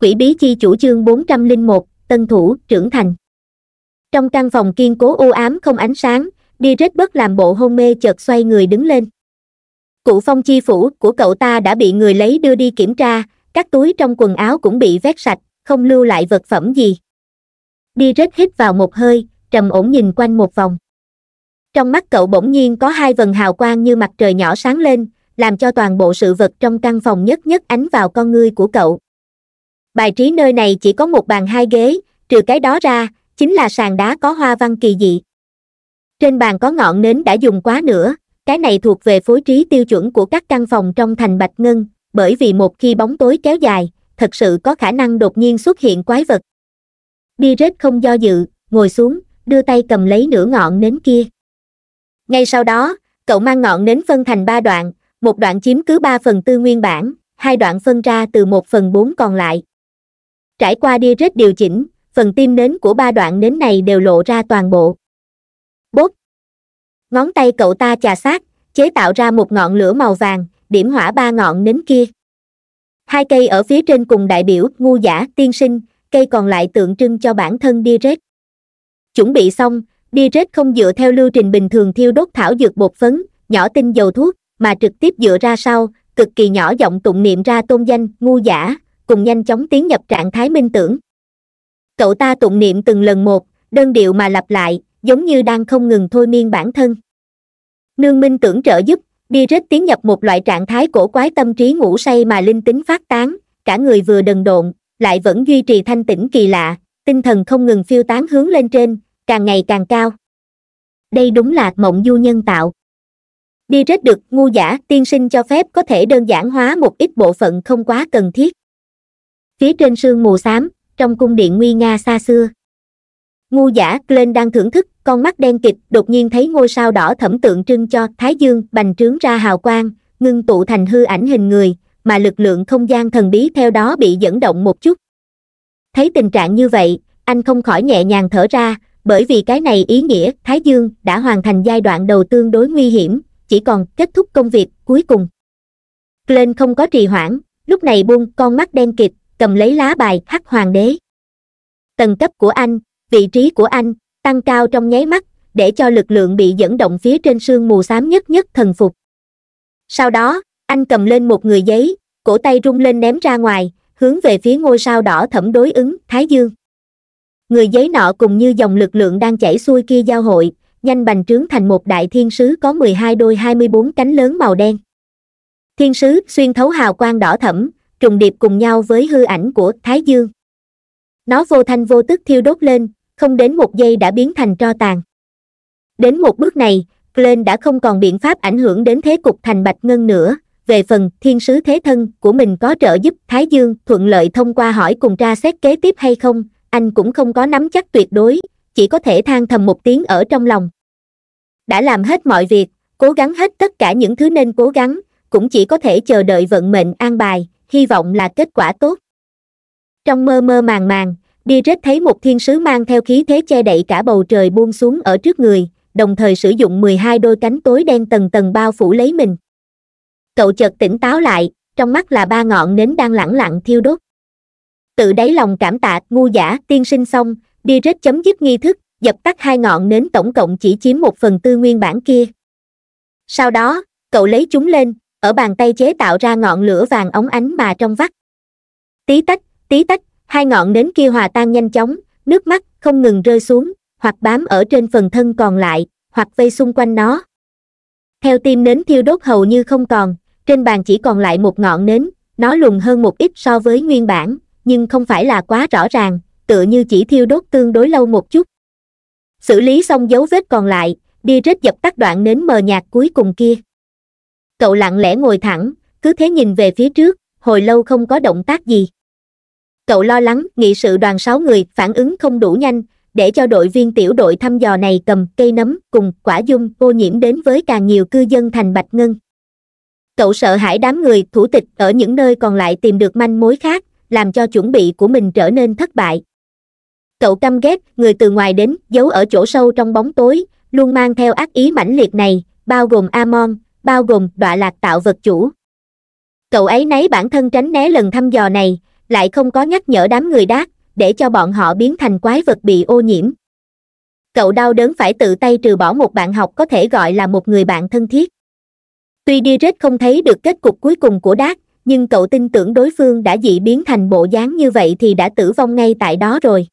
quỷ bí chi chủ chương 401, tân thủ, trưởng thành. Trong căn phòng kiên cố u ám không ánh sáng, đi rết bất làm bộ hôn mê chợt xoay người đứng lên. Cụ phong chi phủ của cậu ta đã bị người lấy đưa đi kiểm tra, các túi trong quần áo cũng bị vét sạch, không lưu lại vật phẩm gì. Đi rết hít vào một hơi, trầm ổn nhìn quanh một vòng. Trong mắt cậu bỗng nhiên có hai vần hào quang như mặt trời nhỏ sáng lên, làm cho toàn bộ sự vật trong căn phòng nhất nhất ánh vào con ngươi của cậu bài trí nơi này chỉ có một bàn hai ghế trừ cái đó ra chính là sàn đá có hoa văn kỳ dị trên bàn có ngọn nến đã dùng quá nữa cái này thuộc về phối trí tiêu chuẩn của các căn phòng trong thành bạch ngân bởi vì một khi bóng tối kéo dài thật sự có khả năng đột nhiên xuất hiện quái vật đi rết không do dự ngồi xuống đưa tay cầm lấy nửa ngọn nến kia ngay sau đó cậu mang ngọn nến phân thành ba đoạn một đoạn chiếm cứ ba phần tư nguyên bản hai đoạn phân ra từ một phần bốn còn lại Trải qua đi rết điều chỉnh, phần tim nến của ba đoạn nến này đều lộ ra toàn bộ. Bốt! Ngón tay cậu ta chà sát, chế tạo ra một ngọn lửa màu vàng, điểm hỏa ba ngọn nến kia. Hai cây ở phía trên cùng đại biểu ngu giả tiên sinh, cây còn lại tượng trưng cho bản thân đi rết. Chuẩn bị xong, đi rết không dựa theo lưu trình bình thường thiêu đốt thảo dược bột phấn, nhỏ tinh dầu thuốc, mà trực tiếp dựa ra sau, cực kỳ nhỏ giọng tụng niệm ra tôn danh, ngu giả, cùng nhanh chóng tiến nhập trạng thái minh tưởng cậu ta tụng niệm từng lần một đơn điệu mà lặp lại giống như đang không ngừng thôi miên bản thân nương minh tưởng trợ giúp Biret tiến nhập một loại trạng thái cổ quái tâm trí ngủ say mà linh tính phát tán cả người vừa đần độn lại vẫn duy trì thanh tĩnh kỳ lạ tinh thần không ngừng phiêu tán hướng lên trên càng ngày càng cao đây đúng là mộng du nhân tạo Biret được ngu giả tiên sinh cho phép có thể đơn giản hóa một ít bộ phận không quá cần thiết phía trên sương mù xám trong cung điện nguy nga xa xưa ngu giả lên đang thưởng thức con mắt đen kịch đột nhiên thấy ngôi sao đỏ thẩm tượng trưng cho thái dương bành trướng ra hào quang ngưng tụ thành hư ảnh hình người mà lực lượng không gian thần bí theo đó bị dẫn động một chút thấy tình trạng như vậy anh không khỏi nhẹ nhàng thở ra bởi vì cái này ý nghĩa thái dương đã hoàn thành giai đoạn đầu tương đối nguy hiểm chỉ còn kết thúc công việc cuối cùng lên không có trì hoãn lúc này buông con mắt đen kịch cầm lấy lá bài hắc hoàng đế tầng cấp của anh vị trí của anh tăng cao trong nháy mắt để cho lực lượng bị dẫn động phía trên sương mù xám nhất nhất thần phục sau đó anh cầm lên một người giấy cổ tay rung lên ném ra ngoài hướng về phía ngôi sao đỏ thẫm đối ứng thái dương người giấy nọ cùng như dòng lực lượng đang chảy xuôi kia giao hội nhanh bành trướng thành một đại thiên sứ có mười hai đôi hai mươi bốn cánh lớn màu đen thiên sứ xuyên thấu hào quang đỏ thẫm trùng điệp cùng nhau với hư ảnh của Thái Dương. Nó vô thanh vô tức thiêu đốt lên, không đến một giây đã biến thành tro tàn. Đến một bước này, Glenn đã không còn biện pháp ảnh hưởng đến thế cục thành Bạch Ngân nữa, về phần thiên sứ thế thân của mình có trợ giúp Thái Dương thuận lợi thông qua hỏi cùng tra xét kế tiếp hay không, anh cũng không có nắm chắc tuyệt đối, chỉ có thể than thầm một tiếng ở trong lòng. Đã làm hết mọi việc, cố gắng hết tất cả những thứ nên cố gắng, cũng chỉ có thể chờ đợi vận mệnh an bài, hy vọng là kết quả tốt trong mơ mơ màng màng Beerus thấy một thiên sứ mang theo khí thế che đậy cả bầu trời buông xuống ở trước người đồng thời sử dụng 12 đôi cánh tối đen tầng tầng bao phủ lấy mình cậu chợt tỉnh táo lại trong mắt là ba ngọn nến đang lẳng lặng thiêu đốt tự đáy lòng cảm tạ ngu giả tiên sinh xong Beerus chấm dứt nghi thức dập tắt hai ngọn nến tổng cộng chỉ chiếm một phần tư nguyên bản kia sau đó cậu lấy chúng lên ở bàn tay chế tạo ra ngọn lửa vàng óng ánh mà trong vắt tí tách tí tách hai ngọn nến kia hòa tan nhanh chóng nước mắt không ngừng rơi xuống hoặc bám ở trên phần thân còn lại hoặc vây xung quanh nó theo tim nến thiêu đốt hầu như không còn trên bàn chỉ còn lại một ngọn nến nó lùng hơn một ít so với nguyên bản nhưng không phải là quá rõ ràng tựa như chỉ thiêu đốt tương đối lâu một chút xử lý xong dấu vết còn lại đi rết dập tắt đoạn nến mờ nhạt cuối cùng kia cậu lặng lẽ ngồi thẳng cứ thế nhìn về phía trước hồi lâu không có động tác gì cậu lo lắng nghị sự đoàn sáu người phản ứng không đủ nhanh để cho đội viên tiểu đội thăm dò này cầm cây nấm cùng quả dung ô nhiễm đến với càng nhiều cư dân thành bạch ngân cậu sợ hãi đám người thủ tịch ở những nơi còn lại tìm được manh mối khác làm cho chuẩn bị của mình trở nên thất bại cậu căm ghét người từ ngoài đến giấu ở chỗ sâu trong bóng tối luôn mang theo ác ý mãnh liệt này bao gồm amon bao gồm đọa lạc tạo vật chủ. Cậu ấy nấy bản thân tránh né lần thăm dò này, lại không có nhắc nhở đám người đát, để cho bọn họ biến thành quái vật bị ô nhiễm. Cậu đau đớn phải tự tay trừ bỏ một bạn học có thể gọi là một người bạn thân thiết. Tuy Direct không thấy được kết cục cuối cùng của Đát, nhưng cậu tin tưởng đối phương đã dị biến thành bộ dáng như vậy thì đã tử vong ngay tại đó rồi.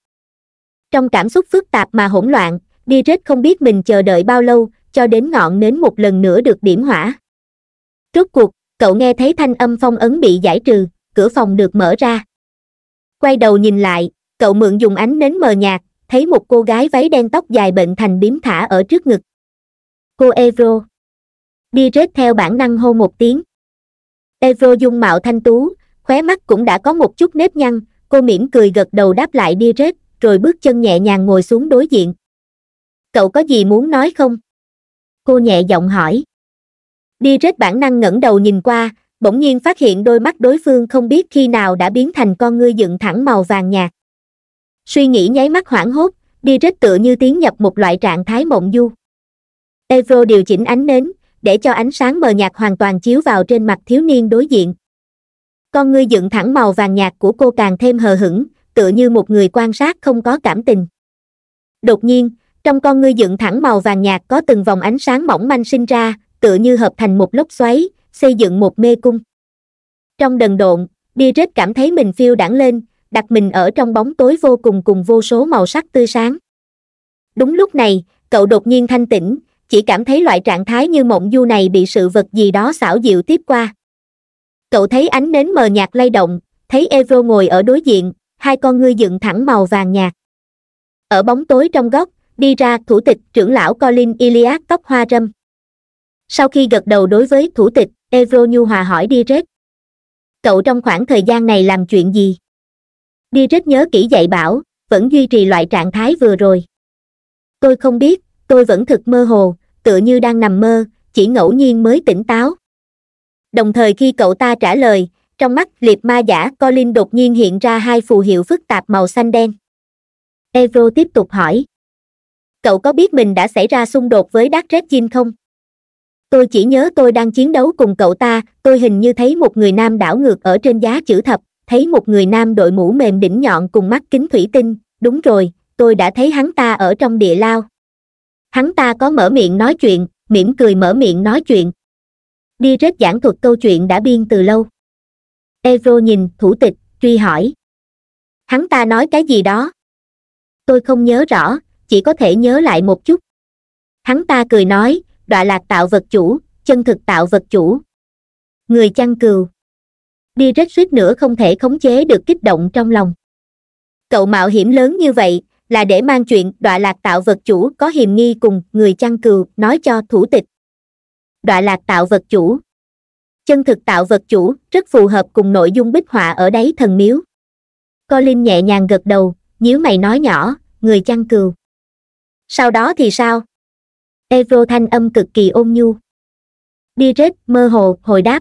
Trong cảm xúc phức tạp mà hỗn loạn, Direct không biết mình chờ đợi bao lâu, cho đến ngọn nến một lần nữa được điểm hỏa rốt cuộc cậu nghe thấy thanh âm phong ấn bị giải trừ cửa phòng được mở ra quay đầu nhìn lại cậu mượn dùng ánh nến mờ nhạt thấy một cô gái váy đen tóc dài bệnh thành biếm thả ở trước ngực cô evro đi rết theo bản năng hô một tiếng evro dung mạo thanh tú khóe mắt cũng đã có một chút nếp nhăn cô mỉm cười gật đầu đáp lại đi rết rồi bước chân nhẹ nhàng ngồi xuống đối diện cậu có gì muốn nói không cô nhẹ giọng hỏi đi rết bản năng ngẩng đầu nhìn qua bỗng nhiên phát hiện đôi mắt đối phương không biết khi nào đã biến thành con ngươi dựng thẳng màu vàng nhạt suy nghĩ nháy mắt hoảng hốt đi rết tựa như tiến nhập một loại trạng thái mộng du evro điều chỉnh ánh nến để cho ánh sáng mờ nhạt hoàn toàn chiếu vào trên mặt thiếu niên đối diện con ngươi dựng thẳng màu vàng nhạt của cô càng thêm hờ hững tựa như một người quan sát không có cảm tình đột nhiên trong con ngươi dựng thẳng màu vàng nhạt có từng vòng ánh sáng mỏng manh sinh ra tựa như hợp thành một lốc xoáy xây dựng một mê cung trong đần độn bia cảm thấy mình phiêu đảng lên đặt mình ở trong bóng tối vô cùng cùng vô số màu sắc tươi sáng đúng lúc này cậu đột nhiên thanh tĩnh chỉ cảm thấy loại trạng thái như mộng du này bị sự vật gì đó xảo dịu tiếp qua cậu thấy ánh nến mờ nhạt lay động thấy evro ngồi ở đối diện hai con ngươi dựng thẳng màu vàng nhạt ở bóng tối trong góc đi ra thủ tịch trưởng lão Colin Iliad tóc hoa râm. Sau khi gật đầu đối với thủ tịch, Evro nhu hòa hỏi Direct. Cậu trong khoảng thời gian này làm chuyện gì? Direct nhớ kỹ dạy bảo, vẫn duy trì loại trạng thái vừa rồi. Tôi không biết, tôi vẫn thực mơ hồ, tựa như đang nằm mơ, chỉ ngẫu nhiên mới tỉnh táo. Đồng thời khi cậu ta trả lời, trong mắt liệp ma giả Colin đột nhiên hiện ra hai phù hiệu phức tạp màu xanh đen. Evro tiếp tục hỏi, cậu có biết mình đã xảy ra xung đột với Dark Red Jin không? Tôi chỉ nhớ tôi đang chiến đấu cùng cậu ta, tôi hình như thấy một người nam đảo ngược ở trên giá chữ thập, thấy một người nam đội mũ mềm đỉnh nhọn cùng mắt kính thủy tinh, đúng rồi, tôi đã thấy hắn ta ở trong địa lao. Hắn ta có mở miệng nói chuyện, mỉm cười mở miệng nói chuyện. Đi rất giảng thuật câu chuyện đã biên từ lâu. Evro nhìn, thủ tịch, truy hỏi. Hắn ta nói cái gì đó? Tôi không nhớ rõ, chỉ có thể nhớ lại một chút hắn ta cười nói đọa lạc tạo vật chủ chân thực tạo vật chủ người chăn cừu đi rất suýt nữa không thể khống chế được kích động trong lòng cậu mạo hiểm lớn như vậy là để mang chuyện đọa lạc tạo vật chủ có hiềm nghi cùng người chăn cừu nói cho thủ tịch đọa lạc tạo vật chủ chân thực tạo vật chủ rất phù hợp cùng nội dung bích họa ở đáy thần miếu colin nhẹ nhàng gật đầu nhíu mày nói nhỏ người chăn cừu sau đó thì sao evo thanh âm cực kỳ ôn nhu direct mơ hồ hồi đáp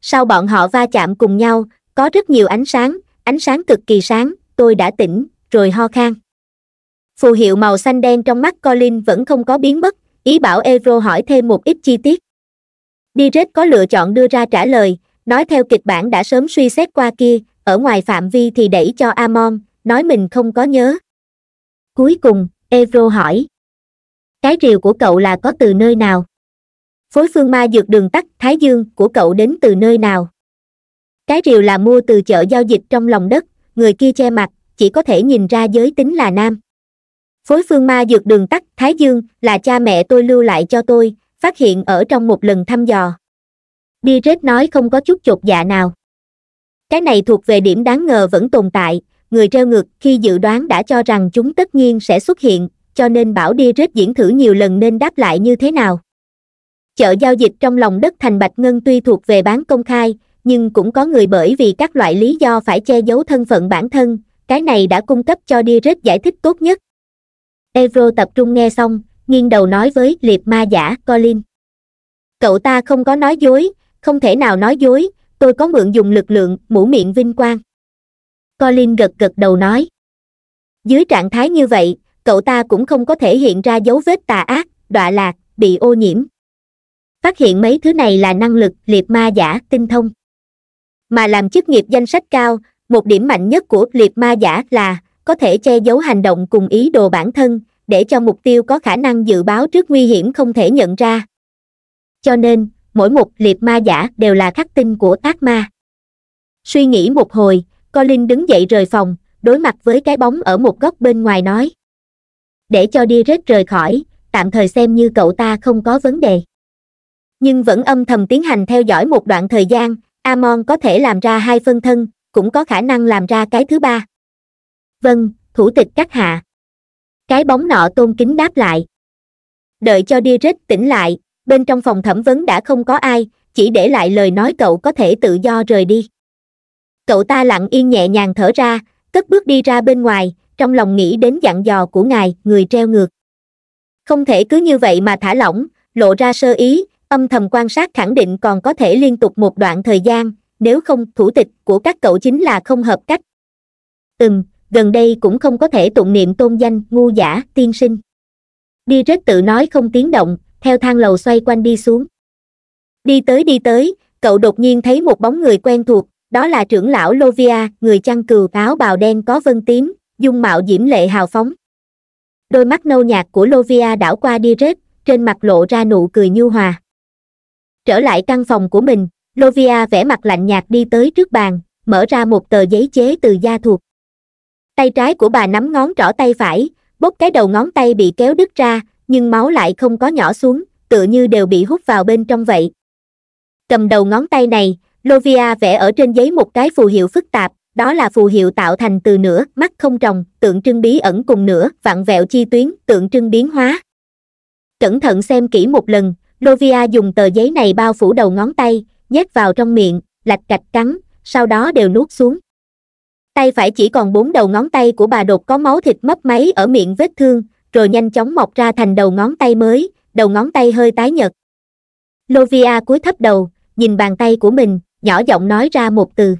sau bọn họ va chạm cùng nhau có rất nhiều ánh sáng ánh sáng cực kỳ sáng tôi đã tỉnh rồi ho khan phù hiệu màu xanh đen trong mắt colin vẫn không có biến mất ý bảo evo hỏi thêm một ít chi tiết direct có lựa chọn đưa ra trả lời nói theo kịch bản đã sớm suy xét qua kia ở ngoài phạm vi thì đẩy cho amon nói mình không có nhớ cuối cùng evro hỏi cái rìu của cậu là có từ nơi nào phối phương ma dược đường tắt thái dương của cậu đến từ nơi nào cái rìu là mua từ chợ giao dịch trong lòng đất người kia che mặt chỉ có thể nhìn ra giới tính là nam phối phương ma dược đường tắt thái dương là cha mẹ tôi lưu lại cho tôi phát hiện ở trong một lần thăm dò đi rết nói không có chút chột dạ nào cái này thuộc về điểm đáng ngờ vẫn tồn tại người treo ngược khi dự đoán đã cho rằng chúng tất nhiên sẽ xuất hiện, cho nên bảo đi rết diễn thử nhiều lần nên đáp lại như thế nào. Chợ giao dịch trong lòng đất thành Bạch Ngân tuy thuộc về bán công khai, nhưng cũng có người bởi vì các loại lý do phải che giấu thân phận bản thân, cái này đã cung cấp cho đi rết giải thích tốt nhất. Evro tập trung nghe xong, nghiêng đầu nói với liệt ma giả Colin. Cậu ta không có nói dối, không thể nào nói dối, tôi có mượn dùng lực lượng, mũ miệng vinh quang colin gật gật đầu nói dưới trạng thái như vậy cậu ta cũng không có thể hiện ra dấu vết tà ác đọa lạc bị ô nhiễm phát hiện mấy thứ này là năng lực liệt ma giả tinh thông mà làm chức nghiệp danh sách cao một điểm mạnh nhất của liệt ma giả là có thể che giấu hành động cùng ý đồ bản thân để cho mục tiêu có khả năng dự báo trước nguy hiểm không thể nhận ra cho nên mỗi một liệt ma giả đều là khắc tinh của tác ma suy nghĩ một hồi Colin đứng dậy rời phòng, đối mặt với cái bóng ở một góc bên ngoài nói. Để cho đi rết rời khỏi, tạm thời xem như cậu ta không có vấn đề. Nhưng vẫn âm thầm tiến hành theo dõi một đoạn thời gian, Amon có thể làm ra hai phân thân, cũng có khả năng làm ra cái thứ ba. Vâng, thủ tịch các hạ. Cái bóng nọ tôn kính đáp lại. Đợi cho đi rết tỉnh lại, bên trong phòng thẩm vấn đã không có ai, chỉ để lại lời nói cậu có thể tự do rời đi cậu ta lặng yên nhẹ nhàng thở ra cất bước đi ra bên ngoài trong lòng nghĩ đến dặn dò của ngài người treo ngược không thể cứ như vậy mà thả lỏng lộ ra sơ ý âm thầm quan sát khẳng định còn có thể liên tục một đoạn thời gian nếu không thủ tịch của các cậu chính là không hợp cách ừm gần đây cũng không có thể tụng niệm tôn danh ngu giả tiên sinh đi rết tự nói không tiếng động theo thang lầu xoay quanh đi xuống đi tới đi tới cậu đột nhiên thấy một bóng người quen thuộc đó là trưởng lão Lovia, người chăn cừu áo bào đen có vân tím, dung mạo diễm lệ hào phóng. Đôi mắt nâu nhạt của Lovia đảo qua Direct, trên mặt lộ ra nụ cười nhu hòa. Trở lại căn phòng của mình, Lovia vẽ mặt lạnh nhạt đi tới trước bàn, mở ra một tờ giấy chế từ da thuộc. Tay trái của bà nắm ngón trỏ tay phải, bốc cái đầu ngón tay bị kéo đứt ra, nhưng máu lại không có nhỏ xuống, tựa như đều bị hút vào bên trong vậy. Cầm đầu ngón tay này, lovia vẽ ở trên giấy một cái phù hiệu phức tạp đó là phù hiệu tạo thành từ nửa mắt không tròng tượng trưng bí ẩn cùng nửa vặn vẹo chi tuyến tượng trưng biến hóa cẩn thận xem kỹ một lần lovia dùng tờ giấy này bao phủ đầu ngón tay nhét vào trong miệng lạch cạch cắn sau đó đều nuốt xuống tay phải chỉ còn bốn đầu ngón tay của bà đột có máu thịt mấp máy ở miệng vết thương rồi nhanh chóng mọc ra thành đầu ngón tay mới đầu ngón tay hơi tái nhợt lovia cúi thấp đầu nhìn bàn tay của mình nhỏ giọng nói ra một từ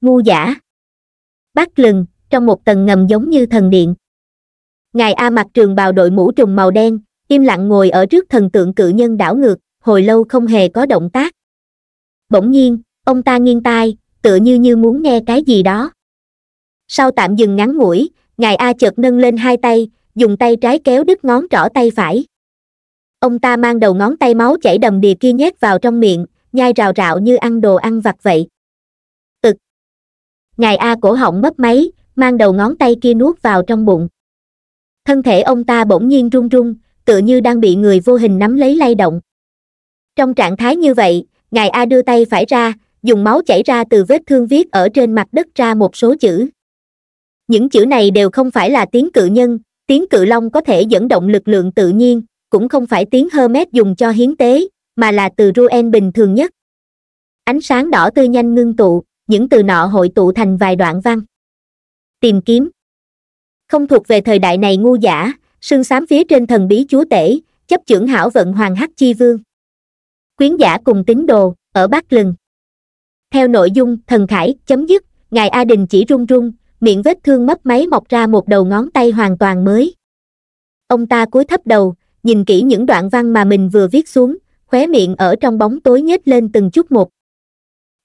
ngu giả bắt lừng trong một tầng ngầm giống như thần điện ngài a mặt trường bào đội mũ trùng màu đen im lặng ngồi ở trước thần tượng cự nhân đảo ngược hồi lâu không hề có động tác bỗng nhiên ông ta nghiêng tai tựa như như muốn nghe cái gì đó sau tạm dừng ngắn ngủi ngài a chợt nâng lên hai tay dùng tay trái kéo đứt ngón trỏ tay phải ông ta mang đầu ngón tay máu chảy đầm đìa kia nhét vào trong miệng nhai rào rạo như ăn đồ ăn vặt vậy tực ngài a cổ họng mất máy mang đầu ngón tay kia nuốt vào trong bụng thân thể ông ta bỗng nhiên run run tựa như đang bị người vô hình nắm lấy lay động trong trạng thái như vậy ngài a đưa tay phải ra dùng máu chảy ra từ vết thương viết ở trên mặt đất ra một số chữ những chữ này đều không phải là tiếng cự nhân tiếng cự long có thể dẫn động lực lượng tự nhiên cũng không phải tiếng hermes dùng cho hiến tế mà là từ ruen bình thường nhất ánh sáng đỏ tươi nhanh ngưng tụ những từ nọ hội tụ thành vài đoạn văn tìm kiếm không thuộc về thời đại này ngu giả sương xám phía trên thần bí chúa tể chấp chưởng hảo vận hoàng hắc chi vương quyến giả cùng tín đồ ở bắc lừng theo nội dung thần khải chấm dứt ngài a đình chỉ run run miệng vết thương mất máy mọc ra một đầu ngón tay hoàn toàn mới ông ta cúi thấp đầu nhìn kỹ những đoạn văn mà mình vừa viết xuống khóe miệng ở trong bóng tối nhếch lên từng chút một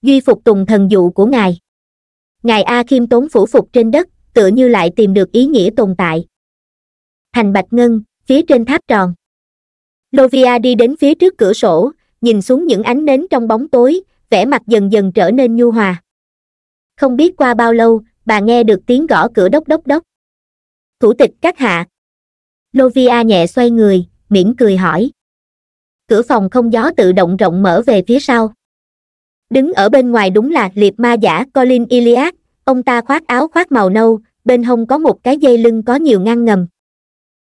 duy phục tùng thần dụ của ngài ngài a kim tốn phủ phục trên đất tựa như lại tìm được ý nghĩa tồn tại thành bạch ngân phía trên tháp tròn lovia đi đến phía trước cửa sổ nhìn xuống những ánh nến trong bóng tối vẻ mặt dần dần trở nên nhu hòa không biết qua bao lâu bà nghe được tiếng gõ cửa đốc đốc đốc thủ tịch các hạ lovia nhẹ xoay người mỉm cười hỏi cửa phòng không gió tự động rộng mở về phía sau đứng ở bên ngoài đúng là liệt ma giả colin iliad ông ta khoác áo khoác màu nâu bên hông có một cái dây lưng có nhiều ngăn ngầm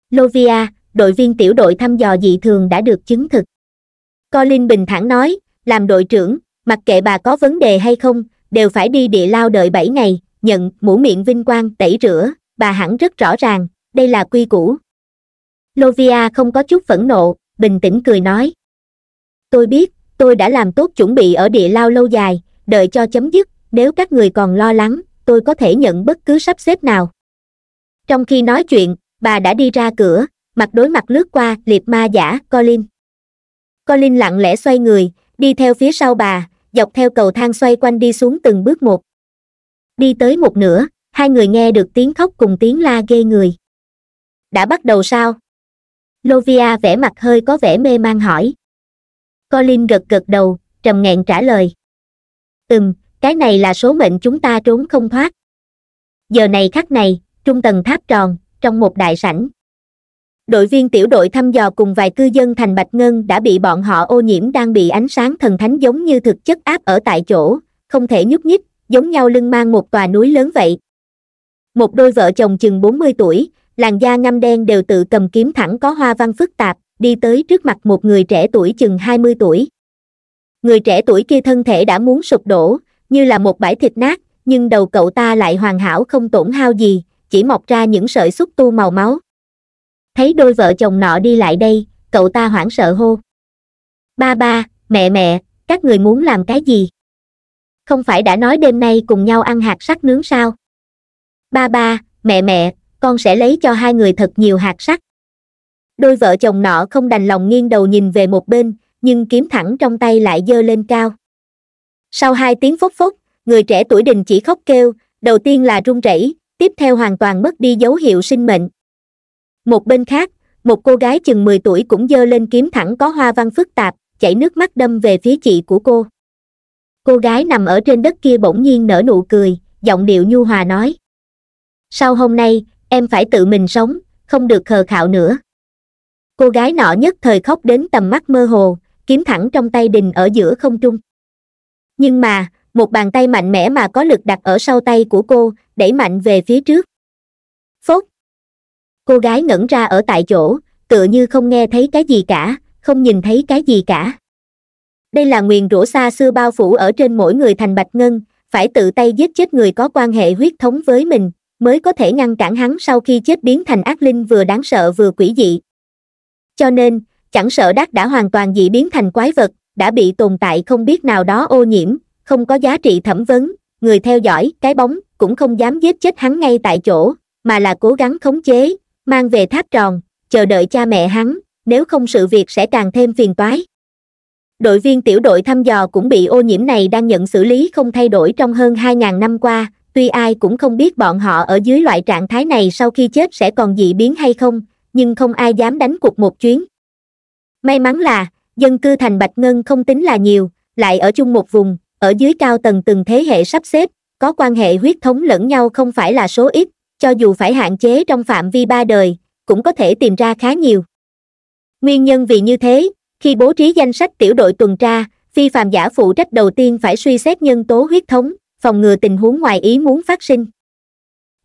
lovia đội viên tiểu đội thăm dò dị thường đã được chứng thực colin bình thản nói làm đội trưởng mặc kệ bà có vấn đề hay không đều phải đi địa lao đợi bảy ngày nhận mũ miệng vinh quang tẩy rửa bà hẳn rất rõ ràng đây là quy củ lovia không có chút phẫn nộ bình tĩnh cười nói tôi biết tôi đã làm tốt chuẩn bị ở địa lao lâu dài đợi cho chấm dứt nếu các người còn lo lắng tôi có thể nhận bất cứ sắp xếp nào trong khi nói chuyện bà đã đi ra cửa mặt đối mặt lướt qua liệt ma giả colin colin lặng lẽ xoay người đi theo phía sau bà dọc theo cầu thang xoay quanh đi xuống từng bước một đi tới một nửa hai người nghe được tiếng khóc cùng tiếng la ghê người đã bắt đầu sao lovia vẻ mặt hơi có vẻ mê man hỏi colin gật gật đầu trầm nghẹn trả lời ừm cái này là số mệnh chúng ta trốn không thoát giờ này khắc này trung tầng tháp tròn trong một đại sảnh đội viên tiểu đội thăm dò cùng vài cư dân thành bạch ngân đã bị bọn họ ô nhiễm đang bị ánh sáng thần thánh giống như thực chất áp ở tại chỗ không thể nhúc nhích giống nhau lưng mang một tòa núi lớn vậy một đôi vợ chồng chừng bốn mươi tuổi làn da ngăm đen đều tự cầm kiếm thẳng có hoa văn phức tạp, đi tới trước mặt một người trẻ tuổi chừng 20 tuổi. Người trẻ tuổi kia thân thể đã muốn sụp đổ, như là một bãi thịt nát, nhưng đầu cậu ta lại hoàn hảo không tổn hao gì, chỉ mọc ra những sợi xúc tu màu máu. Thấy đôi vợ chồng nọ đi lại đây, cậu ta hoảng sợ hô. Ba ba, mẹ mẹ, các người muốn làm cái gì? Không phải đã nói đêm nay cùng nhau ăn hạt sắt nướng sao? Ba ba, mẹ mẹ, con sẽ lấy cho hai người thật nhiều hạt sắt đôi vợ chồng nọ không đành lòng nghiêng đầu nhìn về một bên nhưng kiếm thẳng trong tay lại dơ lên cao sau hai tiếng phốc phốc người trẻ tuổi đình chỉ khóc kêu đầu tiên là run rẩy tiếp theo hoàn toàn mất đi dấu hiệu sinh mệnh một bên khác một cô gái chừng 10 tuổi cũng dơ lên kiếm thẳng có hoa văn phức tạp chảy nước mắt đâm về phía chị của cô cô gái nằm ở trên đất kia bỗng nhiên nở nụ cười giọng điệu nhu hòa nói sau hôm nay em phải tự mình sống không được khờ khạo nữa cô gái nọ nhất thời khóc đến tầm mắt mơ hồ kiếm thẳng trong tay đình ở giữa không trung nhưng mà một bàn tay mạnh mẽ mà có lực đặt ở sau tay của cô đẩy mạnh về phía trước phốt cô gái ngẩn ra ở tại chỗ tựa như không nghe thấy cái gì cả không nhìn thấy cái gì cả đây là nguyền rủa xa xưa bao phủ ở trên mỗi người thành bạch ngân phải tự tay giết chết người có quan hệ huyết thống với mình mới có thể ngăn cản hắn sau khi chết biến thành ác linh vừa đáng sợ vừa quỷ dị. Cho nên, chẳng sợ đắc đã hoàn toàn dị biến thành quái vật, đã bị tồn tại không biết nào đó ô nhiễm, không có giá trị thẩm vấn, người theo dõi, cái bóng, cũng không dám giết chết hắn ngay tại chỗ, mà là cố gắng khống chế, mang về tháp tròn, chờ đợi cha mẹ hắn, nếu không sự việc sẽ càng thêm phiền toái. Đội viên tiểu đội thăm dò cũng bị ô nhiễm này đang nhận xử lý không thay đổi trong hơn 2.000 năm qua, tuy ai cũng không biết bọn họ ở dưới loại trạng thái này sau khi chết sẽ còn dị biến hay không, nhưng không ai dám đánh cuộc một chuyến. May mắn là, dân cư thành Bạch Ngân không tính là nhiều, lại ở chung một vùng, ở dưới cao tầng từng thế hệ sắp xếp, có quan hệ huyết thống lẫn nhau không phải là số ít, cho dù phải hạn chế trong phạm vi ba đời, cũng có thể tìm ra khá nhiều. Nguyên nhân vì như thế, khi bố trí danh sách tiểu đội tuần tra, phi phạm giả phụ trách đầu tiên phải suy xét nhân tố huyết thống, phòng ngừa tình huống ngoài ý muốn phát sinh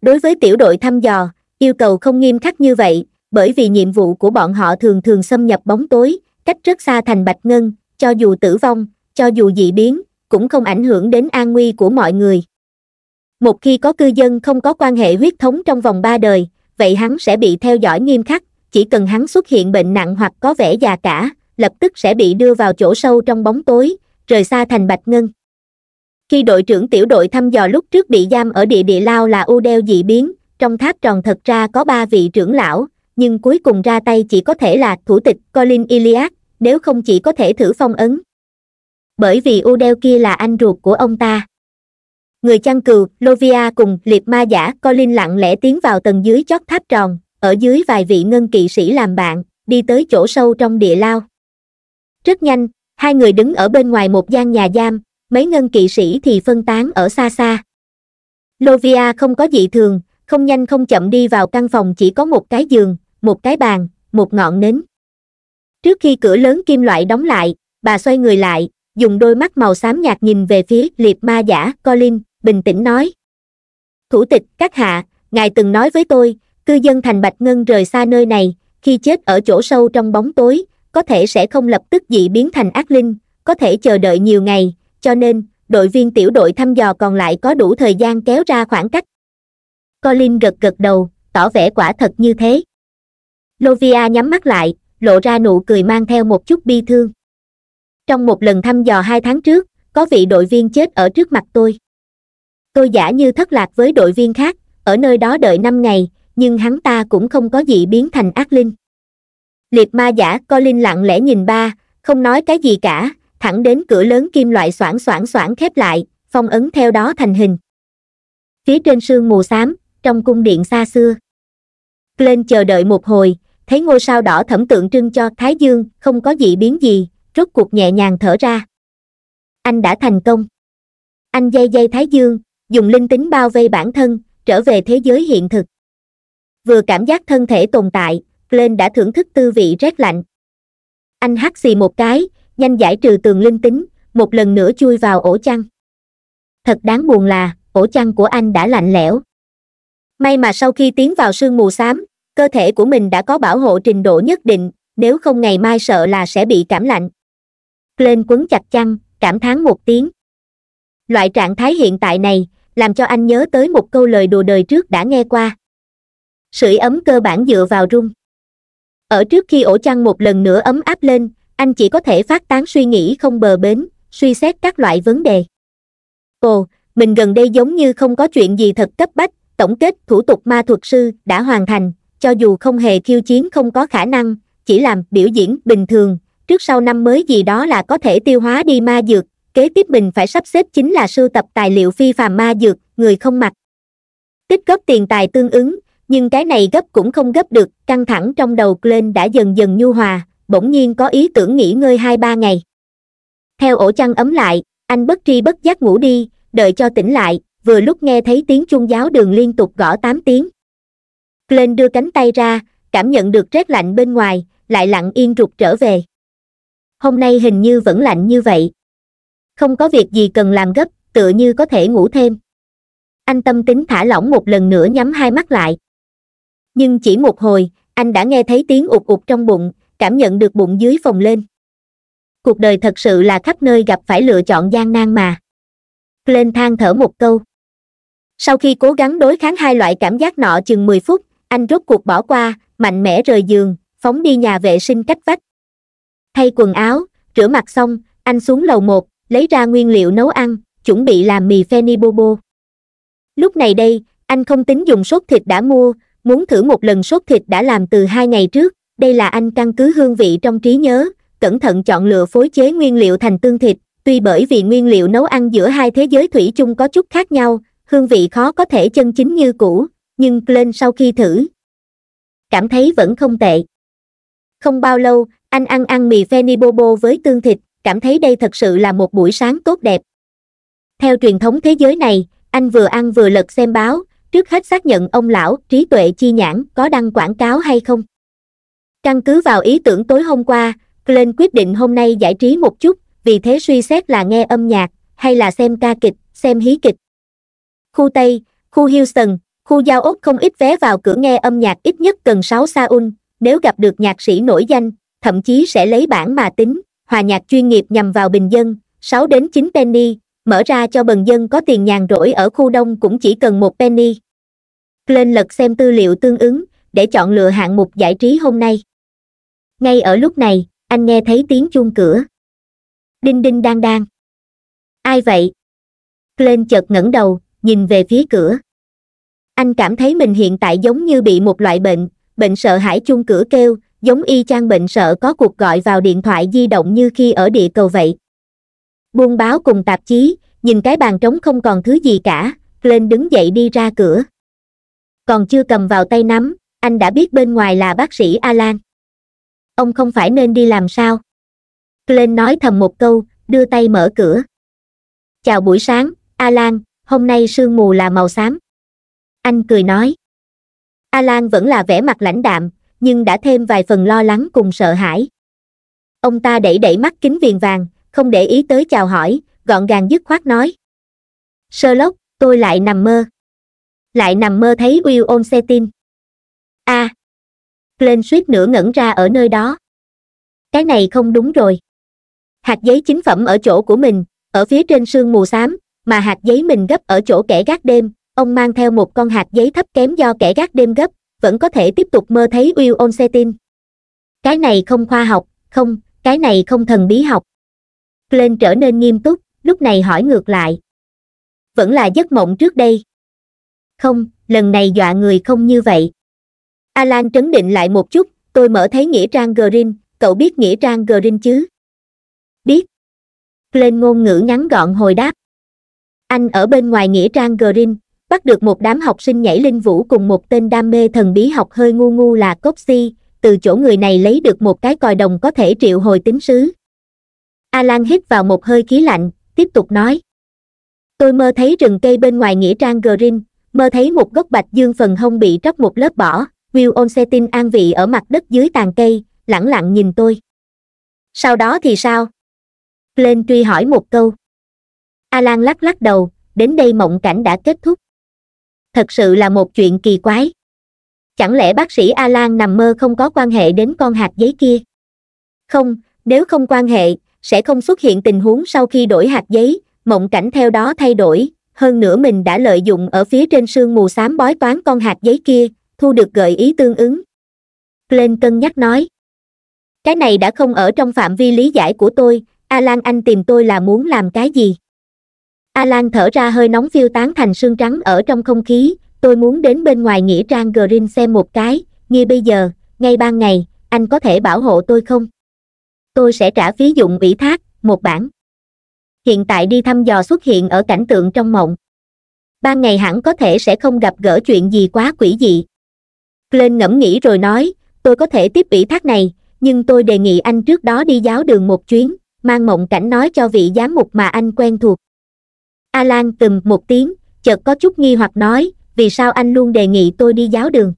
đối với tiểu đội thăm dò yêu cầu không nghiêm khắc như vậy bởi vì nhiệm vụ của bọn họ thường thường xâm nhập bóng tối cách rất xa thành bạch ngân cho dù tử vong cho dù dị biến cũng không ảnh hưởng đến an nguy của mọi người một khi có cư dân không có quan hệ huyết thống trong vòng ba đời vậy hắn sẽ bị theo dõi nghiêm khắc chỉ cần hắn xuất hiện bệnh nặng hoặc có vẻ già cả lập tức sẽ bị đưa vào chỗ sâu trong bóng tối rời xa thành bạch ngân khi đội trưởng tiểu đội thăm dò lúc trước bị giam ở địa địa lao là u đeo dị biến trong tháp tròn thật ra có ba vị trưởng lão nhưng cuối cùng ra tay chỉ có thể là thủ tịch colin iliad nếu không chỉ có thể thử phong ấn bởi vì u đeo kia là anh ruột của ông ta người chăn cừu lovia cùng liệt ma giả colin lặng lẽ tiến vào tầng dưới chót tháp tròn ở dưới vài vị ngân kỵ sĩ làm bạn đi tới chỗ sâu trong địa lao rất nhanh hai người đứng ở bên ngoài một gian nhà giam mấy ngân kỵ sĩ thì phân tán ở xa xa. Lovia không có dị thường, không nhanh không chậm đi vào căn phòng chỉ có một cái giường, một cái bàn, một ngọn nến. Trước khi cửa lớn kim loại đóng lại, bà xoay người lại, dùng đôi mắt màu xám nhạt nhìn về phía liệp ma giả Colin, bình tĩnh nói. Thủ tịch, các hạ, ngài từng nói với tôi, cư dân thành Bạch Ngân rời xa nơi này, khi chết ở chỗ sâu trong bóng tối, có thể sẽ không lập tức dị biến thành ác linh, có thể chờ đợi nhiều ngày, cho nên đội viên tiểu đội thăm dò còn lại có đủ thời gian kéo ra khoảng cách colin gật gật đầu tỏ vẻ quả thật như thế lovia nhắm mắt lại lộ ra nụ cười mang theo một chút bi thương trong một lần thăm dò hai tháng trước có vị đội viên chết ở trước mặt tôi tôi giả như thất lạc với đội viên khác ở nơi đó đợi năm ngày nhưng hắn ta cũng không có gì biến thành ác linh liệt ma giả colin lặng lẽ nhìn ba không nói cái gì cả thẳng đến cửa lớn kim loại xoảng xoảng xoảng khép lại phong ấn theo đó thành hình phía trên sương mù xám trong cung điện xa xưa lên chờ đợi một hồi thấy ngôi sao đỏ thẩm tượng trưng cho thái dương không có dị biến gì rốt cuộc nhẹ nhàng thở ra anh đã thành công anh dây dây thái dương dùng linh tính bao vây bản thân trở về thế giới hiện thực vừa cảm giác thân thể tồn tại glenn đã thưởng thức tư vị rét lạnh anh hắt xì một cái nhanh giải trừ tường linh tính một lần nữa chui vào ổ chăn thật đáng buồn là ổ chăn của anh đã lạnh lẽo may mà sau khi tiến vào sương mù xám cơ thể của mình đã có bảo hộ trình độ nhất định nếu không ngày mai sợ là sẽ bị cảm lạnh lên quấn chặt chăn cảm thán một tiếng loại trạng thái hiện tại này làm cho anh nhớ tới một câu lời đùa đời trước đã nghe qua sưởi ấm cơ bản dựa vào rung ở trước khi ổ chăn một lần nữa ấm áp lên anh chỉ có thể phát tán suy nghĩ không bờ bến, suy xét các loại vấn đề. Ồ, mình gần đây giống như không có chuyện gì thật cấp bách, tổng kết thủ tục ma thuật sư đã hoàn thành, cho dù không hề khiêu chiến không có khả năng, chỉ làm biểu diễn bình thường, trước sau năm mới gì đó là có thể tiêu hóa đi ma dược, kế tiếp mình phải sắp xếp chính là sưu tập tài liệu phi phàm ma dược, người không mặc. Tích góp tiền tài tương ứng, nhưng cái này gấp cũng không gấp được, căng thẳng trong đầu lên đã dần dần nhu hòa, bỗng nhiên có ý tưởng nghỉ ngơi hai ba ngày theo ổ chăn ấm lại anh bất tri bất giác ngủ đi đợi cho tỉnh lại vừa lúc nghe thấy tiếng chuông giáo đường liên tục gõ tám tiếng glenn đưa cánh tay ra cảm nhận được rét lạnh bên ngoài lại lặng yên rụt trở về hôm nay hình như vẫn lạnh như vậy không có việc gì cần làm gấp tựa như có thể ngủ thêm anh tâm tính thả lỏng một lần nữa nhắm hai mắt lại nhưng chỉ một hồi anh đã nghe thấy tiếng ụt ụt trong bụng cảm nhận được bụng dưới phồng lên cuộc đời thật sự là khắp nơi gặp phải lựa chọn gian nan mà lên than thở một câu sau khi cố gắng đối kháng hai loại cảm giác nọ chừng mười phút anh rốt cuộc bỏ qua mạnh mẽ rời giường phóng đi nhà vệ sinh cách vách thay quần áo rửa mặt xong anh xuống lầu một lấy ra nguyên liệu nấu ăn chuẩn bị làm mì pheni lúc này đây anh không tính dùng sốt thịt đã mua muốn thử một lần sốt thịt đã làm từ hai ngày trước đây là anh căn cứ hương vị trong trí nhớ cẩn thận chọn lựa phối chế nguyên liệu thành tương thịt tuy bởi vì nguyên liệu nấu ăn giữa hai thế giới thủy chung có chút khác nhau hương vị khó có thể chân chính như cũ nhưng lên sau khi thử cảm thấy vẫn không tệ không bao lâu anh ăn ăn mì feni với tương thịt cảm thấy đây thật sự là một buổi sáng tốt đẹp theo truyền thống thế giới này anh vừa ăn vừa lật xem báo trước hết xác nhận ông lão trí tuệ chi nhãn có đăng quảng cáo hay không Căn cứ vào ý tưởng tối hôm qua, Glenn quyết định hôm nay giải trí một chút, vì thế suy xét là nghe âm nhạc, hay là xem ca kịch, xem hí kịch. Khu Tây, khu Houston, khu giao ốc không ít vé vào cửa nghe âm nhạc ít nhất cần 6 saun, nếu gặp được nhạc sĩ nổi danh, thậm chí sẽ lấy bản mà tính, hòa nhạc chuyên nghiệp nhằm vào bình dân, 6 đến 9 penny, mở ra cho bần dân có tiền nhàn rỗi ở khu đông cũng chỉ cần một penny. Lên lật xem tư liệu tương ứng, để chọn lựa hạng mục giải trí hôm nay ngay ở lúc này anh nghe thấy tiếng chuông cửa đinh đinh đang đang ai vậy lên chợt ngẩng đầu nhìn về phía cửa anh cảm thấy mình hiện tại giống như bị một loại bệnh bệnh sợ hãi chuông cửa kêu giống y chang bệnh sợ có cuộc gọi vào điện thoại di động như khi ở địa cầu vậy buôn báo cùng tạp chí nhìn cái bàn trống không còn thứ gì cả lên đứng dậy đi ra cửa còn chưa cầm vào tay nắm anh đã biết bên ngoài là bác sĩ alan ông không phải nên đi làm sao glenn nói thầm một câu đưa tay mở cửa chào buổi sáng alan hôm nay sương mù là màu xám anh cười nói alan vẫn là vẻ mặt lãnh đạm nhưng đã thêm vài phần lo lắng cùng sợ hãi ông ta đẩy đẩy mắt kính viền vàng không để ý tới chào hỏi gọn gàng dứt khoát nói sơ lốc tôi lại nằm mơ lại nằm mơ thấy w i l setin a à, lên suýt nửa ngẩn ra ở nơi đó cái này không đúng rồi hạt giấy chính phẩm ở chỗ của mình ở phía trên sương mù xám mà hạt giấy mình gấp ở chỗ kẻ gác đêm ông mang theo một con hạt giấy thấp kém do kẻ gác đêm gấp vẫn có thể tiếp tục mơ thấy uy ôn xe tin cái này không khoa học không cái này không thần bí học Glenn trở nên nghiêm túc lúc này hỏi ngược lại vẫn là giấc mộng trước đây không lần này dọa người không như vậy Alan trấn định lại một chút, tôi mở thấy Nghĩa Trang Green, cậu biết Nghĩa Trang Green chứ? Biết. Glenn ngôn ngữ ngắn gọn hồi đáp. Anh ở bên ngoài Nghĩa Trang Green, bắt được một đám học sinh nhảy linh vũ cùng một tên đam mê thần bí học hơi ngu ngu là Copsy, từ chỗ người này lấy được một cái còi đồng có thể triệu hồi tính sứ. Alan hít vào một hơi khí lạnh, tiếp tục nói. Tôi mơ thấy rừng cây bên ngoài nghĩa trang Green, mơ thấy một gốc bạch dương phần hông bị tróc một lớp bỏ, Will Onsetin an vị ở mặt đất dưới tàn cây, lẳng lặng nhìn tôi. Sau đó thì sao? Lên truy hỏi một câu. Alan lắc lắc đầu, đến đây mộng cảnh đã kết thúc. Thật sự là một chuyện kỳ quái. Chẳng lẽ bác sĩ Alan nằm mơ không có quan hệ đến con hạt giấy kia? Không, nếu không quan hệ, sẽ không xuất hiện tình huống sau khi đổi hạt giấy, mộng cảnh theo đó thay đổi, hơn nữa mình đã lợi dụng ở phía trên sương mù xám bói toán con hạt giấy kia, thu được gợi ý tương ứng glenn cân nhắc nói cái này đã không ở trong phạm vi lý giải của tôi alan anh tìm tôi là muốn làm cái gì alan thở ra hơi nóng phiêu tán thành sương trắng ở trong không khí tôi muốn đến bên ngoài nghĩa trang green xem một cái Như bây giờ ngay ban ngày anh có thể bảo hộ tôi không tôi sẽ trả phí dụng ủy thác một bản hiện tại đi thăm dò xuất hiện ở cảnh tượng trong mộng ban ngày hẳn có thể sẽ không gặp gỡ chuyện gì quá quỷ dị Glenn ngẫm nghĩ rồi nói, tôi có thể tiếp ủy thác này, nhưng tôi đề nghị anh trước đó đi giáo đường một chuyến, mang mộng cảnh nói cho vị giám mục mà anh quen thuộc. Alan từng một tiếng, chợt có chút nghi hoặc nói, vì sao anh luôn đề nghị tôi đi giáo đường?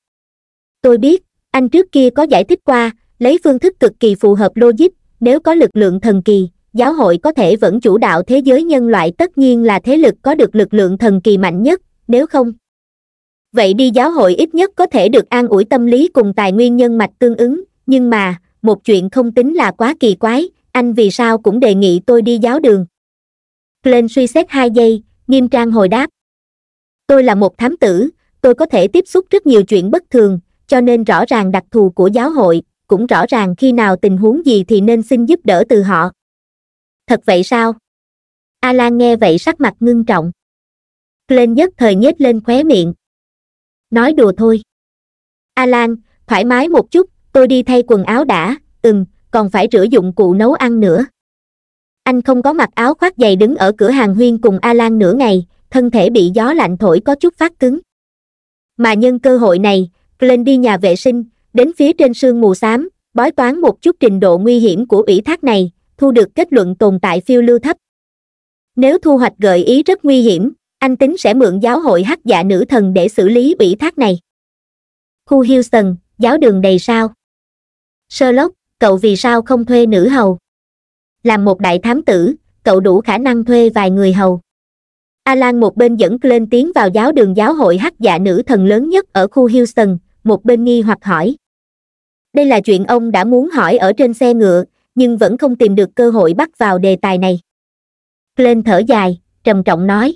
Tôi biết, anh trước kia có giải thích qua, lấy phương thức cực kỳ phù hợp logic, nếu có lực lượng thần kỳ, giáo hội có thể vẫn chủ đạo thế giới nhân loại tất nhiên là thế lực có được lực lượng thần kỳ mạnh nhất, nếu không, vậy đi giáo hội ít nhất có thể được an ủi tâm lý cùng tài nguyên nhân mạch tương ứng nhưng mà một chuyện không tính là quá kỳ quái anh vì sao cũng đề nghị tôi đi giáo đường lên suy xét hai giây nghiêm trang hồi đáp tôi là một thám tử tôi có thể tiếp xúc rất nhiều chuyện bất thường cho nên rõ ràng đặc thù của giáo hội cũng rõ ràng khi nào tình huống gì thì nên xin giúp đỡ từ họ thật vậy sao alan nghe vậy sắc mặt ngưng trọng lên nhất thời nhếch lên khóe miệng nói đùa thôi alan thoải mái một chút tôi đi thay quần áo đã ừm còn phải rửa dụng cụ nấu ăn nữa anh không có mặc áo khoác dày đứng ở cửa hàng huyên cùng alan nửa ngày thân thể bị gió lạnh thổi có chút phát cứng mà nhân cơ hội này lên đi nhà vệ sinh đến phía trên sương mù xám bói toán một chút trình độ nguy hiểm của ủy thác này thu được kết luận tồn tại phiêu lưu thấp nếu thu hoạch gợi ý rất nguy hiểm anh tính sẽ mượn giáo hội hắc dạ nữ thần để xử lý ủy thác này khu houston giáo đường đầy sao sherlock cậu vì sao không thuê nữ hầu làm một đại thám tử cậu đủ khả năng thuê vài người hầu alan một bên dẫn lên tiến vào giáo đường giáo hội hắc dạ nữ thần lớn nhất ở khu houston một bên nghi hoặc hỏi đây là chuyện ông đã muốn hỏi ở trên xe ngựa nhưng vẫn không tìm được cơ hội bắt vào đề tài này Glenn thở dài trầm trọng nói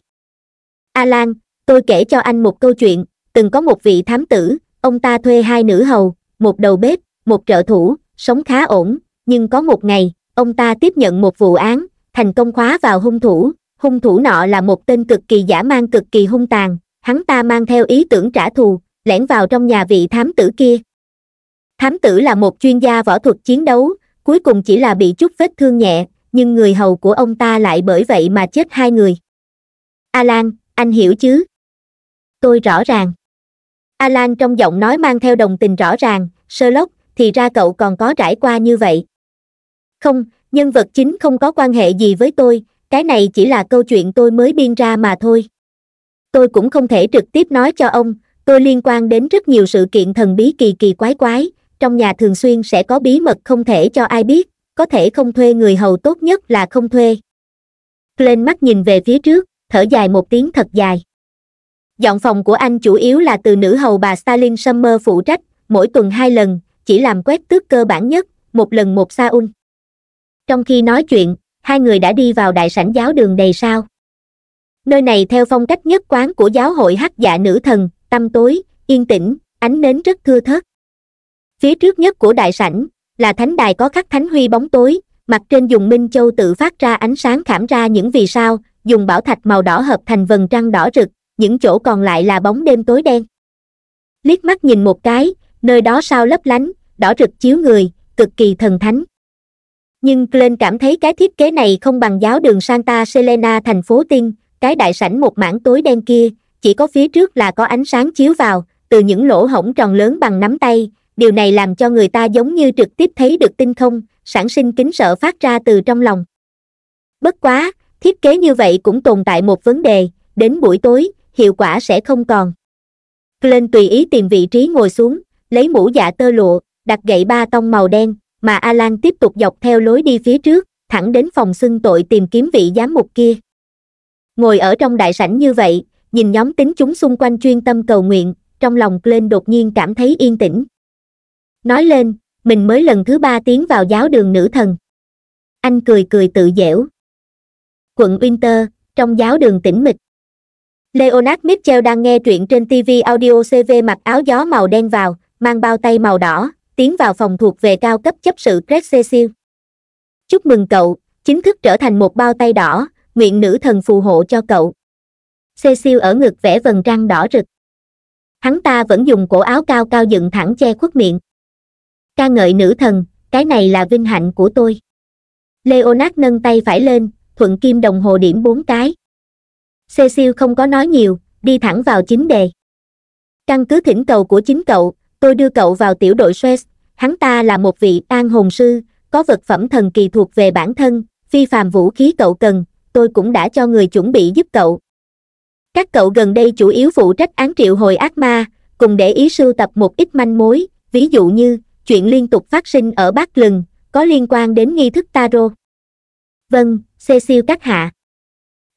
alan tôi kể cho anh một câu chuyện từng có một vị thám tử ông ta thuê hai nữ hầu một đầu bếp một trợ thủ sống khá ổn nhưng có một ngày ông ta tiếp nhận một vụ án thành công khóa vào hung thủ hung thủ nọ là một tên cực kỳ giả mang cực kỳ hung tàn hắn ta mang theo ý tưởng trả thù lẻn vào trong nhà vị thám tử kia thám tử là một chuyên gia võ thuật chiến đấu cuối cùng chỉ là bị chút vết thương nhẹ nhưng người hầu của ông ta lại bởi vậy mà chết hai người alan anh hiểu chứ tôi rõ ràng alan trong giọng nói mang theo đồng tình rõ ràng sherlock thì ra cậu còn có trải qua như vậy không nhân vật chính không có quan hệ gì với tôi cái này chỉ là câu chuyện tôi mới biên ra mà thôi tôi cũng không thể trực tiếp nói cho ông tôi liên quan đến rất nhiều sự kiện thần bí kỳ kỳ quái quái trong nhà thường xuyên sẽ có bí mật không thể cho ai biết có thể không thuê người hầu tốt nhất là không thuê lên mắt nhìn về phía trước thở dài một tiếng thật dài dọn phòng của anh chủ yếu là từ nữ hầu bà stalin summer phụ trách mỗi tuần hai lần chỉ làm quét tước cơ bản nhất một lần một saun trong khi nói chuyện hai người đã đi vào đại sảnh giáo đường đầy sao nơi này theo phong cách nhất quán của giáo hội hắc dạ nữ thần tăm tối yên tĩnh ánh nến rất thưa thớt phía trước nhất của đại sảnh là thánh đài có khắc thánh huy bóng tối mặt trên dùng minh châu tự phát ra ánh sáng khảm ra những vì sao dùng bảo thạch màu đỏ hợp thành vần trăng đỏ rực những chỗ còn lại là bóng đêm tối đen liếc mắt nhìn một cái nơi đó sao lấp lánh đỏ rực chiếu người cực kỳ thần thánh nhưng Glenn cảm thấy cái thiết kế này không bằng giáo đường Santa Selena thành phố Tiên, cái đại sảnh một mảng tối đen kia, chỉ có phía trước là có ánh sáng chiếu vào, từ những lỗ hổng tròn lớn bằng nắm tay, điều này làm cho người ta giống như trực tiếp thấy được tinh không, sản sinh kính sợ phát ra từ trong lòng. Bất quá, thiết kế như vậy cũng tồn tại một vấn đề đến buổi tối hiệu quả sẽ không còn glenn tùy ý tìm vị trí ngồi xuống lấy mũ dạ tơ lụa đặt gậy ba tông màu đen mà alan tiếp tục dọc theo lối đi phía trước thẳng đến phòng xưng tội tìm kiếm vị giám mục kia ngồi ở trong đại sảnh như vậy nhìn nhóm tính chúng xung quanh chuyên tâm cầu nguyện trong lòng glenn đột nhiên cảm thấy yên tĩnh nói lên mình mới lần thứ ba tiến vào giáo đường nữ thần anh cười cười tự dễu quận Winter, trong giáo đường tĩnh mịch. Leonard Mitchell đang nghe truyện trên TV audio CV mặc áo gió màu đen vào, mang bao tay màu đỏ, tiến vào phòng thuộc về cao cấp chấp sự Craig Cecil. Chúc mừng cậu, chính thức trở thành một bao tay đỏ, nguyện nữ thần phù hộ cho cậu. Cecil ở ngực vẽ vần răng đỏ rực. Hắn ta vẫn dùng cổ áo cao cao dựng thẳng che khuất miệng. Ca ngợi nữ thần, cái này là vinh hạnh của tôi. Leonard nâng tay phải lên, thuận kim đồng hồ điểm bốn cái cecil không có nói nhiều đi thẳng vào chính đề căn cứ thỉnh cầu của chính cậu tôi đưa cậu vào tiểu đội Shreds. hắn ta là một vị an hồn sư có vật phẩm thần kỳ thuộc về bản thân phi phàm vũ khí cậu cần tôi cũng đã cho người chuẩn bị giúp cậu các cậu gần đây chủ yếu phụ trách án triệu hồi ác ma cùng để ý sưu tập một ít manh mối ví dụ như chuyện liên tục phát sinh ở bát lừng có liên quan đến nghi thức taro vâng cecil các hạ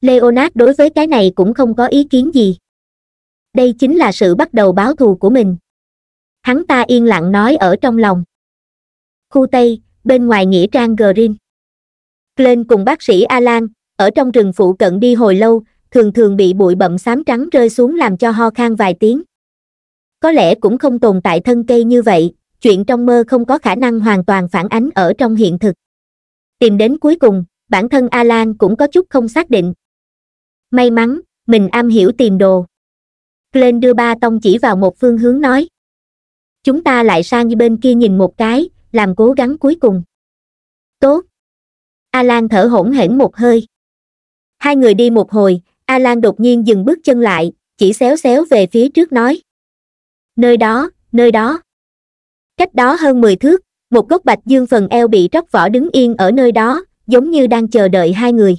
leonard đối với cái này cũng không có ý kiến gì đây chính là sự bắt đầu báo thù của mình hắn ta yên lặng nói ở trong lòng khu tây bên ngoài nghĩa trang green glenn cùng bác sĩ alan ở trong rừng phụ cận đi hồi lâu thường thường bị bụi bậm xám trắng rơi xuống làm cho ho khan vài tiếng có lẽ cũng không tồn tại thân cây như vậy chuyện trong mơ không có khả năng hoàn toàn phản ánh ở trong hiện thực tìm đến cuối cùng bản thân a lan cũng có chút không xác định may mắn mình am hiểu tìm đồ glenn đưa ba tông chỉ vào một phương hướng nói chúng ta lại sang như bên kia nhìn một cái làm cố gắng cuối cùng tốt a lan thở hổn hển một hơi hai người đi một hồi a lan đột nhiên dừng bước chân lại chỉ xéo xéo về phía trước nói nơi đó nơi đó cách đó hơn mười thước một gốc bạch dương phần eo bị tróc vỏ đứng yên ở nơi đó giống như đang chờ đợi hai người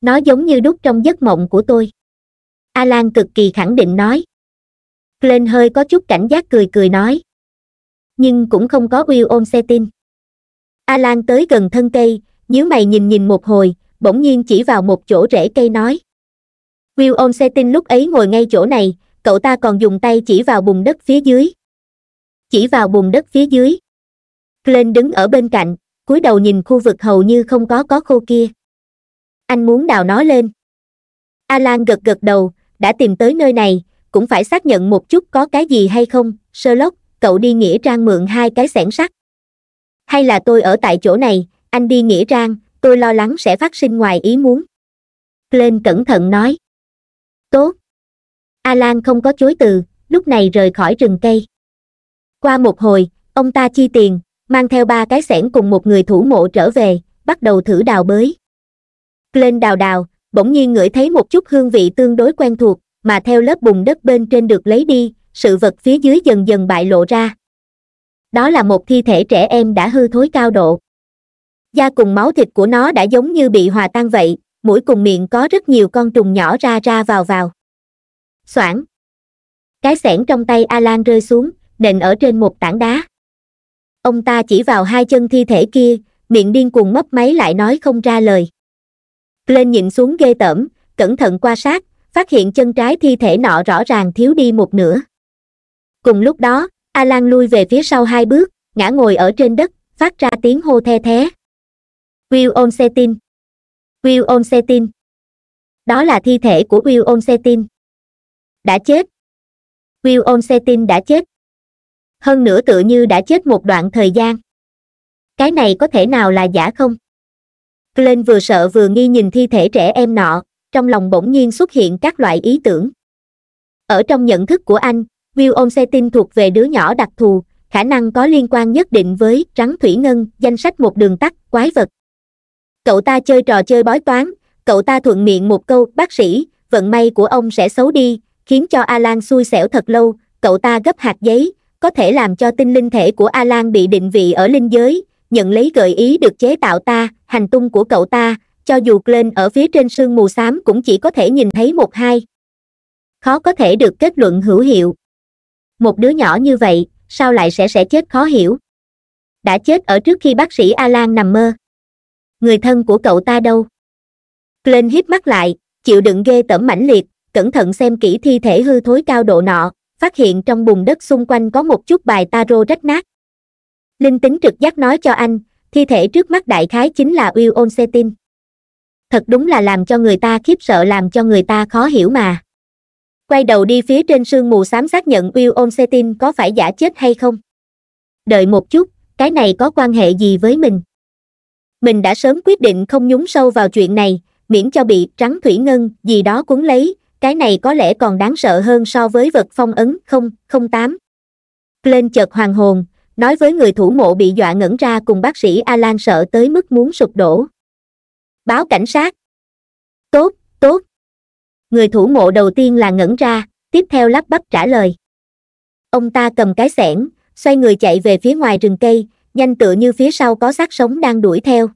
nó giống như đúc trong giấc mộng của tôi alan cực kỳ khẳng định nói glenn hơi có chút cảnh giác cười cười nói nhưng cũng không có will ôm xe tin alan tới gần thân cây nhíu mày nhìn nhìn một hồi bỗng nhiên chỉ vào một chỗ rễ cây nói will ôm xe tin lúc ấy ngồi ngay chỗ này cậu ta còn dùng tay chỉ vào bùn đất phía dưới chỉ vào bùn đất phía dưới glenn đứng ở bên cạnh cúi đầu nhìn khu vực hầu như không có có khô kia anh muốn đào nó lên alan gật gật đầu đã tìm tới nơi này cũng phải xác nhận một chút có cái gì hay không sherlock cậu đi nghĩa trang mượn hai cái xẻng sắt hay là tôi ở tại chỗ này anh đi nghĩa trang tôi lo lắng sẽ phát sinh ngoài ý muốn lên cẩn thận nói tốt alan không có chối từ lúc này rời khỏi rừng cây qua một hồi ông ta chi tiền mang theo ba cái xẻng cùng một người thủ mộ trở về, bắt đầu thử đào bới. Lên đào đào, bỗng nhiên ngửi thấy một chút hương vị tương đối quen thuộc, mà theo lớp bùn đất bên trên được lấy đi, sự vật phía dưới dần dần bại lộ ra. Đó là một thi thể trẻ em đã hư thối cao độ. Da cùng máu thịt của nó đã giống như bị hòa tan vậy, mũi cùng miệng có rất nhiều con trùng nhỏ ra ra vào vào. Soảng. Cái xẻng trong tay Alan rơi xuống, nện ở trên một tảng đá ông ta chỉ vào hai chân thi thể kia miệng điên cuồng mấp máy lại nói không ra lời lên nhìn xuống ghê tởm cẩn thận qua sát phát hiện chân trái thi thể nọ rõ ràng thiếu đi một nửa cùng lúc đó alan lui về phía sau hai bước ngã ngồi ở trên đất phát ra tiếng hô the thế. will onsetin will onsetin đó là thi thể của will onsetin đã chết will onsetin đã chết hơn nữa tựa như đã chết một đoạn thời gian cái này có thể nào là giả không glenn vừa sợ vừa nghi nhìn thi thể trẻ em nọ trong lòng bỗng nhiên xuất hiện các loại ý tưởng ở trong nhận thức của anh will onsetin thuộc về đứa nhỏ đặc thù khả năng có liên quan nhất định với rắn thủy ngân danh sách một đường tắt quái vật cậu ta chơi trò chơi bói toán cậu ta thuận miệng một câu bác sĩ vận may của ông sẽ xấu đi khiến cho alan xui xẻo thật lâu cậu ta gấp hạt giấy có thể làm cho tinh linh thể của Alan bị định vị ở linh giới, nhận lấy gợi ý được chế tạo ta, hành tung của cậu ta, cho dù lên ở phía trên sương mù xám cũng chỉ có thể nhìn thấy một hai. Khó có thể được kết luận hữu hiệu. Một đứa nhỏ như vậy, sao lại sẽ sẽ chết khó hiểu? Đã chết ở trước khi bác sĩ Alan nằm mơ. Người thân của cậu ta đâu? Glenn hít mắt lại, chịu đựng ghê tẩm mãnh liệt, cẩn thận xem kỹ thi thể hư thối cao độ nọ, phát hiện trong bùn đất xung quanh có một chút bài tarot rách nát. Linh tính trực giác nói cho anh, thi thể trước mắt đại khái chính là Will Onsetin. Thật đúng là làm cho người ta khiếp sợ làm cho người ta khó hiểu mà. Quay đầu đi phía trên sương mù xám xác nhận Will Onsetin có phải giả chết hay không. Đợi một chút, cái này có quan hệ gì với mình? Mình đã sớm quyết định không nhúng sâu vào chuyện này, miễn cho bị trắng thủy ngân gì đó cuốn lấy, cái này có lẽ còn đáng sợ hơn so với vật phong ấn không không tám lên chợt hoàng hồn nói với người thủ mộ bị dọa ngẩn ra cùng bác sĩ alan sợ tới mức muốn sụp đổ báo cảnh sát tốt tốt người thủ mộ đầu tiên là ngẩn ra tiếp theo lắp bắp trả lời ông ta cầm cái xẻng xoay người chạy về phía ngoài rừng cây nhanh tựa như phía sau có xác sống đang đuổi theo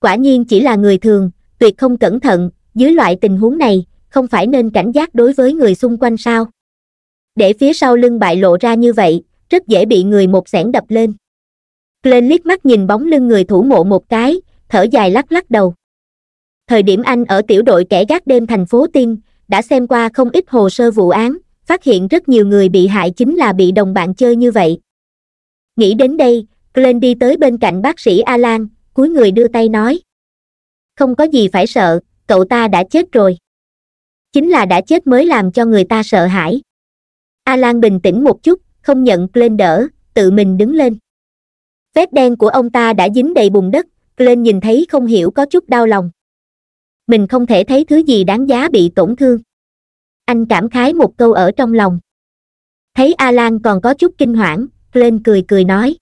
quả nhiên chỉ là người thường tuyệt không cẩn thận dưới loại tình huống này không phải nên cảnh giác đối với người xung quanh sao để phía sau lưng bại lộ ra như vậy rất dễ bị người một xẻng đập lên lên liếc mắt nhìn bóng lưng người thủ mộ một cái thở dài lắc lắc đầu thời điểm anh ở tiểu đội kẻ gác đêm thành phố tiên đã xem qua không ít hồ sơ vụ án phát hiện rất nhiều người bị hại chính là bị đồng bạn chơi như vậy nghĩ đến đây glenn đi tới bên cạnh bác sĩ alan cúi người đưa tay nói không có gì phải sợ cậu ta đã chết rồi chính là đã chết mới làm cho người ta sợ hãi alan bình tĩnh một chút không nhận lên đỡ tự mình đứng lên vết đen của ông ta đã dính đầy bùn đất lên nhìn thấy không hiểu có chút đau lòng mình không thể thấy thứ gì đáng giá bị tổn thương anh cảm khái một câu ở trong lòng thấy alan còn có chút kinh hoảng lên cười cười nói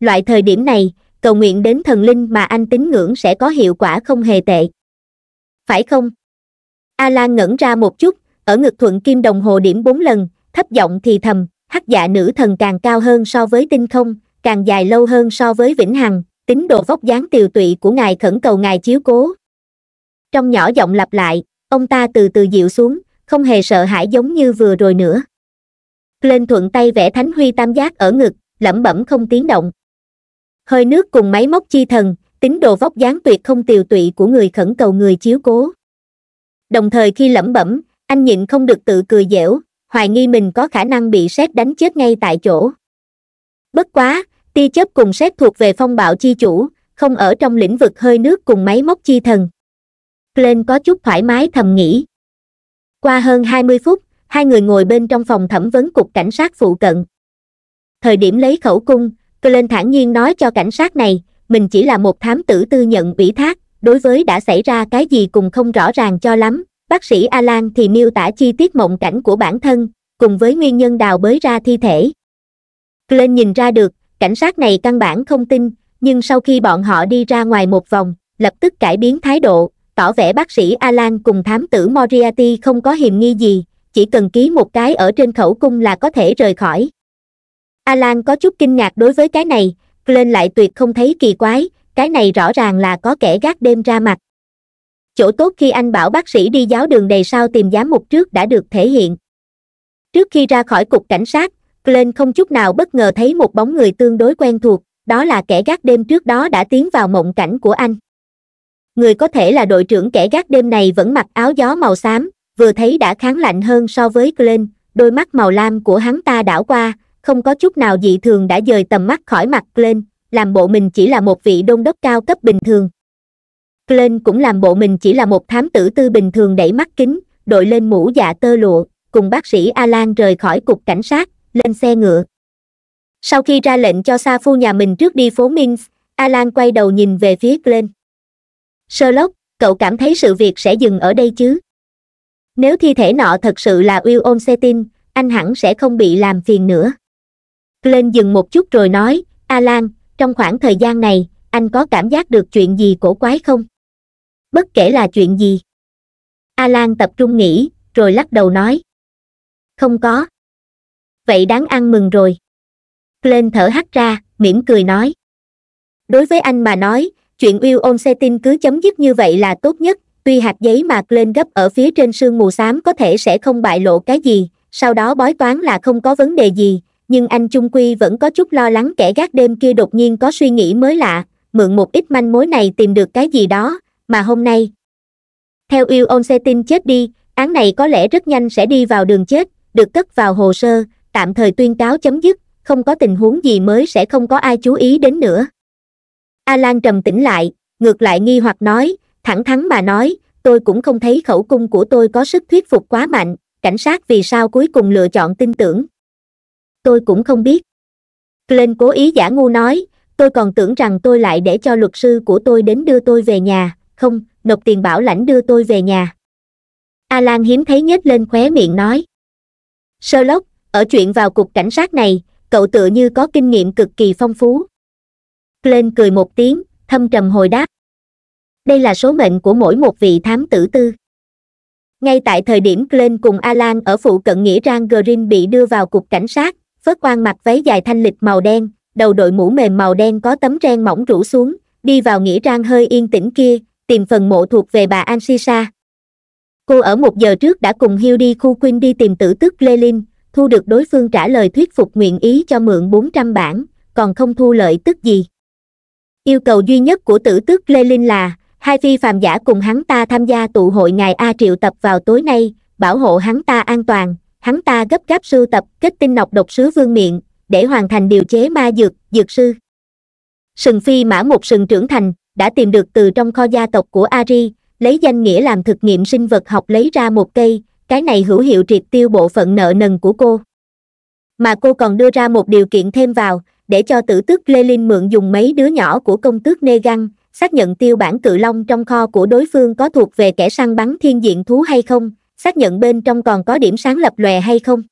loại thời điểm này cầu nguyện đến thần linh mà anh tín ngưỡng sẽ có hiệu quả không hề tệ phải không a lan ngẩn ra một chút ở ngực thuận kim đồng hồ điểm bốn lần thấp giọng thì thầm hắc dạ nữ thần càng cao hơn so với tinh không càng dài lâu hơn so với vĩnh hằng tính độ vóc dáng tiều tụy của ngài khẩn cầu ngài chiếu cố trong nhỏ giọng lặp lại ông ta từ từ dịu xuống không hề sợ hãi giống như vừa rồi nữa lên thuận tay vẽ thánh huy tam giác ở ngực lẩm bẩm không tiếng động hơi nước cùng máy móc chi thần tính đồ vóc dáng tuyệt không tiều tụy của người khẩn cầu người chiếu cố đồng thời khi lẩm bẩm anh nhịn không được tự cười dẻo hoài nghi mình có khả năng bị sét đánh chết ngay tại chỗ bất quá tia chớp cùng sét thuộc về phong bạo chi chủ không ở trong lĩnh vực hơi nước cùng máy móc chi thần glenn có chút thoải mái thầm nghĩ qua hơn hai mươi phút hai người ngồi bên trong phòng thẩm vấn cục cảnh sát phụ cận thời điểm lấy khẩu cung glenn thản nhiên nói cho cảnh sát này mình chỉ là một thám tử tư nhận ủy thác đối với đã xảy ra cái gì cùng không rõ ràng cho lắm bác sĩ alan thì miêu tả chi tiết mộng cảnh của bản thân cùng với nguyên nhân đào bới ra thi thể glenn nhìn ra được cảnh sát này căn bản không tin nhưng sau khi bọn họ đi ra ngoài một vòng lập tức cải biến thái độ tỏ vẻ bác sĩ alan cùng thám tử moriarty không có hiềm nghi gì chỉ cần ký một cái ở trên khẩu cung là có thể rời khỏi alan có chút kinh ngạc đối với cái này glenn lại tuyệt không thấy kỳ quái cái này rõ ràng là có kẻ gác đêm ra mặt chỗ tốt khi anh bảo bác sĩ đi giáo đường đầy sao tìm giám mục trước đã được thể hiện trước khi ra khỏi cục cảnh sát glenn không chút nào bất ngờ thấy một bóng người tương đối quen thuộc đó là kẻ gác đêm trước đó đã tiến vào mộng cảnh của anh người có thể là đội trưởng kẻ gác đêm này vẫn mặc áo gió màu xám vừa thấy đã kháng lạnh hơn so với glenn đôi mắt màu lam của hắn ta đảo qua không có chút nào dị thường đã dời tầm mắt khỏi mặt glenn làm bộ mình chỉ là một vị đôn đốc cao cấp bình thường glenn cũng làm bộ mình chỉ là một thám tử tư bình thường đẩy mắt kính đội lên mũ dạ tơ lụa cùng bác sĩ alan rời khỏi cục cảnh sát lên xe ngựa sau khi ra lệnh cho sa phu nhà mình trước đi phố mins alan quay đầu nhìn về phía glenn sherlock cậu cảm thấy sự việc sẽ dừng ở đây chứ nếu thi thể nọ thật sự là w onsetin anh hẳn sẽ không bị làm phiền nữa glenn dừng một chút rồi nói alan trong khoảng thời gian này anh có cảm giác được chuyện gì cổ quái không bất kể là chuyện gì a lan tập trung nghĩ rồi lắc đầu nói không có vậy đáng ăn mừng rồi lên thở hắt ra mỉm cười nói đối với anh mà nói chuyện yêu ôn xe tin cứ chấm dứt như vậy là tốt nhất tuy hạt giấy mà lên gấp ở phía trên sương mù xám có thể sẽ không bại lộ cái gì sau đó bói toán là không có vấn đề gì nhưng anh trung quy vẫn có chút lo lắng kẻ gác đêm kia đột nhiên có suy nghĩ mới lạ mượn một ít manh mối này tìm được cái gì đó mà hôm nay theo yêu ông xe tin chết đi án này có lẽ rất nhanh sẽ đi vào đường chết được cất vào hồ sơ tạm thời tuyên cáo chấm dứt không có tình huống gì mới sẽ không có ai chú ý đến nữa alan trầm tĩnh lại ngược lại nghi hoặc nói thẳng thắn mà nói tôi cũng không thấy khẩu cung của tôi có sức thuyết phục quá mạnh cảnh sát vì sao cuối cùng lựa chọn tin tưởng tôi cũng không biết glenn cố ý giả ngu nói tôi còn tưởng rằng tôi lại để cho luật sư của tôi đến đưa tôi về nhà không nộp tiền bảo lãnh đưa tôi về nhà alan hiếm thấy nhếch lên khóe miệng nói sherlock ở chuyện vào cục cảnh sát này cậu tựa như có kinh nghiệm cực kỳ phong phú glenn cười một tiếng thâm trầm hồi đáp đây là số mệnh của mỗi một vị thám tử tư ngay tại thời điểm glenn cùng alan ở phụ cận nghĩa trang green bị đưa vào cục cảnh sát phớt quan mặc váy dài thanh lịch màu đen đầu đội mũ mềm màu đen có tấm ren mỏng rủ xuống đi vào nghĩa trang hơi yên tĩnh kia tìm phần mộ thuộc về bà an sisa cô ở một giờ trước đã cùng hiu đi khu quyên đi tìm tử tức lê linh thu được đối phương trả lời thuyết phục nguyện ý cho mượn 400 bản còn không thu lợi tức gì yêu cầu duy nhất của tử tức lê linh là hai phi phàm giả cùng hắn ta tham gia tụ hội ngài a triệu tập vào tối nay bảo hộ hắn ta an toàn hắn ta gấp gáp sưu tập kết tinh nọc độc sứ vương miệng để hoàn thành điều chế ma dược dược sư sừng phi mã một sừng trưởng thành đã tìm được từ trong kho gia tộc của ari lấy danh nghĩa làm thực nghiệm sinh vật học lấy ra một cây cái này hữu hiệu triệt tiêu bộ phận nợ nần của cô mà cô còn đưa ra một điều kiện thêm vào để cho tử tước lê linh mượn dùng mấy đứa nhỏ của công tước nê găng xác nhận tiêu bản cự long trong kho của đối phương có thuộc về kẻ săn bắn thiên diện thú hay không xác nhận bên trong còn có điểm sáng lập lòe hay không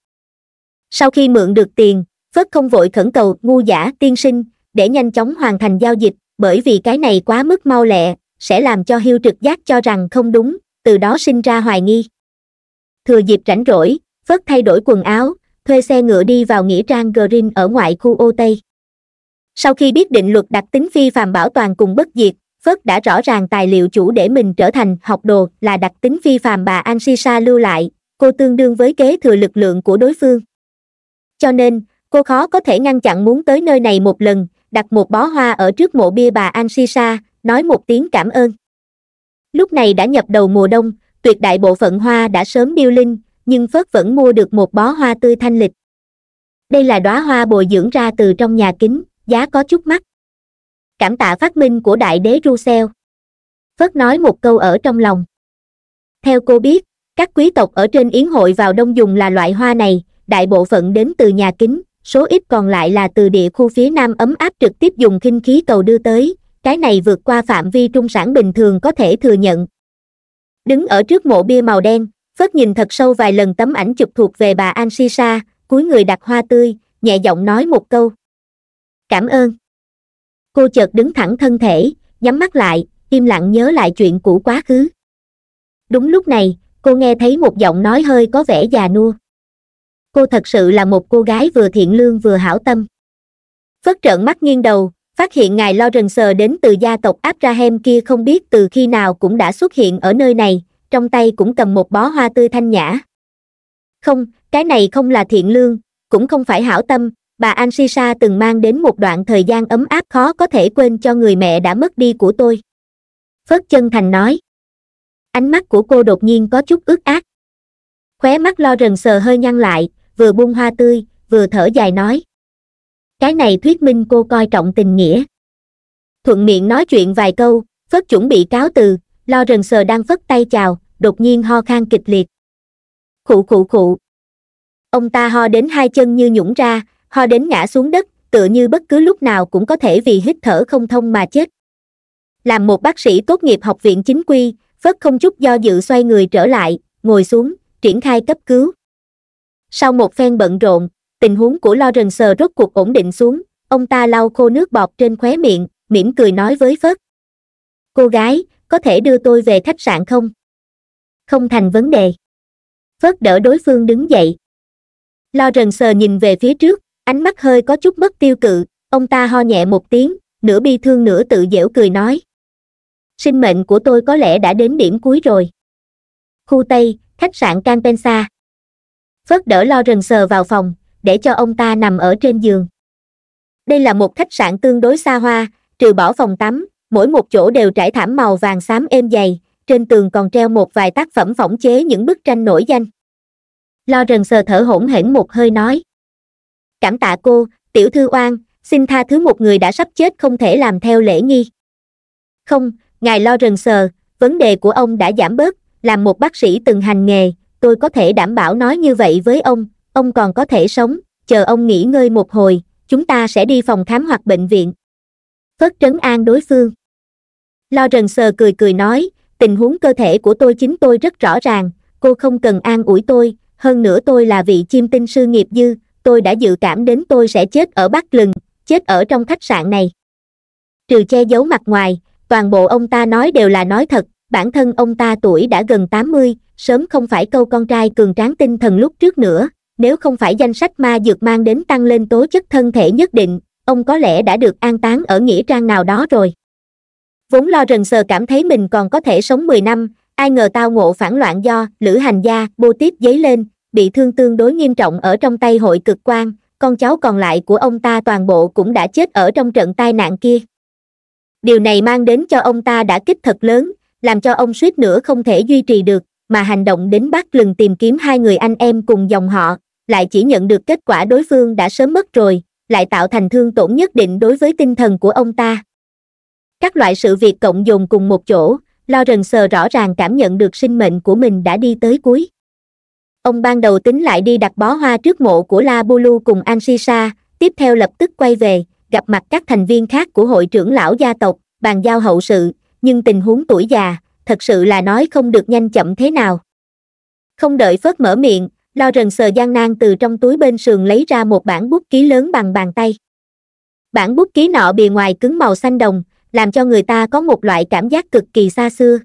sau khi mượn được tiền phớt không vội khẩn cầu ngu giả tiên sinh để nhanh chóng hoàn thành giao dịch bởi vì cái này quá mức mau lẹ sẽ làm cho hiêu trực giác cho rằng không đúng từ đó sinh ra hoài nghi thừa dịp rảnh rỗi phớt thay đổi quần áo thuê xe ngựa đi vào nghĩa trang green ở ngoại khu ô tây sau khi biết định luật đặc tính phi phàm bảo toàn cùng bất diệt Phớt đã rõ ràng tài liệu chủ để mình trở thành học đồ là đặc tính phi phàm bà An Sisa lưu lại, cô tương đương với kế thừa lực lượng của đối phương. Cho nên, cô khó có thể ngăn chặn muốn tới nơi này một lần, đặt một bó hoa ở trước mộ bia bà An Sisa, nói một tiếng cảm ơn. Lúc này đã nhập đầu mùa đông, tuyệt đại bộ phận hoa đã sớm điêu linh, nhưng Phớt vẫn mua được một bó hoa tươi thanh lịch. Đây là đóa hoa bồi dưỡng ra từ trong nhà kính, giá có chút mắc cảm tạ phát minh của đại đế Russell. Phất nói một câu ở trong lòng. Theo cô biết, các quý tộc ở trên yến hội vào đông dùng là loại hoa này, đại bộ phận đến từ nhà kính, số ít còn lại là từ địa khu phía nam ấm áp trực tiếp dùng kinh khí cầu đưa tới, cái này vượt qua phạm vi trung sản bình thường có thể thừa nhận. Đứng ở trước mộ bia màu đen, Phất nhìn thật sâu vài lần tấm ảnh chụp thuộc về bà An Sisa, cúi người đặt hoa tươi, nhẹ giọng nói một câu. Cảm ơn cô chợt đứng thẳng thân thể nhắm mắt lại im lặng nhớ lại chuyện của quá khứ đúng lúc này cô nghe thấy một giọng nói hơi có vẻ già nua cô thật sự là một cô gái vừa thiện lương vừa hảo tâm phất trợn mắt nghiêng đầu phát hiện ngài lo rần sờ đến từ gia tộc abraham kia không biết từ khi nào cũng đã xuất hiện ở nơi này trong tay cũng cầm một bó hoa tươi thanh nhã không cái này không là thiện lương cũng không phải hảo tâm bà An Sisa từng mang đến một đoạn thời gian ấm áp khó có thể quên cho người mẹ đã mất đi của tôi. Phớt chân thành nói. Ánh mắt của cô đột nhiên có chút ướt át. Khóe mắt lo rần sờ hơi nhăn lại, vừa bung hoa tươi, vừa thở dài nói. Cái này thuyết minh cô coi trọng tình nghĩa. Thuận miệng nói chuyện vài câu, Phớt chuẩn bị cáo từ, lo rần sờ đang phất tay chào, đột nhiên ho khan kịch liệt. Khụ khụ khụ. Ông ta ho đến hai chân như nhũng ra, ho đến ngã xuống đất tựa như bất cứ lúc nào cũng có thể vì hít thở không thông mà chết làm một bác sĩ tốt nghiệp học viện chính quy phớt không chút do dự xoay người trở lại ngồi xuống triển khai cấp cứu sau một phen bận rộn tình huống của lo rần sờ rốt cuộc ổn định xuống ông ta lau khô nước bọt trên khóe miệng mỉm cười nói với phớt cô gái có thể đưa tôi về khách sạn không không thành vấn đề phớt đỡ đối phương đứng dậy lo rần sờ nhìn về phía trước ánh mắt hơi có chút mất tiêu cự ông ta ho nhẹ một tiếng nửa bi thương nửa tự dễu cười nói sinh mệnh của tôi có lẽ đã đến điểm cuối rồi khu tây khách sạn canpensa phớt đỡ lo rần sờ vào phòng để cho ông ta nằm ở trên giường đây là một khách sạn tương đối xa hoa trừ bỏ phòng tắm mỗi một chỗ đều trải thảm màu vàng xám êm dày trên tường còn treo một vài tác phẩm phỏng chế những bức tranh nổi danh lo rần sờ thở hổn hển một hơi nói cảm tạ cô tiểu thư oan xin tha thứ một người đã sắp chết không thể làm theo lễ nghi không ngài lo rần sờ vấn đề của ông đã giảm bớt làm một bác sĩ từng hành nghề tôi có thể đảm bảo nói như vậy với ông ông còn có thể sống chờ ông nghỉ ngơi một hồi chúng ta sẽ đi phòng khám hoặc bệnh viện phớt trấn an đối phương lo rần sờ cười cười nói tình huống cơ thể của tôi chính tôi rất rõ ràng cô không cần an ủi tôi hơn nữa tôi là vị chim tinh sư nghiệp dư tôi đã dự cảm đến tôi sẽ chết ở bắc lừng chết ở trong khách sạn này trừ che giấu mặt ngoài toàn bộ ông ta nói đều là nói thật bản thân ông ta tuổi đã gần tám mươi sớm không phải câu con trai cường tráng tinh thần lúc trước nữa nếu không phải danh sách ma dược mang đến tăng lên tố chất thân thể nhất định ông có lẽ đã được an táng ở nghĩa trang nào đó rồi vốn lo rần sờ cảm thấy mình còn có thể sống mười năm ai ngờ tao ngộ phản loạn do lữ hành gia bô tiếp giấy lên bị thương tương đối nghiêm trọng ở trong tay hội cực quan con cháu còn lại của ông ta toàn bộ cũng đã chết ở trong trận tai nạn kia điều này mang đến cho ông ta đã kích thật lớn làm cho ông suýt nữa không thể duy trì được mà hành động đến bắt lừng tìm kiếm hai người anh em cùng dòng họ lại chỉ nhận được kết quả đối phương đã sớm mất rồi lại tạo thành thương tổn nhất định đối với tinh thần của ông ta các loại sự việc cộng dồn cùng một chỗ lo rần sờ rõ ràng cảm nhận được sinh mệnh của mình đã đi tới cuối ông ban đầu tính lại đi đặt bó hoa trước mộ của la bulu cùng an sisa tiếp theo lập tức quay về gặp mặt các thành viên khác của hội trưởng lão gia tộc bàn giao hậu sự nhưng tình huống tuổi già thật sự là nói không được nhanh chậm thế nào không đợi phớt mở miệng lo rần sờ gian nan từ trong túi bên sườn lấy ra một bản bút ký lớn bằng bàn tay bản bút ký nọ bề ngoài cứng màu xanh đồng làm cho người ta có một loại cảm giác cực kỳ xa xưa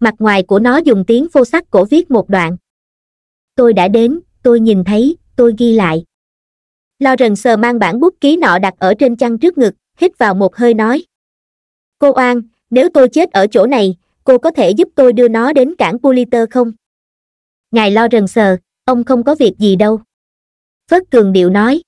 mặt ngoài của nó dùng tiếng phô sắc cổ viết một đoạn tôi đã đến tôi nhìn thấy tôi ghi lại lo rần sờ mang bản bút ký nọ đặt ở trên chăn trước ngực hít vào một hơi nói cô oan nếu tôi chết ở chỗ này cô có thể giúp tôi đưa nó đến cảng puliter không ngài lo rần sờ ông không có việc gì đâu phớt cường điệu nói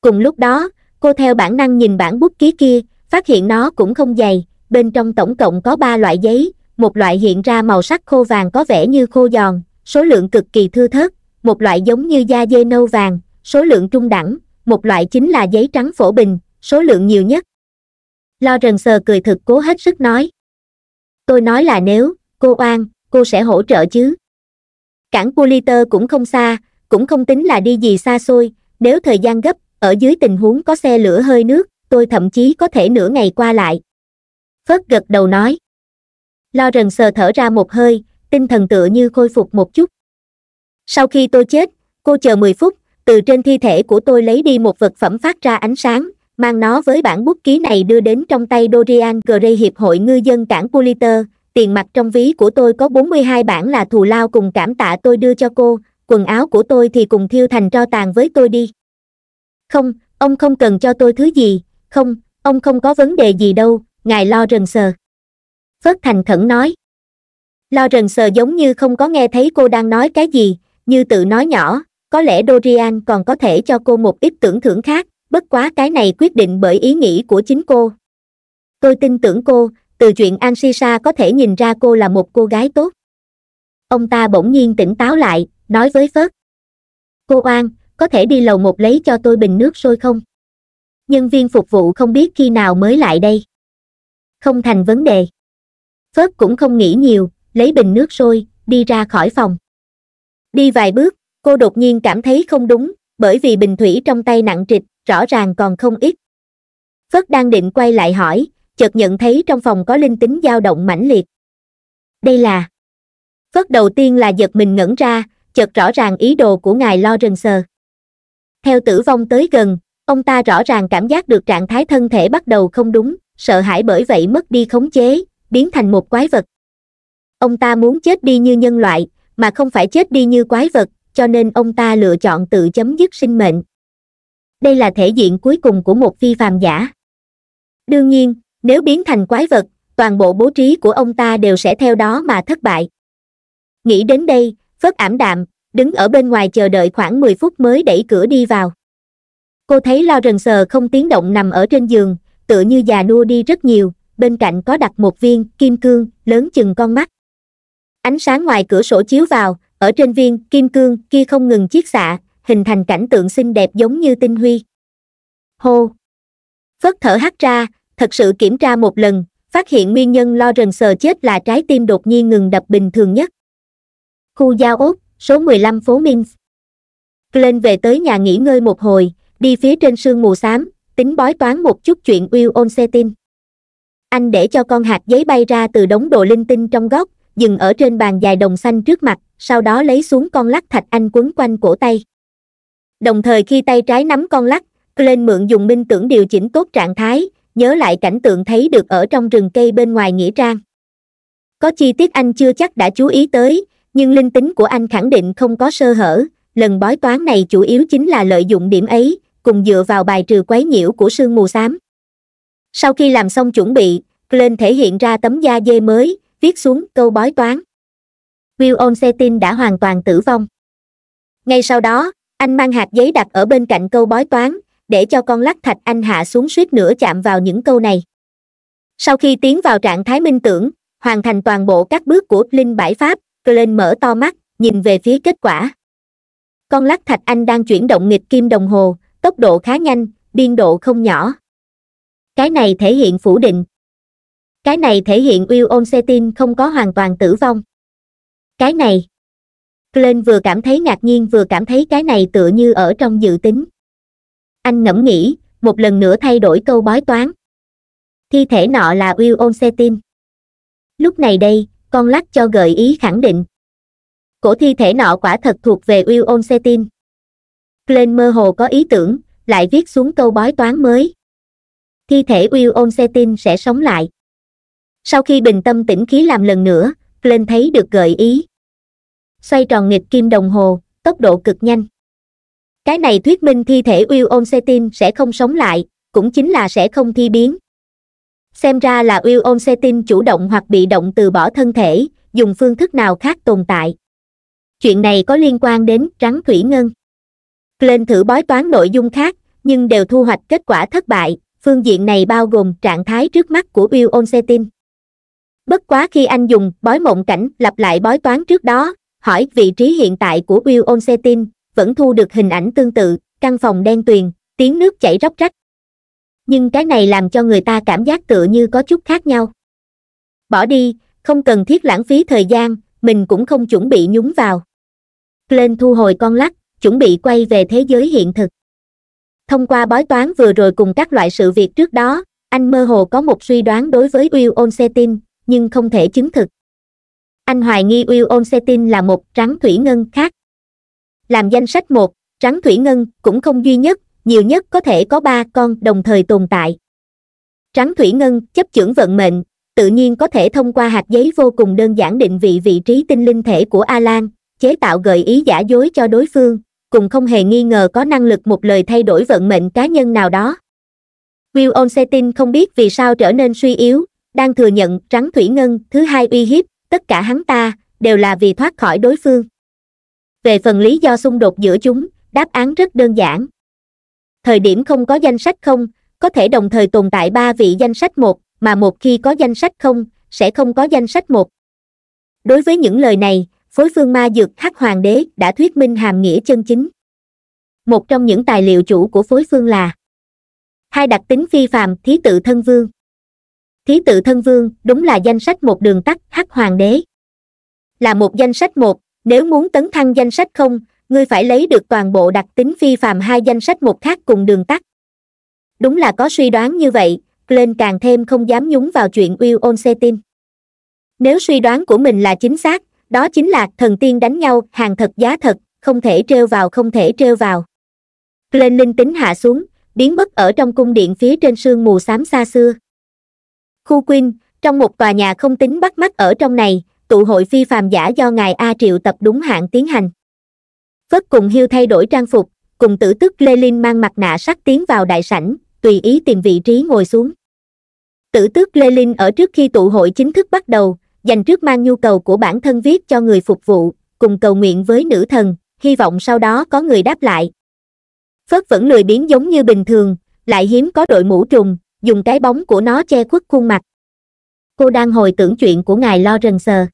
cùng lúc đó cô theo bản năng nhìn bản bút ký kia phát hiện nó cũng không dày bên trong tổng cộng có ba loại giấy một loại hiện ra màu sắc khô vàng có vẻ như khô giòn số lượng cực kỳ thưa thớt, một loại giống như da dê nâu vàng, số lượng trung đẳng, một loại chính là giấy trắng phổ bình, số lượng nhiều nhất. Lo rần sờ cười thực cố hết sức nói. Tôi nói là nếu, cô oan, cô sẽ hỗ trợ chứ. Cảng Puliter cũng không xa, cũng không tính là đi gì xa xôi, nếu thời gian gấp, ở dưới tình huống có xe lửa hơi nước, tôi thậm chí có thể nửa ngày qua lại. Phớt gật đầu nói. Lo rần sờ thở ra một hơi, tinh thần tựa như khôi phục một chút sau khi tôi chết cô chờ mười phút từ trên thi thể của tôi lấy đi một vật phẩm phát ra ánh sáng mang nó với bản bút ký này đưa đến trong tay dorian gray hiệp hội ngư dân cảng puliter tiền mặt trong ví của tôi có 42 bản là thù lao cùng cảm tạ tôi đưa cho cô quần áo của tôi thì cùng thiêu thành tro tàn với tôi đi không ông không cần cho tôi thứ gì không ông không có vấn đề gì đâu ngài lo rần sờ phớt thành khẩn nói lo rần sờ giống như không có nghe thấy cô đang nói cái gì như tự nói nhỏ có lẽ dorian còn có thể cho cô một ít tưởng thưởng khác bất quá cái này quyết định bởi ý nghĩ của chính cô tôi tin tưởng cô từ chuyện an si sa có thể nhìn ra cô là một cô gái tốt ông ta bỗng nhiên tỉnh táo lại nói với phớt cô oan có thể đi lầu một lấy cho tôi bình nước sôi không nhân viên phục vụ không biết khi nào mới lại đây không thành vấn đề phớt cũng không nghĩ nhiều lấy bình nước sôi đi ra khỏi phòng đi vài bước cô đột nhiên cảm thấy không đúng bởi vì bình thủy trong tay nặng trịch rõ ràng còn không ít phất đang định quay lại hỏi chợt nhận thấy trong phòng có linh tính dao động mãnh liệt đây là phất đầu tiên là giật mình ngẩn ra chợt rõ ràng ý đồ của ngài lo rần sờ theo tử vong tới gần ông ta rõ ràng cảm giác được trạng thái thân thể bắt đầu không đúng sợ hãi bởi vậy mất đi khống chế biến thành một quái vật ông ta muốn chết đi như nhân loại mà không phải chết đi như quái vật cho nên ông ta lựa chọn tự chấm dứt sinh mệnh đây là thể diện cuối cùng của một phi phàm giả đương nhiên nếu biến thành quái vật toàn bộ bố trí của ông ta đều sẽ theo đó mà thất bại nghĩ đến đây phất ảm đạm đứng ở bên ngoài chờ đợi khoảng mười phút mới đẩy cửa đi vào cô thấy lo rần sờ không tiếng động nằm ở trên giường tựa như già nua đi rất nhiều bên cạnh có đặt một viên kim cương lớn chừng con mắt Ánh sáng ngoài cửa sổ chiếu vào, ở trên viên kim cương kia không ngừng chiết xạ, hình thành cảnh tượng xinh đẹp giống như tinh huy. Hô! Phất thở hắt ra, thật sự kiểm tra một lần, phát hiện nguyên nhân lo rần sờ chết là trái tim đột nhiên ngừng đập bình thường nhất. Khu giao ốt, số 15 phố Minsk. Glenn về tới nhà nghỉ ngơi một hồi, đi phía trên sương mù xám, tính bói toán một chút chuyện Will Onsetin. Anh để cho con hạt giấy bay ra từ đống đồ linh tinh trong góc, dừng ở trên bàn dài đồng xanh trước mặt, sau đó lấy xuống con lắc thạch anh quấn quanh cổ tay. Đồng thời khi tay trái nắm con lắc, Glenn mượn dùng minh tưởng điều chỉnh tốt trạng thái, nhớ lại cảnh tượng thấy được ở trong rừng cây bên ngoài nghĩa trang. Có chi tiết anh chưa chắc đã chú ý tới, nhưng linh tính của anh khẳng định không có sơ hở, lần bói toán này chủ yếu chính là lợi dụng điểm ấy, cùng dựa vào bài trừ quấy nhiễu của sương mù xám. Sau khi làm xong chuẩn bị, Glenn thể hiện ra tấm da dê mới, viết xuống câu bói toán will onsetin đã hoàn toàn tử vong ngay sau đó anh mang hạt giấy đặt ở bên cạnh câu bói toán để cho con lắc thạch anh hạ xuống suýt nữa chạm vào những câu này sau khi tiến vào trạng thái minh tưởng hoàn thành toàn bộ các bước của linh bãi pháp glenn mở to mắt nhìn về phía kết quả con lắc thạch anh đang chuyển động nghịch kim đồng hồ tốc độ khá nhanh biên độ không nhỏ cái này thể hiện phủ định cái này thể hiện Wilson không có hoàn toàn tử vong. Cái này. Glenn vừa cảm thấy ngạc nhiên vừa cảm thấy cái này tựa như ở trong dự tính. Anh ngẫm nghĩ, một lần nữa thay đổi câu bói toán. Thi thể nọ là Wilson Lúc này đây, con lắc cho gợi ý khẳng định. Cổ thi thể nọ quả thật thuộc về Wilson Glenn mơ hồ có ý tưởng, lại viết xuống câu bói toán mới. Thi thể Wilson sẽ sống lại sau khi bình tâm tĩnh khí làm lần nữa lên thấy được gợi ý xoay tròn nghịch kim đồng hồ tốc độ cực nhanh cái này thuyết minh thi thể uy ôn setin sẽ không sống lại cũng chính là sẽ không thi biến xem ra là uy ôn setin chủ động hoặc bị động từ bỏ thân thể dùng phương thức nào khác tồn tại chuyện này có liên quan đến rắn thủy ngân lên thử bói toán nội dung khác nhưng đều thu hoạch kết quả thất bại phương diện này bao gồm trạng thái trước mắt của uy ôn setin Bất quá khi anh dùng bói mộng cảnh lặp lại bói toán trước đó, hỏi vị trí hiện tại của Will Onsetin, vẫn thu được hình ảnh tương tự, căn phòng đen tuyền, tiếng nước chảy róc rách. Nhưng cái này làm cho người ta cảm giác tựa như có chút khác nhau. Bỏ đi, không cần thiết lãng phí thời gian, mình cũng không chuẩn bị nhúng vào. Glenn thu hồi con lắc, chuẩn bị quay về thế giới hiện thực. Thông qua bói toán vừa rồi cùng các loại sự việc trước đó, anh mơ hồ có một suy đoán đối với Will Onsetin, nhưng không thể chứng thực anh hoài nghi Wilonsetin là một rắn thủy ngân khác làm danh sách một rắn thủy ngân cũng không duy nhất nhiều nhất có thể có ba con đồng thời tồn tại rắn thủy ngân chấp chưởng vận mệnh tự nhiên có thể thông qua hạt giấy vô cùng đơn giản định vị vị trí tinh linh thể của alan chế tạo gợi ý giả dối cho đối phương cùng không hề nghi ngờ có năng lực một lời thay đổi vận mệnh cá nhân nào đó will onsetin không biết vì sao trở nên suy yếu đang thừa nhận rắn thủy ngân thứ hai uy hiếp tất cả hắn ta đều là vì thoát khỏi đối phương về phần lý do xung đột giữa chúng đáp án rất đơn giản thời điểm không có danh sách không có thể đồng thời tồn tại ba vị danh sách một mà một khi có danh sách không sẽ không có danh sách một đối với những lời này phối phương ma dược hắc hoàng đế đã thuyết minh hàm nghĩa chân chính một trong những tài liệu chủ của phối phương là hai đặc tính phi phàm thí tự thân vương thí tự thân vương đúng là danh sách một đường tắt hắc hoàng đế là một danh sách một nếu muốn tấn thăng danh sách không ngươi phải lấy được toàn bộ đặc tính phi phàm hai danh sách một khác cùng đường tắt đúng là có suy đoán như vậy glenn càng thêm không dám nhúng vào chuyện uy ôn xê tin nếu suy đoán của mình là chính xác đó chính là thần tiên đánh nhau hàng thật giá thật không thể trêu vào không thể trêu vào glenn linh tính hạ xuống biến mất ở trong cung điện phía trên sương mù xám xa xưa khu Queen, trong một tòa nhà không tính bắt mắt ở trong này, tụ hội phi phàm giả do ngài A Triệu tập đúng hạn tiến hành. Phất cùng Hiêu thay đổi trang phục, cùng tử tức Lê Linh mang mặt nạ sắt tiến vào đại sảnh, tùy ý tìm vị trí ngồi xuống. Tử tước Lê Linh ở trước khi tụ hội chính thức bắt đầu, dành trước mang nhu cầu của bản thân viết cho người phục vụ, cùng cầu nguyện với nữ thần, hy vọng sau đó có người đáp lại. Phất vẫn lười biến giống như bình thường, lại hiếm có đội mũ trùng, dùng cái bóng của nó che khuất khuôn mặt cô đang hồi tưởng chuyện của ngài lo rần sờ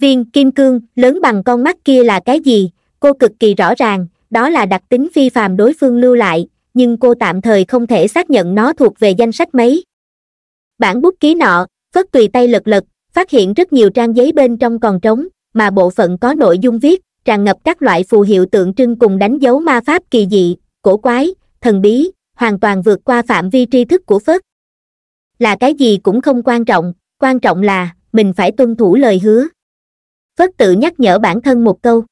viên kim cương lớn bằng con mắt kia là cái gì cô cực kỳ rõ ràng đó là đặc tính phi phàm đối phương lưu lại nhưng cô tạm thời không thể xác nhận nó thuộc về danh sách mấy bản bút ký nọ phất tùy tay lật lật phát hiện rất nhiều trang giấy bên trong còn trống mà bộ phận có nội dung viết tràn ngập các loại phù hiệu tượng trưng cùng đánh dấu ma pháp kỳ dị cổ quái thần bí hoàn toàn vượt qua phạm vi tri thức của Phất là cái gì cũng không quan trọng quan trọng là mình phải tuân thủ lời hứa Phất tự nhắc nhở bản thân một câu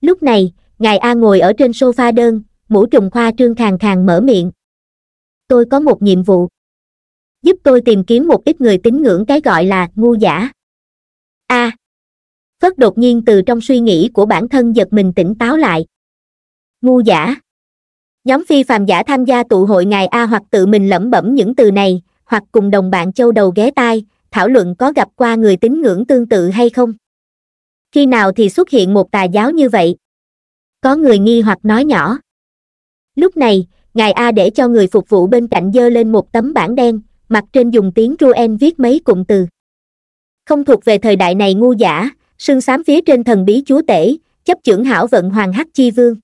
lúc này ngài a ngồi ở trên sofa đơn mũ trùng khoa trương khàn khàn mở miệng tôi có một nhiệm vụ giúp tôi tìm kiếm một ít người tín ngưỡng cái gọi là ngu giả a à, phớt đột nhiên từ trong suy nghĩ của bản thân giật mình tỉnh táo lại ngu giả nhóm phi phàm giả tham gia tụ hội ngài a hoặc tự mình lẩm bẩm những từ này hoặc cùng đồng bạn châu đầu ghé tai thảo luận có gặp qua người tín ngưỡng tương tự hay không khi nào thì xuất hiện một tà giáo như vậy có người nghi hoặc nói nhỏ lúc này ngài a để cho người phục vụ bên cạnh dơ lên một tấm bảng đen mặt trên dùng tiếng ruen viết mấy cụm từ không thuộc về thời đại này ngu giả sương sám phía trên thần bí chúa tể chấp chưởng hảo vận hoàng hắc chi vương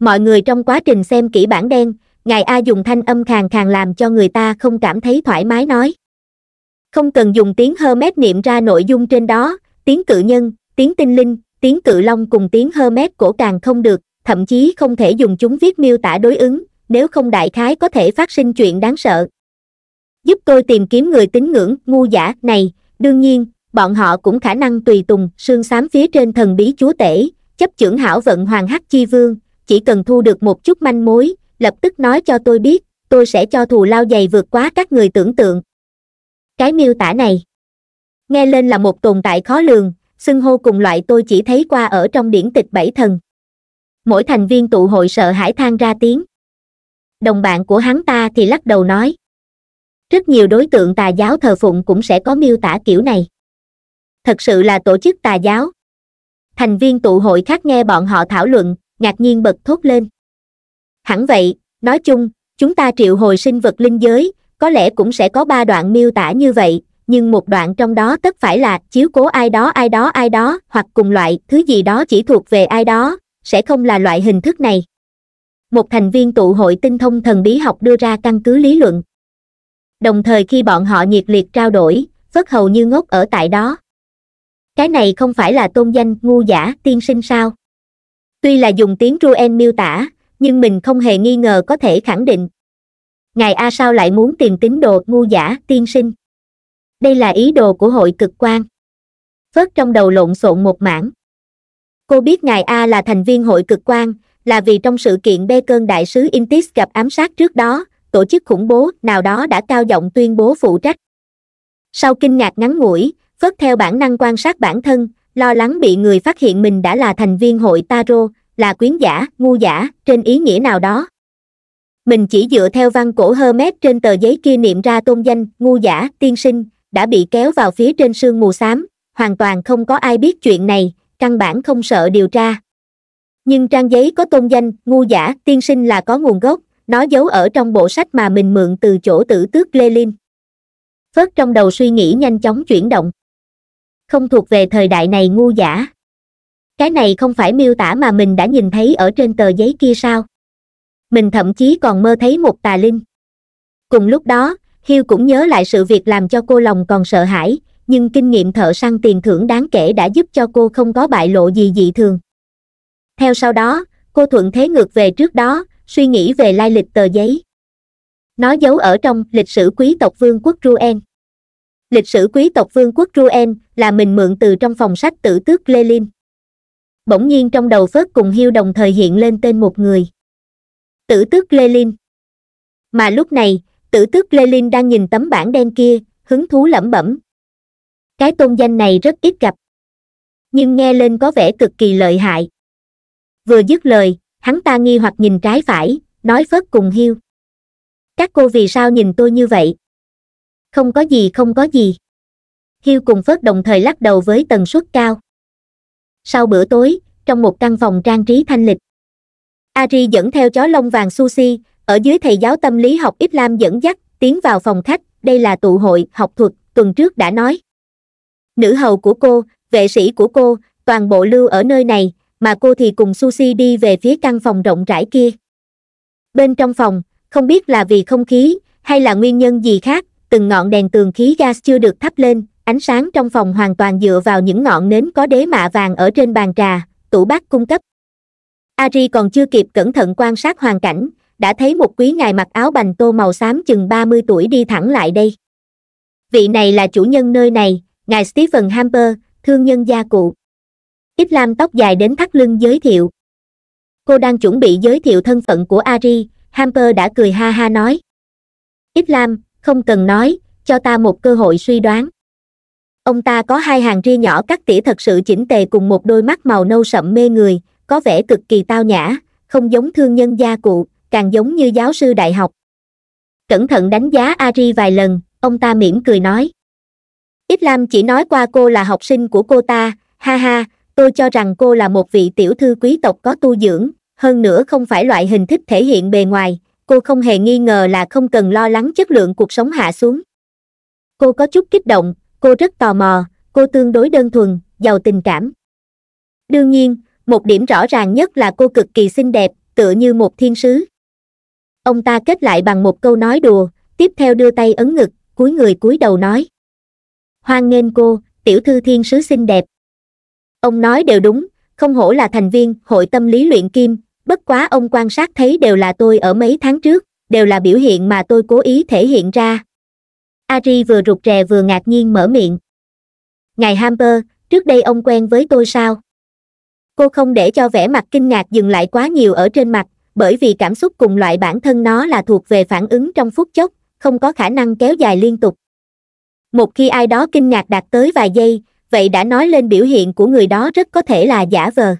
mọi người trong quá trình xem kỹ bản đen ngài a dùng thanh âm khàn khàn làm cho người ta không cảm thấy thoải mái nói không cần dùng tiếng hermes niệm ra nội dung trên đó tiếng cự nhân tiếng tinh linh tiếng cự long cùng tiếng hermes cổ càng không được thậm chí không thể dùng chúng viết miêu tả đối ứng nếu không đại khái có thể phát sinh chuyện đáng sợ giúp tôi tìm kiếm người tín ngưỡng ngu giả này đương nhiên bọn họ cũng khả năng tùy tùng sương xám phía trên thần bí chúa tể chấp chưởng hảo vận hoàng hắc chi vương chỉ cần thu được một chút manh mối lập tức nói cho tôi biết tôi sẽ cho thù lao dày vượt quá các người tưởng tượng cái miêu tả này nghe lên là một tồn tại khó lường xưng hô cùng loại tôi chỉ thấy qua ở trong điển tịch bảy thần mỗi thành viên tụ hội sợ hãi than ra tiếng đồng bạn của hắn ta thì lắc đầu nói rất nhiều đối tượng tà giáo thờ phụng cũng sẽ có miêu tả kiểu này thật sự là tổ chức tà giáo thành viên tụ hội khác nghe bọn họ thảo luận ngạc nhiên bật thốt lên hẳn vậy nói chung chúng ta triệu hồi sinh vật linh giới có lẽ cũng sẽ có ba đoạn miêu tả như vậy nhưng một đoạn trong đó tất phải là chiếu cố ai đó ai đó ai đó hoặc cùng loại thứ gì đó chỉ thuộc về ai đó sẽ không là loại hình thức này một thành viên tụ hội tinh thông thần bí học đưa ra căn cứ lý luận đồng thời khi bọn họ nhiệt liệt trao đổi phất hầu như ngốc ở tại đó cái này không phải là tôn danh ngu giả tiên sinh sao tuy là dùng tiếng ruen miêu tả nhưng mình không hề nghi ngờ có thể khẳng định ngài a sao lại muốn tìm tín đồ ngu giả tiên sinh đây là ý đồ của hội cực quan phớt trong đầu lộn xộn một mảng cô biết ngài a là thành viên hội cực quan là vì trong sự kiện bê cơn đại sứ intis gặp ám sát trước đó tổ chức khủng bố nào đó đã cao giọng tuyên bố phụ trách sau kinh ngạc ngắn ngủi phớt theo bản năng quan sát bản thân lo lắng bị người phát hiện mình đã là thành viên hội Taro, là quyến giả, ngu giả, trên ý nghĩa nào đó. Mình chỉ dựa theo văn cổ Hermes trên tờ giấy kia niệm ra tôn danh, ngu giả, tiên sinh, đã bị kéo vào phía trên sương mù xám, hoàn toàn không có ai biết chuyện này, căn bản không sợ điều tra. Nhưng trang giấy có tôn danh, ngu giả, tiên sinh là có nguồn gốc, nó giấu ở trong bộ sách mà mình mượn từ chỗ tử tước Lê Linh. Phớt trong đầu suy nghĩ nhanh chóng chuyển động không thuộc về thời đại này ngu giả cái này không phải miêu tả mà mình đã nhìn thấy ở trên tờ giấy kia sao mình thậm chí còn mơ thấy một tà linh cùng lúc đó hiêu cũng nhớ lại sự việc làm cho cô lòng còn sợ hãi nhưng kinh nghiệm thợ săn tiền thưởng đáng kể đã giúp cho cô không có bại lộ gì dị thường theo sau đó cô thuận thế ngược về trước đó suy nghĩ về lai lịch tờ giấy nó giấu ở trong lịch sử quý tộc vương quốc ruen lịch sử quý tộc vương quốc Ruen là mình mượn từ trong phòng sách tử tước Lelin. Bỗng nhiên trong đầu Phớt cùng Hiu đồng thời hiện lên tên một người. Tử tước Lelin. Mà lúc này, tử tước Lelin đang nhìn tấm bảng đen kia, hứng thú lẩm bẩm. Cái tôn danh này rất ít gặp. Nhưng nghe lên có vẻ cực kỳ lợi hại. Vừa dứt lời, hắn ta nghi hoặc nhìn trái phải, nói Phớt cùng Hiu. Các cô vì sao nhìn tôi như vậy? không có gì không có gì hiu cùng phớt đồng thời lắc đầu với tần suất cao sau bữa tối trong một căn phòng trang trí thanh lịch ari dẫn theo chó lông vàng sushi ở dưới thầy giáo tâm lý học islam dẫn dắt tiến vào phòng khách đây là tụ hội học thuật tuần trước đã nói nữ hầu của cô vệ sĩ của cô toàn bộ lưu ở nơi này mà cô thì cùng sushi đi về phía căn phòng rộng rãi kia bên trong phòng không biết là vì không khí hay là nguyên nhân gì khác từng ngọn đèn tường khí gas chưa được thắp lên, ánh sáng trong phòng hoàn toàn dựa vào những ngọn nến có đế mạ vàng ở trên bàn trà, tủ bát cung cấp. Ari còn chưa kịp cẩn thận quan sát hoàn cảnh, đã thấy một quý ngài mặc áo bành tô màu xám chừng 30 tuổi đi thẳng lại đây. Vị này là chủ nhân nơi này, ngài Stephen Hamper, thương nhân gia cụ. Ít lam tóc dài đến thắt lưng giới thiệu. Cô đang chuẩn bị giới thiệu thân phận của Ari, Hamper đã cười ha ha nói. Ít lam, không cần nói cho ta một cơ hội suy đoán ông ta có hai hàng ria nhỏ cắt tỉa thật sự chỉnh tề cùng một đôi mắt màu nâu sậm mê người có vẻ cực kỳ tao nhã không giống thương nhân gia cụ càng giống như giáo sư đại học cẩn thận đánh giá ari vài lần ông ta mỉm cười nói ít lam chỉ nói qua cô là học sinh của cô ta ha ha tôi cho rằng cô là một vị tiểu thư quý tộc có tu dưỡng hơn nữa không phải loại hình thích thể hiện bề ngoài cô không hề nghi ngờ là không cần lo lắng chất lượng cuộc sống hạ xuống cô có chút kích động cô rất tò mò cô tương đối đơn thuần giàu tình cảm đương nhiên một điểm rõ ràng nhất là cô cực kỳ xinh đẹp tựa như một thiên sứ ông ta kết lại bằng một câu nói đùa tiếp theo đưa tay ấn ngực cúi người cúi đầu nói hoan nghênh cô tiểu thư thiên sứ xinh đẹp ông nói đều đúng không hổ là thành viên hội tâm lý luyện kim bất quá ông quan sát thấy đều là tôi ở mấy tháng trước đều là biểu hiện mà tôi cố ý thể hiện ra ari vừa rụt rè vừa ngạc nhiên mở miệng ngài hamper trước đây ông quen với tôi sao cô không để cho vẻ mặt kinh ngạc dừng lại quá nhiều ở trên mặt bởi vì cảm xúc cùng loại bản thân nó là thuộc về phản ứng trong phút chốc không có khả năng kéo dài liên tục một khi ai đó kinh ngạc đạt tới vài giây vậy đã nói lên biểu hiện của người đó rất có thể là giả vờ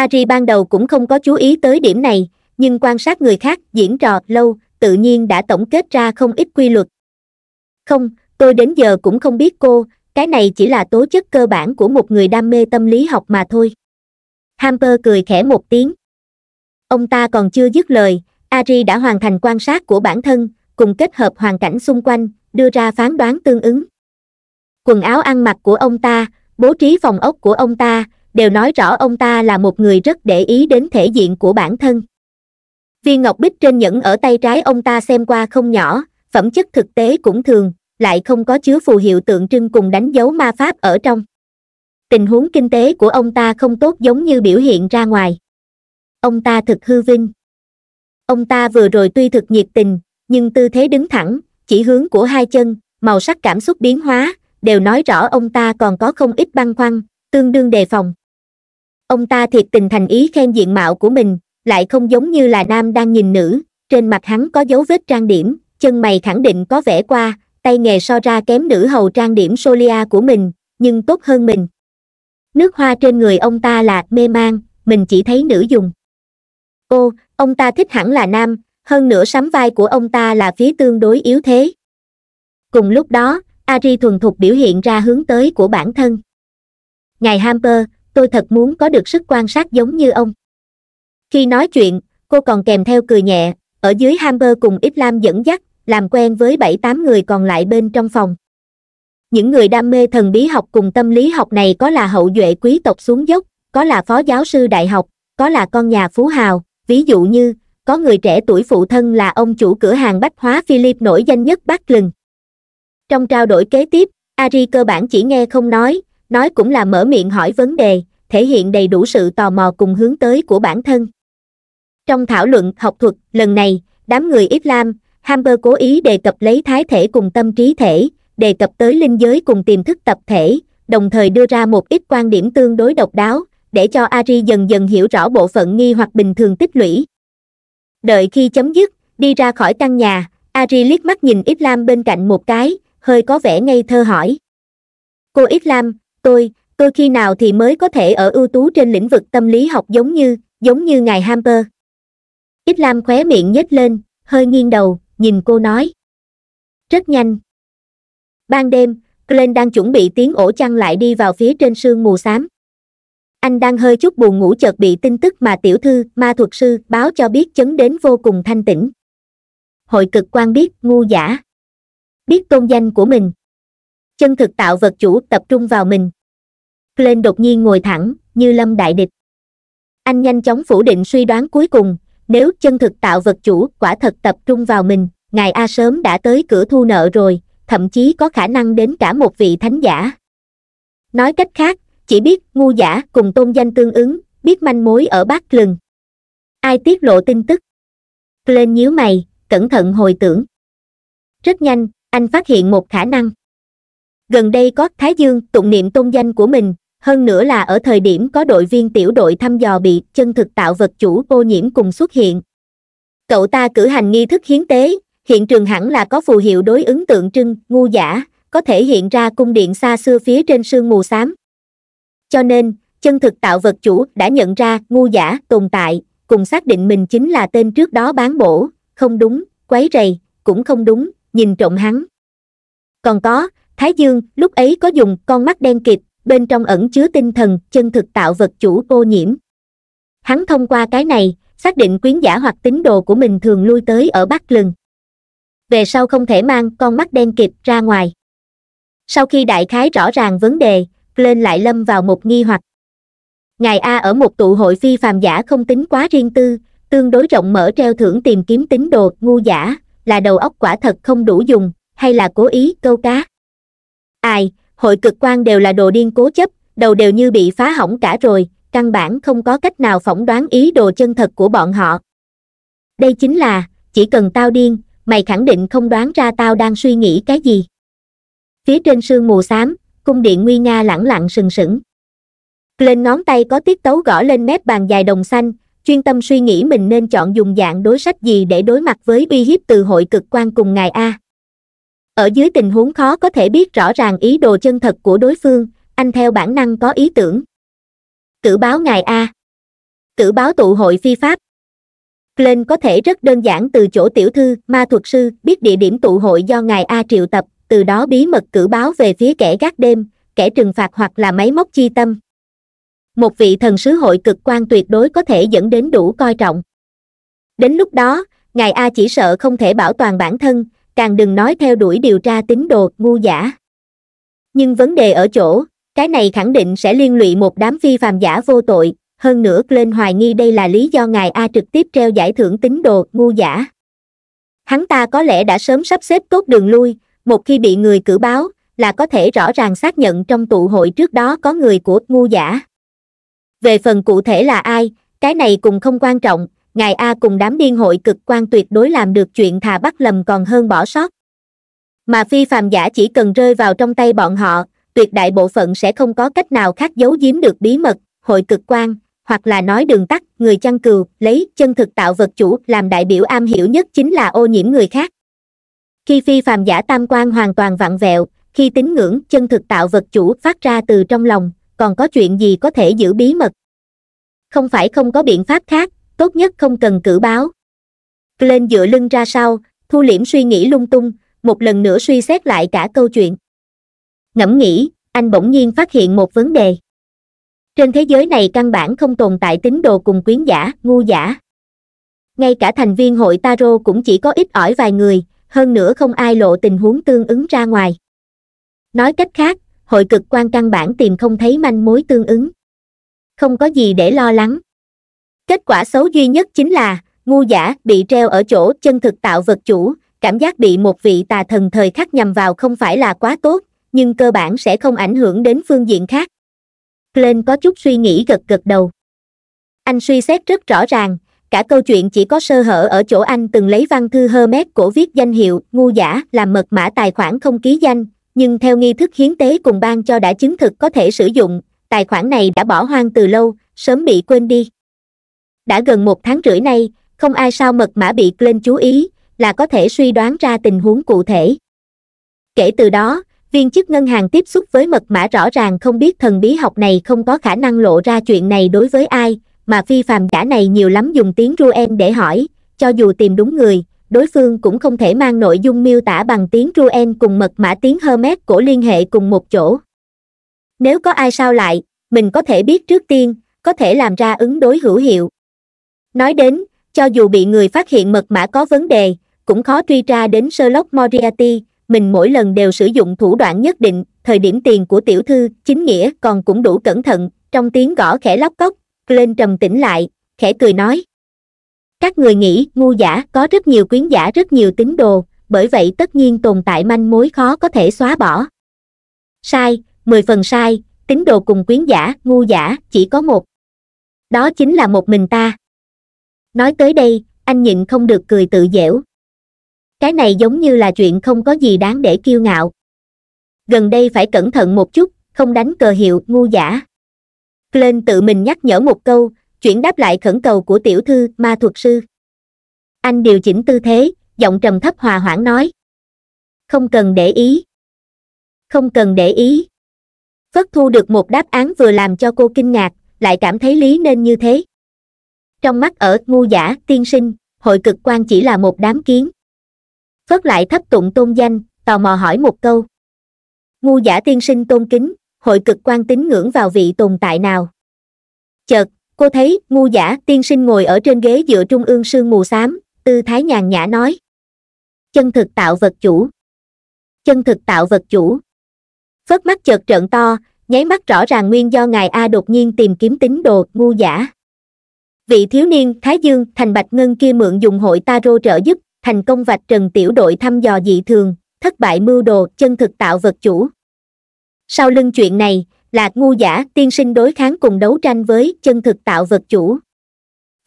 ari ban đầu cũng không có chú ý tới điểm này nhưng quan sát người khác diễn trò lâu tự nhiên đã tổng kết ra không ít quy luật không tôi đến giờ cũng không biết cô cái này chỉ là tố chất cơ bản của một người đam mê tâm lý học mà thôi hamper cười khẽ một tiếng ông ta còn chưa dứt lời ari đã hoàn thành quan sát của bản thân cùng kết hợp hoàn cảnh xung quanh đưa ra phán đoán tương ứng quần áo ăn mặc của ông ta bố trí phòng ốc của ông ta đều nói rõ ông ta là một người rất để ý đến thể diện của bản thân viên ngọc bích trên nhẫn ở tay trái ông ta xem qua không nhỏ phẩm chất thực tế cũng thường lại không có chứa phù hiệu tượng trưng cùng đánh dấu ma pháp ở trong tình huống kinh tế của ông ta không tốt giống như biểu hiện ra ngoài ông ta thực hư vinh ông ta vừa rồi tuy thực nhiệt tình nhưng tư thế đứng thẳng chỉ hướng của hai chân màu sắc cảm xúc biến hóa đều nói rõ ông ta còn có không ít băng khoăn tương đương đề phòng ông ta thiệt tình thành ý khen diện mạo của mình lại không giống như là nam đang nhìn nữ trên mặt hắn có dấu vết trang điểm chân mày khẳng định có vẻ qua tay nghề so ra kém nữ hầu trang điểm solia của mình nhưng tốt hơn mình nước hoa trên người ông ta là mê man mình chỉ thấy nữ dùng ô ông ta thích hẳn là nam hơn nữa sắm vai của ông ta là phía tương đối yếu thế cùng lúc đó ari thuần thục biểu hiện ra hướng tới của bản thân ngài hamper tôi thật muốn có được sức quan sát giống như ông khi nói chuyện cô còn kèm theo cười nhẹ ở dưới hamper cùng ít lam dẫn dắt làm quen với bảy tám người còn lại bên trong phòng những người đam mê thần bí học cùng tâm lý học này có là hậu duệ quý tộc xuống dốc có là phó giáo sư đại học có là con nhà phú hào ví dụ như có người trẻ tuổi phụ thân là ông chủ cửa hàng bách hóa philip nổi danh nhất bắc lừng trong trao đổi kế tiếp ari cơ bản chỉ nghe không nói nói cũng là mở miệng hỏi vấn đề, thể hiện đầy đủ sự tò mò cùng hướng tới của bản thân. Trong thảo luận học thuật lần này, đám người Islam, Hamber cố ý đề cập lấy thái thể cùng tâm trí thể, đề cập tới linh giới cùng tiềm thức tập thể, đồng thời đưa ra một ít quan điểm tương đối độc đáo, để cho Ari dần dần hiểu rõ bộ phận nghi hoặc bình thường tích lũy. Đợi khi chấm dứt, đi ra khỏi căn nhà, Ari liếc mắt nhìn Islam bên cạnh một cái, hơi có vẻ ngây thơ hỏi. Cô Islam, tôi tôi khi nào thì mới có thể ở ưu tú trên lĩnh vực tâm lý học giống như giống như ngài hamper ít lam khóe miệng nhếch lên hơi nghiêng đầu nhìn cô nói rất nhanh ban đêm glenn đang chuẩn bị tiếng ổ chăn lại đi vào phía trên sương mù xám anh đang hơi chút buồn ngủ chợt bị tin tức mà tiểu thư ma thuật sư báo cho biết chấn đến vô cùng thanh tĩnh hội cực quan biết ngu giả biết tôn danh của mình chân thực tạo vật chủ tập trung vào mình lên đột nhiên ngồi thẳng như lâm đại địch anh nhanh chóng phủ định suy đoán cuối cùng nếu chân thực tạo vật chủ quả thật tập trung vào mình ngài a sớm đã tới cửa thu nợ rồi thậm chí có khả năng đến cả một vị thánh giả nói cách khác chỉ biết ngu giả cùng tôn danh tương ứng biết manh mối ở bát lừng ai tiết lộ tin tức lên nhíu mày cẩn thận hồi tưởng rất nhanh anh phát hiện một khả năng gần đây có thái dương tụng niệm tôn danh của mình hơn nữa là ở thời điểm có đội viên tiểu đội thăm dò bị chân thực tạo vật chủ ô nhiễm cùng xuất hiện cậu ta cử hành nghi thức hiến tế hiện trường hẳn là có phù hiệu đối ứng tượng trưng ngu giả có thể hiện ra cung điện xa xưa phía trên sương mù xám cho nên chân thực tạo vật chủ đã nhận ra ngu giả tồn tại cùng xác định mình chính là tên trước đó bán bổ không đúng quấy rầy cũng không đúng nhìn trộm hắn còn có thái dương lúc ấy có dùng con mắt đen kịt bên trong ẩn chứa tinh thần chân thực tạo vật chủ ô nhiễm hắn thông qua cái này xác định quyến giả hoặc tín đồ của mình thường lui tới ở bắc lừng về sau không thể mang con mắt đen kịp ra ngoài sau khi đại khái rõ ràng vấn đề lên lại lâm vào một nghi hoặc ngài a ở một tụ hội phi phàm giả không tính quá riêng tư tương đối rộng mở treo thưởng tìm kiếm tín đồ ngu giả là đầu óc quả thật không đủ dùng hay là cố ý câu cá ai hội cực quan đều là đồ điên cố chấp đầu đều như bị phá hỏng cả rồi căn bản không có cách nào phỏng đoán ý đồ chân thật của bọn họ đây chính là chỉ cần tao điên mày khẳng định không đoán ra tao đang suy nghĩ cái gì phía trên sương mù xám cung điện nguy nga lẳng lặng sừng sững lên ngón tay có tiết tấu gõ lên mép bàn dài đồng xanh chuyên tâm suy nghĩ mình nên chọn dùng dạng đối sách gì để đối mặt với uy hiếp từ hội cực quan cùng ngài a ở dưới tình huống khó có thể biết rõ ràng ý đồ chân thật của đối phương anh theo bản năng có ý tưởng cử báo ngài a cử báo tụ hội phi pháp Glenn có thể rất đơn giản từ chỗ tiểu thư, ma thuật sư, biết địa điểm tụ hội do ngài A triệu tập, từ đó bí mật cử báo về phía kẻ gác đêm, kẻ trừng phạt hoặc là máy móc chi tâm. Một vị thần sứ hội cực quan tuyệt đối có thể dẫn đến đủ coi trọng. Đến lúc đó, ngài A chỉ sợ không thể bảo toàn bản thân, càng đừng nói theo đuổi điều tra tín đồ ngu giả nhưng vấn đề ở chỗ cái này khẳng định sẽ liên lụy một đám phi phàm giả vô tội hơn nữa lên hoài nghi đây là lý do ngài a trực tiếp treo giải thưởng tín đồ ngu giả hắn ta có lẽ đã sớm sắp xếp tốt đường lui một khi bị người cử báo là có thể rõ ràng xác nhận trong tụ hội trước đó có người của ngu giả về phần cụ thể là ai cái này cũng không quan trọng ngài a cùng đám điên hội cực quan tuyệt đối làm được chuyện thà bắt lầm còn hơn bỏ sót mà phi phàm giả chỉ cần rơi vào trong tay bọn họ tuyệt đại bộ phận sẽ không có cách nào khác giấu giếm được bí mật hội cực quan hoặc là nói đường tắt người chăn cừu lấy chân thực tạo vật chủ làm đại biểu am hiểu nhất chính là ô nhiễm người khác khi phi phàm giả tam quan hoàn toàn vặn vẹo khi tín ngưỡng chân thực tạo vật chủ phát ra từ trong lòng còn có chuyện gì có thể giữ bí mật không phải không có biện pháp khác tốt nhất không cần cử báo glenn dựa lưng ra sau thu liễm suy nghĩ lung tung một lần nữa suy xét lại cả câu chuyện ngẫm nghĩ anh bỗng nhiên phát hiện một vấn đề trên thế giới này căn bản không tồn tại tín đồ cùng quyến giả ngu giả ngay cả thành viên hội taro cũng chỉ có ít ỏi vài người hơn nữa không ai lộ tình huống tương ứng ra ngoài nói cách khác hội cực quan căn bản tìm không thấy manh mối tương ứng không có gì để lo lắng Kết quả xấu duy nhất chính là, ngu giả bị treo ở chỗ chân thực tạo vật chủ, cảm giác bị một vị tà thần thời khắc nhằm vào không phải là quá tốt, nhưng cơ bản sẽ không ảnh hưởng đến phương diện khác. Glenn có chút suy nghĩ gật gật đầu. Anh suy xét rất rõ ràng, cả câu chuyện chỉ có sơ hở ở chỗ anh từng lấy văn thư Hermes cổ viết danh hiệu ngu giả làm mật mã tài khoản không ký danh, nhưng theo nghi thức hiến tế cùng ban cho đã chứng thực có thể sử dụng, tài khoản này đã bỏ hoang từ lâu, sớm bị quên đi đã gần một tháng rưỡi nay không ai sao mật mã bị lên chú ý là có thể suy đoán ra tình huống cụ thể kể từ đó viên chức ngân hàng tiếp xúc với mật mã rõ ràng không biết thần bí học này không có khả năng lộ ra chuyện này đối với ai mà phi phàm giả này nhiều lắm dùng tiếng ruen để hỏi cho dù tìm đúng người đối phương cũng không thể mang nội dung miêu tả bằng tiếng ruen cùng mật mã tiếng hermes của liên hệ cùng một chỗ nếu có ai sao lại mình có thể biết trước tiên có thể làm ra ứng đối hữu hiệu Nói đến, cho dù bị người phát hiện mật mã có vấn đề, cũng khó truy ra đến Sherlock Moriarty, mình mỗi lần đều sử dụng thủ đoạn nhất định, thời điểm tiền của tiểu thư, chính nghĩa còn cũng đủ cẩn thận, trong tiếng gõ khẽ lóc cốc, lên trầm tĩnh lại, khẽ cười nói. Các người nghĩ ngu giả có rất nhiều quyến giả rất nhiều tín đồ, bởi vậy tất nhiên tồn tại manh mối khó có thể xóa bỏ. Sai, mười phần sai, tín đồ cùng quyến giả, ngu giả, chỉ có một. Đó chính là một mình ta nói tới đây anh nhịn không được cười tự dễu cái này giống như là chuyện không có gì đáng để kiêu ngạo gần đây phải cẩn thận một chút không đánh cờ hiệu ngu giả lên tự mình nhắc nhở một câu chuyển đáp lại khẩn cầu của tiểu thư ma thuật sư anh điều chỉnh tư thế giọng trầm thấp hòa hoãn nói không cần để ý không cần để ý phất thu được một đáp án vừa làm cho cô kinh ngạc lại cảm thấy lý nên như thế trong mắt ở ngu giả tiên sinh hội cực quan chỉ là một đám kiến phớt lại thấp tụng tôn danh tò mò hỏi một câu ngu giả tiên sinh tôn kính hội cực quan tín ngưỡng vào vị tồn tại nào chợt cô thấy ngu giả tiên sinh ngồi ở trên ghế dựa trung ương sương mù xám tư thái nhàn nhã nói chân thực tạo vật chủ chân thực tạo vật chủ phớt mắt chợt trợn to nháy mắt rõ ràng nguyên do ngài a đột nhiên tìm kiếm tín đồ ngu giả vị thiếu niên thái dương thành bạch ngân kia mượn dùng hội ta rô trợ giúp thành công vạch trần tiểu đội thăm dò dị thường thất bại mưu đồ chân thực tạo vật chủ sau lưng chuyện này là ngu giả tiên sinh đối kháng cùng đấu tranh với chân thực tạo vật chủ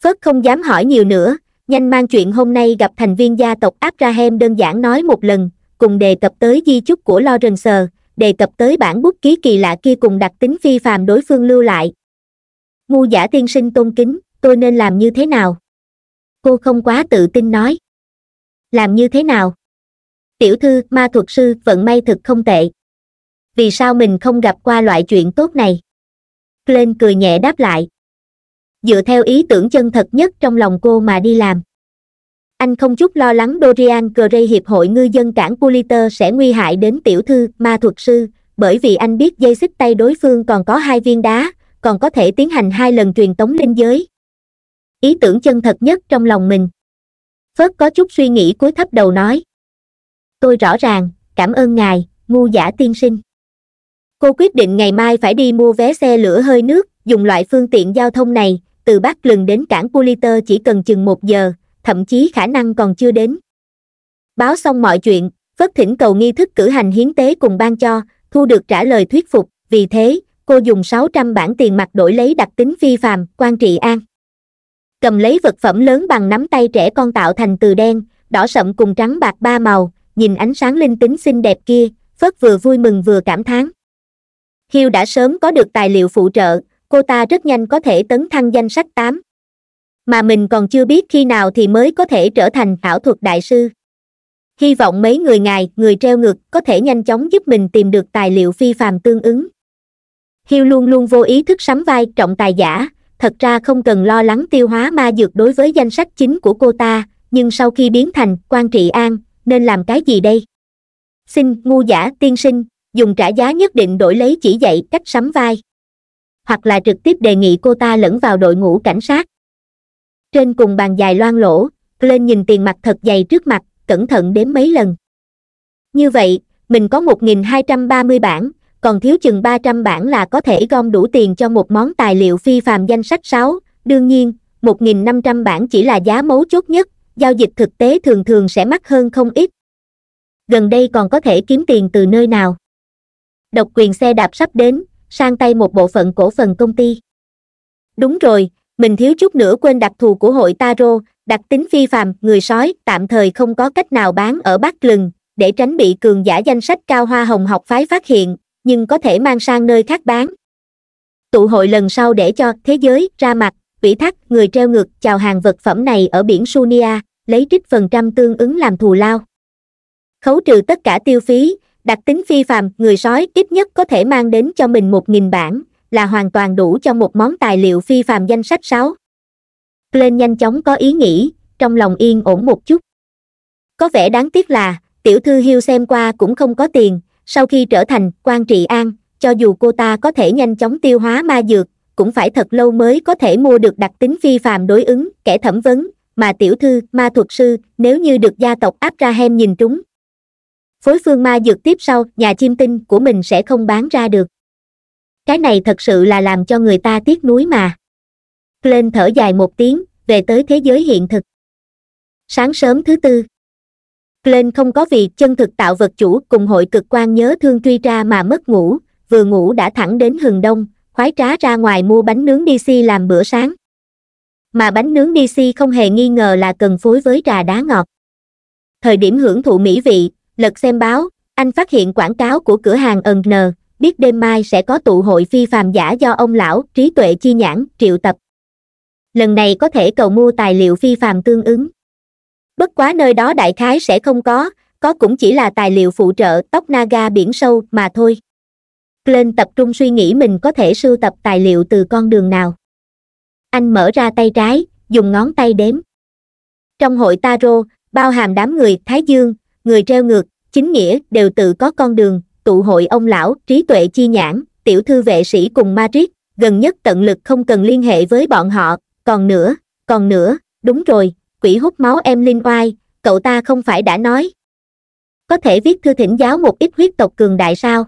phớt không dám hỏi nhiều nữa nhanh mang chuyện hôm nay gặp thành viên gia tộc abraham đơn giản nói một lần cùng đề cập tới di chúc của lo rần sờ đề cập tới bản bút ký kỳ lạ kia cùng đặc tính phi phàm đối phương lưu lại ngu giả tiên sinh tôn kính tôi nên làm như thế nào cô không quá tự tin nói làm như thế nào tiểu thư ma thuật sư vận may thực không tệ vì sao mình không gặp qua loại chuyện tốt này lên cười nhẹ đáp lại dựa theo ý tưởng chân thật nhất trong lòng cô mà đi làm anh không chút lo lắng dorian gray hiệp hội ngư dân cảng pulitzer sẽ nguy hại đến tiểu thư ma thuật sư bởi vì anh biết dây xích tay đối phương còn có hai viên đá còn có thể tiến hành hai lần truyền tống linh giới ý tưởng chân thật nhất trong lòng mình phớt có chút suy nghĩ cúi thấp đầu nói tôi rõ ràng cảm ơn ngài ngu giả tiên sinh cô quyết định ngày mai phải đi mua vé xe lửa hơi nước dùng loại phương tiện giao thông này từ bắc lừng đến cảng puliter chỉ cần chừng một giờ thậm chí khả năng còn chưa đến báo xong mọi chuyện Phớt thỉnh cầu nghi thức cử hành hiến tế cùng ban cho thu được trả lời thuyết phục vì thế cô dùng 600 bản tiền mặt đổi lấy đặc tính phi phàm quan trị an cầm lấy vật phẩm lớn bằng nắm tay trẻ con tạo thành từ đen đỏ sậm cùng trắng bạc ba màu nhìn ánh sáng linh tính xinh đẹp kia phớt vừa vui mừng vừa cảm thán hiêu đã sớm có được tài liệu phụ trợ cô ta rất nhanh có thể tấn thăng danh sách tám mà mình còn chưa biết khi nào thì mới có thể trở thành ảo thuật đại sư hy vọng mấy người ngài người treo ngược có thể nhanh chóng giúp mình tìm được tài liệu phi phàm tương ứng hiêu luôn luôn vô ý thức sắm vai trọng tài giả thật ra không cần lo lắng tiêu hóa ma dược đối với danh sách chính của cô ta nhưng sau khi biến thành quan trị an nên làm cái gì đây xin ngu giả tiên sinh dùng trả giá nhất định đổi lấy chỉ dạy cách sắm vai hoặc là trực tiếp đề nghị cô ta lẫn vào đội ngũ cảnh sát trên cùng bàn dài loang lỗ lên nhìn tiền mặt thật dày trước mặt cẩn thận đếm mấy lần như vậy mình có 1.230 bản còn thiếu chừng 300 bản là có thể gom đủ tiền cho một món tài liệu phi phàm danh sách 6, đương nhiên, 1.500 bản chỉ là giá mấu chốt nhất, giao dịch thực tế thường thường sẽ mắc hơn không ít. Gần đây còn có thể kiếm tiền từ nơi nào? Độc quyền xe đạp sắp đến, sang tay một bộ phận cổ phần công ty. Đúng rồi, mình thiếu chút nữa quên đặc thù của hội Taro, đặc tính phi phàm, người sói, tạm thời không có cách nào bán ở Bắc Lừng, để tránh bị cường giả danh sách cao hoa hồng học phái phát hiện, nhưng có thể mang sang nơi khác bán tụ hội lần sau để cho thế giới ra mặt ủy thác người treo ngược chào hàng vật phẩm này ở biển sunia lấy trích phần trăm tương ứng làm thù lao khấu trừ tất cả tiêu phí đặc tính phi phàm người sói ít nhất có thể mang đến cho mình một nghìn bản là hoàn toàn đủ cho một món tài liệu phi phàm danh sách sáu lên nhanh chóng có ý nghĩ trong lòng yên ổn một chút có vẻ đáng tiếc là tiểu thư hưu xem qua cũng không có tiền sau khi trở thành quan trị an cho dù cô ta có thể nhanh chóng tiêu hóa ma dược cũng phải thật lâu mới có thể mua được đặc tính phi phàm đối ứng kẻ thẩm vấn mà tiểu thư ma thuật sư nếu như được gia tộc abraham nhìn trúng phối phương ma dược tiếp sau nhà chim tinh của mình sẽ không bán ra được cái này thật sự là làm cho người ta tiếc nuối mà lên thở dài một tiếng về tới thế giới hiện thực sáng sớm thứ tư Glenn không có việc chân thực tạo vật chủ cùng hội cực quan nhớ thương truy ra mà mất ngủ, vừa ngủ đã thẳng đến hừng đông, khoái trá ra ngoài mua bánh nướng DC làm bữa sáng. Mà bánh nướng DC không hề nghi ngờ là cần phối với trà đá ngọt. Thời điểm hưởng thụ mỹ vị, lật xem báo, anh phát hiện quảng cáo của cửa hàng ẩn nờ, biết đêm mai sẽ có tụ hội phi phàm giả do ông lão trí tuệ chi nhãn triệu tập. Lần này có thể cầu mua tài liệu phi phàm tương ứng bất quá nơi đó đại khái sẽ không có có cũng chỉ là tài liệu phụ trợ tóc naga biển sâu mà thôi glenn tập trung suy nghĩ mình có thể sưu tập tài liệu từ con đường nào anh mở ra tay trái dùng ngón tay đếm trong hội taro bao hàm đám người thái dương người treo ngược chính nghĩa đều tự có con đường tụ hội ông lão trí tuệ chi nhãn tiểu thư vệ sĩ cùng madrid gần nhất tận lực không cần liên hệ với bọn họ còn nữa còn nữa đúng rồi quỷ hút máu em linh oai cậu ta không phải đã nói có thể viết thư thỉnh giáo một ít huyết tộc cường đại sao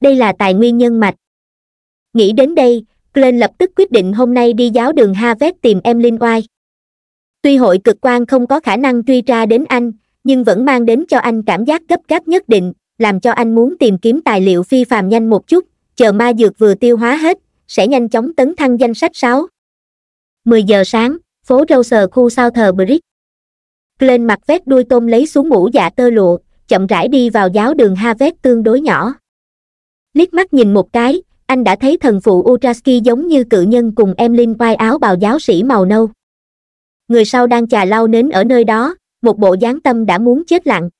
đây là tài nguyên nhân mạch nghĩ đến đây glenn lập tức quyết định hôm nay đi giáo đường harvest tìm em linh oai tuy hội cực quan không có khả năng truy ra đến anh nhưng vẫn mang đến cho anh cảm giác gấp gáp nhất định làm cho anh muốn tìm kiếm tài liệu phi phàm nhanh một chút chờ ma dược vừa tiêu hóa hết sẽ nhanh chóng tấn thăng danh sách sáu mười giờ sáng phố râu sờ khu sao thờ Brick. lên mặt vét đuôi tôm lấy xuống mũ dạ tơ lụa, chậm rãi đi vào giáo đường ha vét tương đối nhỏ. Liếc mắt nhìn một cái, anh đã thấy thần phụ Utraski giống như cự nhân cùng em Linh vai áo bào giáo sĩ màu nâu. Người sau đang chà lau nến ở nơi đó, một bộ dáng tâm đã muốn chết lặng.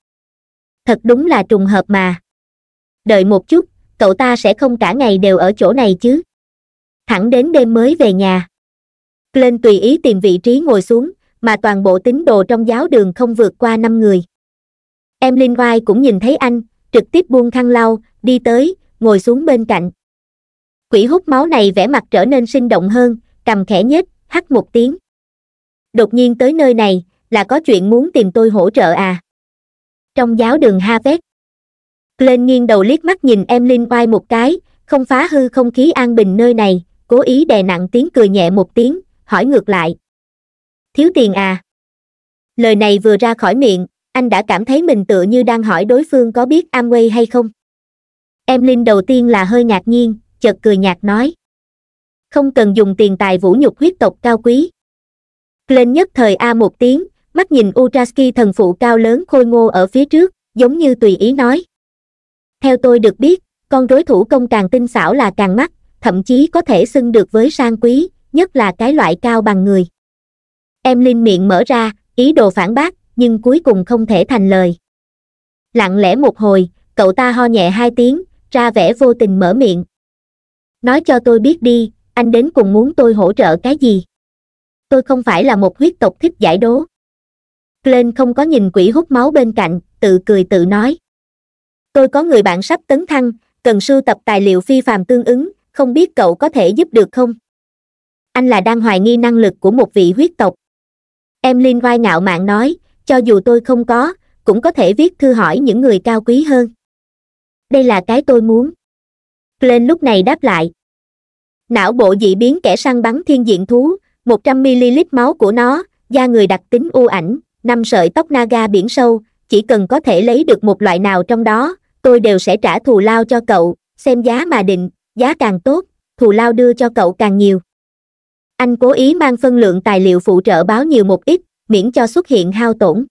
Thật đúng là trùng hợp mà. Đợi một chút, cậu ta sẽ không cả ngày đều ở chỗ này chứ. Thẳng đến đêm mới về nhà lên tùy ý tìm vị trí ngồi xuống mà toàn bộ tín đồ trong giáo đường không vượt qua năm người em linh oai cũng nhìn thấy anh trực tiếp buông khăn lau đi tới ngồi xuống bên cạnh quỷ hút máu này vẻ mặt trở nên sinh động hơn cầm khẽ nhất, hắt một tiếng đột nhiên tới nơi này là có chuyện muốn tìm tôi hỗ trợ à trong giáo đường ha vét lên nghiêng đầu liếc mắt nhìn em linh oai một cái không phá hư không khí an bình nơi này cố ý đè nặng tiếng cười nhẹ một tiếng hỏi ngược lại thiếu tiền à lời này vừa ra khỏi miệng anh đã cảm thấy mình tựa như đang hỏi đối phương có biết amway hay không em linh đầu tiên là hơi ngạc nhiên chợt cười nhạt nói không cần dùng tiền tài vũ nhục huyết tộc cao quý lên nhất thời a một tiếng mắt nhìn Utraski thần phụ cao lớn khôi ngô ở phía trước giống như tùy ý nói theo tôi được biết con rối thủ công càng tinh xảo là càng mắc thậm chí có thể xưng được với sang quý nhất là cái loại cao bằng người em linh miệng mở ra ý đồ phản bác nhưng cuối cùng không thể thành lời lặng lẽ một hồi cậu ta ho nhẹ hai tiếng ra vẻ vô tình mở miệng nói cho tôi biết đi anh đến cùng muốn tôi hỗ trợ cái gì tôi không phải là một huyết tộc thích giải đố lên không có nhìn quỷ hút máu bên cạnh tự cười tự nói tôi có người bạn sắp tấn thăng cần sưu tập tài liệu phi phàm tương ứng không biết cậu có thể giúp được không anh là đang hoài nghi năng lực của một vị huyết tộc em liên oai ngạo mạn nói cho dù tôi không có cũng có thể viết thư hỏi những người cao quý hơn đây là cái tôi muốn glenn lúc này đáp lại não bộ dị biến kẻ săn bắn thiên diện thú 100ml máu của nó da người đặc tính u ảnh năm sợi tóc naga biển sâu chỉ cần có thể lấy được một loại nào trong đó tôi đều sẽ trả thù lao cho cậu xem giá mà định giá càng tốt thù lao đưa cho cậu càng nhiều anh cố ý mang phân lượng tài liệu phụ trợ báo nhiều một ít miễn cho xuất hiện hao tổn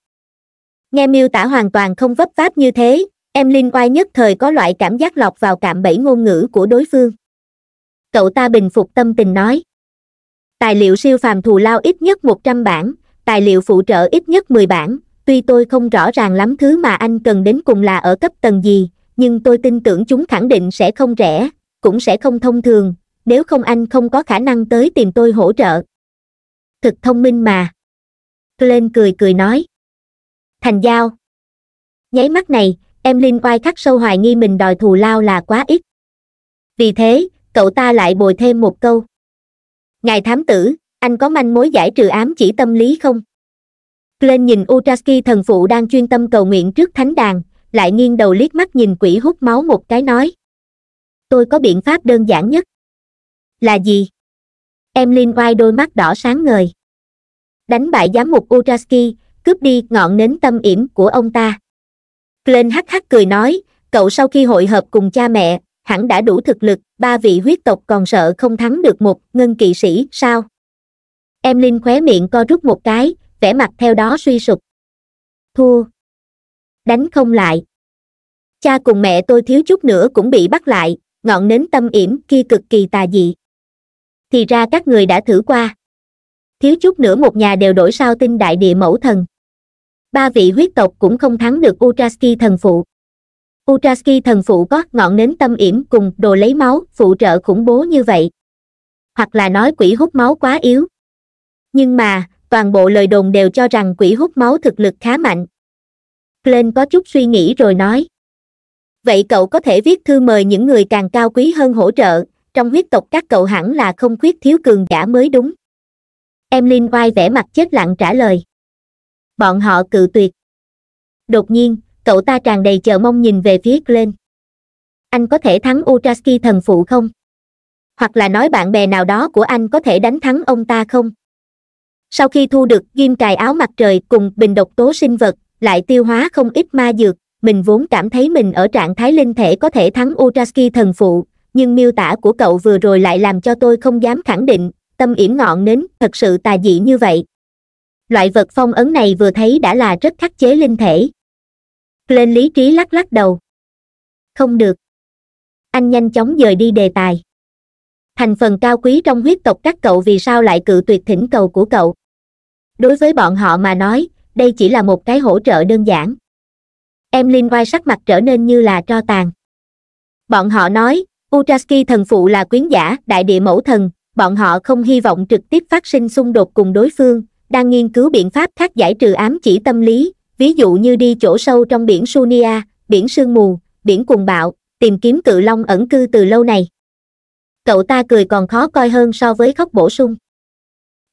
nghe miêu tả hoàn toàn không vấp váp như thế em linh quay nhất thời có loại cảm giác lọc vào cạm bẫy ngôn ngữ của đối phương cậu ta bình phục tâm tình nói tài liệu siêu phàm thù lao ít nhất một trăm bản tài liệu phụ trợ ít nhất mười bản tuy tôi không rõ ràng lắm thứ mà anh cần đến cùng là ở cấp tầng gì nhưng tôi tin tưởng chúng khẳng định sẽ không rẻ cũng sẽ không thông thường nếu không anh không có khả năng tới tìm tôi hỗ trợ thực thông minh mà lên cười cười nói thành giao nháy mắt này em Linh oai khắc sâu hoài nghi mình đòi thù lao là quá ít vì thế cậu ta lại bồi thêm một câu ngài thám tử anh có manh mối giải trừ ám chỉ tâm lý không lên nhìn utraski thần phụ đang chuyên tâm cầu nguyện trước thánh đàn lại nghiêng đầu liếc mắt nhìn quỷ hút máu một cái nói tôi có biện pháp đơn giản nhất là gì em linh oai đôi mắt đỏ sáng ngời đánh bại giám mục Utraski, cướp đi ngọn nến tâm yểm của ông ta glenn hắc hắc cười nói cậu sau khi hội hợp cùng cha mẹ hẳn đã đủ thực lực ba vị huyết tộc còn sợ không thắng được một ngân kỵ sĩ sao em linh khóe miệng co rút một cái vẻ mặt theo đó suy sụp thua đánh không lại cha cùng mẹ tôi thiếu chút nữa cũng bị bắt lại ngọn nến tâm yểm kia cực kỳ tà dị thì ra các người đã thử qua thiếu chút nữa một nhà đều đổi sao tinh đại địa mẫu thần ba vị huyết tộc cũng không thắng được utraski thần phụ utraski thần phụ có ngọn nến tâm yểm cùng đồ lấy máu phụ trợ khủng bố như vậy hoặc là nói quỷ hút máu quá yếu nhưng mà toàn bộ lời đồn đều cho rằng quỷ hút máu thực lực khá mạnh glenn có chút suy nghĩ rồi nói vậy cậu có thể viết thư mời những người càng cao quý hơn hỗ trợ trong huyết tộc các cậu hẳn là không khuyết thiếu cường giả mới đúng em linh oai vẻ mặt chết lặng trả lời bọn họ cự tuyệt đột nhiên cậu ta tràn đầy chờ mong nhìn về phía lên anh có thể thắng utraski thần phụ không hoặc là nói bạn bè nào đó của anh có thể đánh thắng ông ta không sau khi thu được ghim cài áo mặt trời cùng bình độc tố sinh vật lại tiêu hóa không ít ma dược mình vốn cảm thấy mình ở trạng thái linh thể có thể thắng utraski thần phụ nhưng miêu tả của cậu vừa rồi lại làm cho tôi không dám khẳng định tâm yểm ngọn nến thật sự tà dị như vậy loại vật phong ấn này vừa thấy đã là rất khắc chế linh thể lên lý trí lắc lắc đầu không được anh nhanh chóng dời đi đề tài thành phần cao quý trong huyết tộc các cậu vì sao lại cự tuyệt thỉnh cầu của cậu đối với bọn họ mà nói đây chỉ là một cái hỗ trợ đơn giản em liên oai sắc mặt trở nên như là tro tàn bọn họ nói Utraski thần phụ là quyến giả, đại địa mẫu thần, bọn họ không hy vọng trực tiếp phát sinh xung đột cùng đối phương, đang nghiên cứu biện pháp khác giải trừ ám chỉ tâm lý, ví dụ như đi chỗ sâu trong biển Sunia, biển sương mù, biển cuồng bạo, tìm kiếm cự long ẩn cư từ lâu này. Cậu ta cười còn khó coi hơn so với khóc bổ sung.